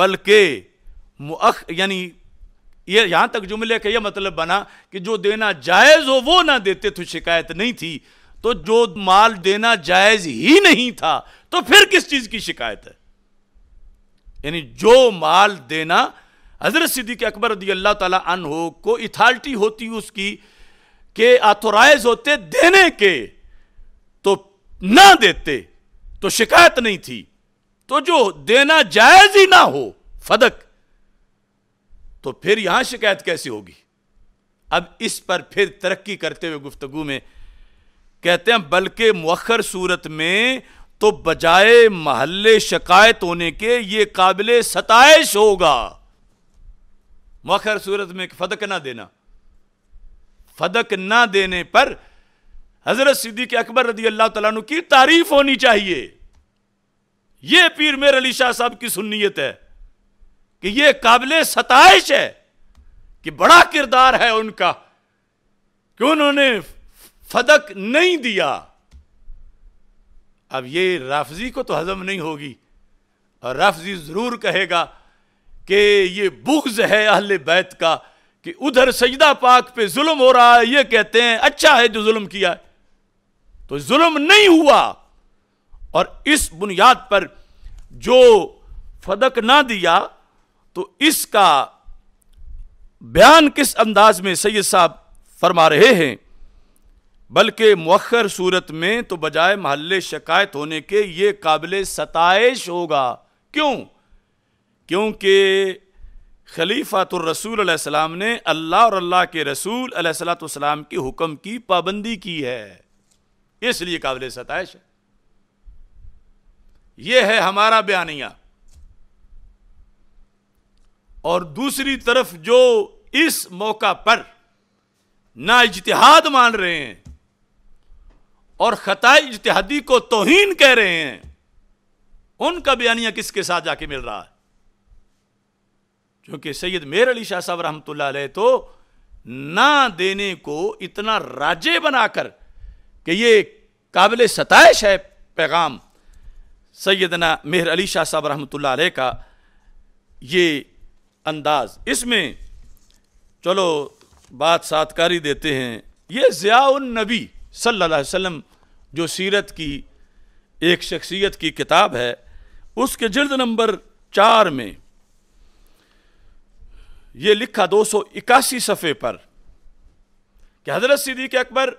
बल्कि यानी ये यहाँ तक जुमले का यह मतलब बना कि जो देना जायज़ हो वो ना देते तो शिकायत नहीं थी तो जो माल देना जायज़ ही नहीं था तो फिर किस चीज़ की शिकायत है यानी जो माल देना हजरत सिद्दीक अकबर रदी अल्लाह तन हो को इथार्टी होती उसकी के ऑथोराइज होते देने के तो ना देते तो शिकायत नहीं थी तो जो देना जायज़ ही ना हो फदक तो फिर यहां शिकायत कैसे होगी अब इस पर फिर तरक्की करते हुए गुफ्तगु में कहते हैं बल्कि मखर सूरत में तो बजाय महल्ले शिकायत होने के ये काबिल सताइश होगा मखर सूरत में फदक ना देना फदक ना देने पर हजरत के अकबर रदी अल्लाह तु की तारीफ होनी चाहिए यह पीर मेर अली शाह साहब की सुन्नीत है कि यह काबिल सतश है कि बड़ा किरदार है उनका कि उन्होंने फदक नहीं दिया अब ये राफजी को तो हजम नहीं होगी और राफजी ज़रूर कहेगा कि ये बुग्ज है अहल बैत का कि उधर सजदा पाक पे जुल्म हो रहा है ये कहते हैं अच्छा है जो जुल्म किया है तो जुल्म नहीं हुआ और इस बुनियाद पर जो फदक ना दिया तो इसका बयान किस अंदाज में सैयद साहब फरमा रहे हैं बल्कि मखर सूरत में तो बजाय महल शिकायत होने के ये काबिल सतश होगा क्यों क्योंकि खलीफ़ातरसूल सलाम ने अल्लाह और अल्लाह के रसूल सलाम के हुक्म की पाबंदी की है इसलिए काबिल सतश है यह है हमारा बयानिया और दूसरी तरफ जो इस मौका पर ना इजतिहाद मान रहे हैं और ख़ता इजतिहादी को तोहन कह रहे हैं उनका बयानिया किसके साथ जाके मिल रहा है क्योंकि सैयद मेर अली शाह साहब रहमत तो ना देने को इतना राजे बनाकर कि ये काबिल सतश है पैगाम सैदना मेहर अली शाह साहब रहमत का ये अंदाज इसमें चलो बात सातकारी देते हैं ये ज़ियाउन नबी सल्लल्लाहु अलैहि वसल्लम जो सीरत की एक शख्सियत की किताब है उसके जिल्द नंबर चार में ये लिखा दो सौ इक्यासी सफ़े पर कि हज़रत सिद्दीक अकबर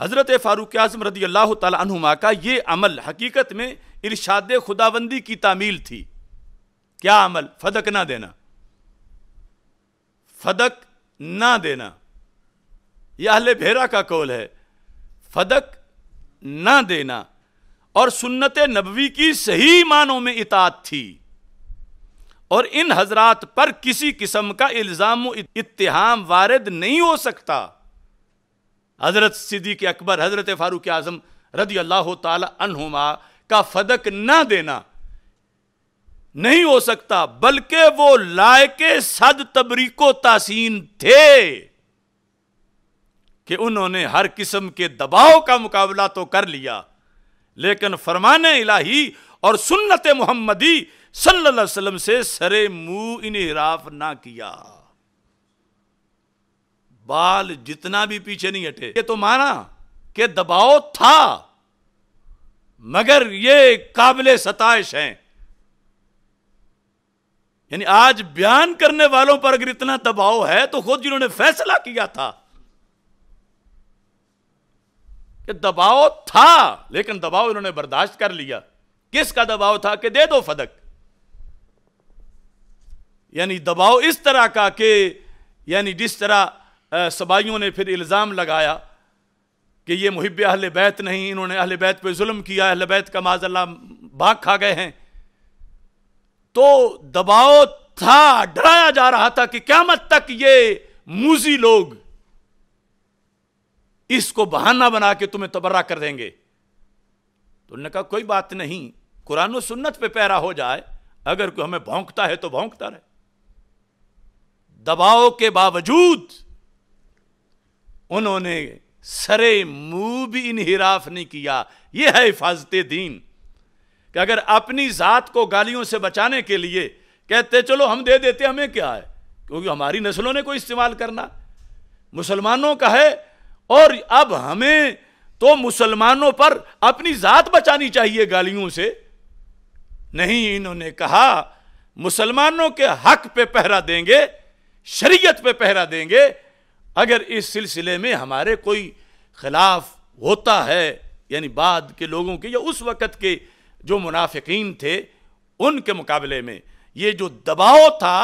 हज़रत फ़ारूक आज़म रदी अल्लाह तुमा का ये अमल हकीकत में इरशाद खुदाबंदी की तामील थी क्या अमल फदक ना देना फदक ना देना यह अहले भेरा का कौल है फदक ना देना और सुन्नत नबवी की सही मानों में इतात थी और इन हजरात पर किसी किस्म का इल्ज़ाम इत्तेहाम वारद नहीं हो सकता हज़रत सिद्दीक अकबर हज़रत फ़ारूक आज़म रदी अल्लाह तुमा का फदक ना देना नहीं हो सकता बल्कि वो लायके सद तबरीको तासीन थे कि उन्होंने हर किस्म के दबाव का मुकाबला तो कर लिया लेकिन फरमान इलाही और सुन्नत मोहम्मदी सल्लल्लाहु अलैहि वसल्लम से सरे मुंह इनहराफ ना किया बाल जितना भी पीछे नहीं हटे ये तो माना कि दबाव था मगर ये काबिल सताइश हैं यानी आज बयान करने वालों पर अगर इतना दबाव है तो खुद जिन्होंने फैसला किया था कि दबाव था लेकिन दबाव इन्होंने बर्दाश्त कर लिया किसका दबाव था कि दे दो फदक यानी दबाव इस तरह का कि यानी जिस तरह सबाइयों ने फिर इल्ज़ाम लगाया कि ये मुहिब अहल बैत नहीं इन्होंने अहल बैत पे जुल्म किया अहल बैत का माजल्ला भाग खा गए हैं तो दबाव था डराया जा रहा था कि क्या मत तक ये मूजी लोग इसको बहाना बना के तुम्हें तबर्रा कर देंगे तो उन्होंने कहा कोई बात नहीं कुरान सुन्नत पे पैरा हो जाए अगर कोई हमें भौंकता है तो भौंकता रहे दबाव के बावजूद उन्होंने सरे मुंह भी इनहिराफ नहीं किया यह है हिफाजत दीन कि अगर अपनी ज़ात को गालियों से बचाने के लिए कहते चलो हम दे देते हमें क्या है क्योंकि हमारी नस्लों ने कोई इस्तेमाल करना मुसलमानों का है और अब हमें तो मुसलमानों पर अपनी ज़ात बचानी चाहिए गालियों से नहीं इन्होंने कहा मुसलमानों के हक पे पहरा देंगे शरीयत पे पहरा देंगे अगर इस सिलसिले में हमारे कोई खिलाफ होता है यानी बाद के लोगों के या उस वक़्त के जो मुनाफिकीन थे उनके मुकाबले में ये जो दबाव था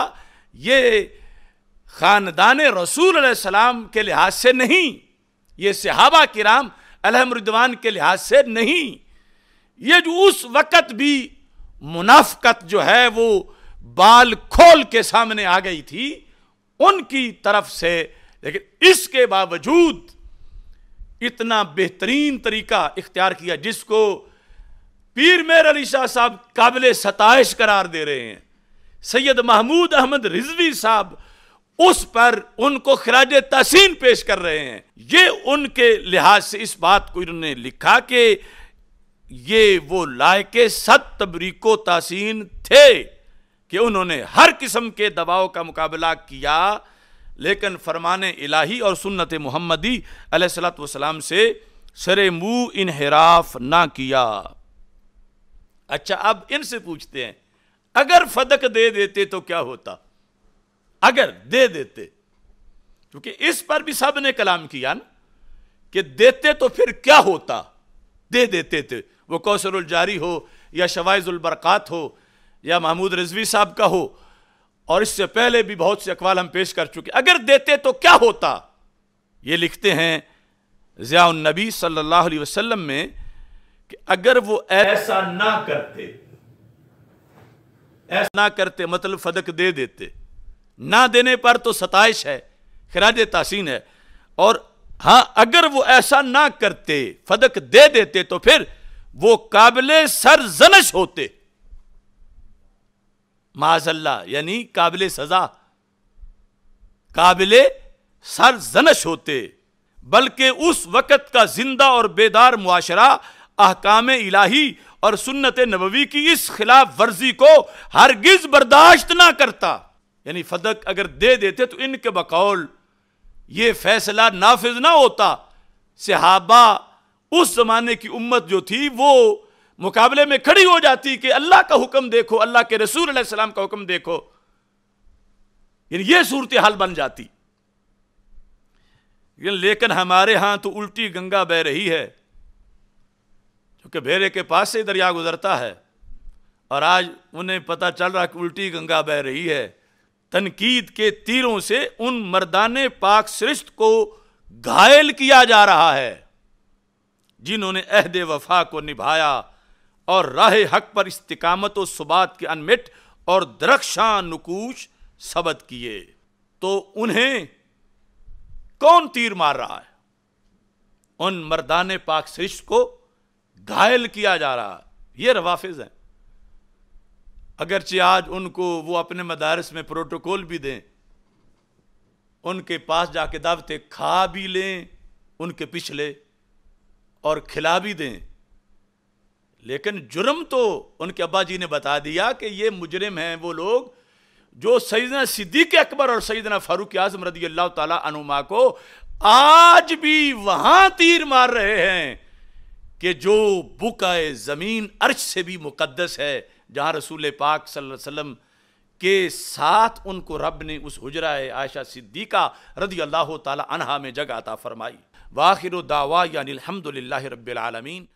ये ख़ानदान रसूल सलाम के लिहाज से नहीं ये सहाबा किराम अलहमरिदवान के लिहाज से नहीं ये जो उस वक़्त भी मुनाफ़त जो है वो बाल खोल के सामने आ गई थी उनकी तरफ से लेकिन इसके बावजूद इतना बेहतरीन तरीका इख्तियार किया जिसको पीर मेर अली शाह साहब काबिल सतश करार दे रहे हैं सैयद महमूद अहमद रिजवी साहब उस पर उनको खराज तहसीन पेश कर रहे हैं ये उनके लिहाज से इस बात को इन्होंने लिखा कि ये वो लायक सत तबरीको तहसीन थे कि उन्होंने हर किस्म के दबाव का मुकाबला किया लेकिन फरमान इलाही और सुन्नत मोहम्मदी सलाम से सरे मुँह इनहराफ ना किया अच्छा अब इनसे पूछते हैं अगर फदक दे देते तो क्या होता अगर दे देते क्योंकि इस पर भी सब ने कलाम किया ना कि देते तो फिर क्या होता दे देते थे वो कौशल जारी हो या शवाइजुल बरक़ात हो या महमूद रजवी साहब का हो और इससे पहले भी बहुत से अकवाल हम पेश कर चुके अगर देते तो क्या होता ये लिखते हैं ज़ियानबी सल्लल्लाहु अलैहि वसल्लम में कि अगर वो ऐसा ना करते ऐसा ना करते मतलब फदक दे देते ना देने पर तो सताइश है खराज तासीन है और हां अगर वो ऐसा ना करते फदक दे देते तो फिर वो काबिल सरजनश होते माजल्ला यानी काबिल सजा काबिल सरजनश होते बल्कि उस वक़्त का जिंदा और बेदार मुआशरा अहकाम इलाही और सुन्नत नबवी की इस खिलाफ वर्जी को हरगिज बर्दाश्त ना करता यानी फदक अगर दे देते तो इनके बकौल ये फैसला नाफिज ना होता सिहाबा उस ज़माने की उम्मत जो थी वो मुकाबले में खड़ी हो जाती कि अल्लाह का हुक्म देखो अल्लाह के रसूल सलाम का हुक्म देखो यानी ये सूरत हाल बन जाती लेकिन हमारे यहां तो उल्टी गंगा बह रही है क्योंकि भेरे के पास से दरिया गुजरता है और आज उन्हें पता चल रहा कि उल्टी गंगा बह रही है तनकीद के तीरों से उन मर्दाने पाक श्रिष्ट को घायल किया जा रहा है जिन्होंने अहद वफा को निभाया और राह हक पर इस्तकामत सुबात के अनमिट और दरख्शां नकूश सबद किए तो उन्हें कौन तीर मार रहा है उन मर्दाने पाक श्रिष्ट को घायल किया जा रहा ये रवाफिज हैं अगरचे आज उनको वो अपने मदारस में प्रोटोकॉल भी दें उनके पास जाके दावते खा भी लें उनके पिछले और खिला भी दें लेकिन जुर्म तो उनके अब्बा जी ने बता दिया कि ये मुजरिम हैं वो लोग जो सईदना सिद्दीक अकबर और सईदना फारूक आजम रदी अल्लाह तुमा को आज भी वहां तीर मार रहे हैं कि जो बुक ज़मीन अर्श से भी मुकदस है जहाँ रसूल पाक सल्लम के साथ उनको रब ने उस हजरा आयशा सिद्दीका रदी अल्लाह तला में जगह अता फरमाई वाखिर दावा यानी अलहमदिल्ला रबालमीन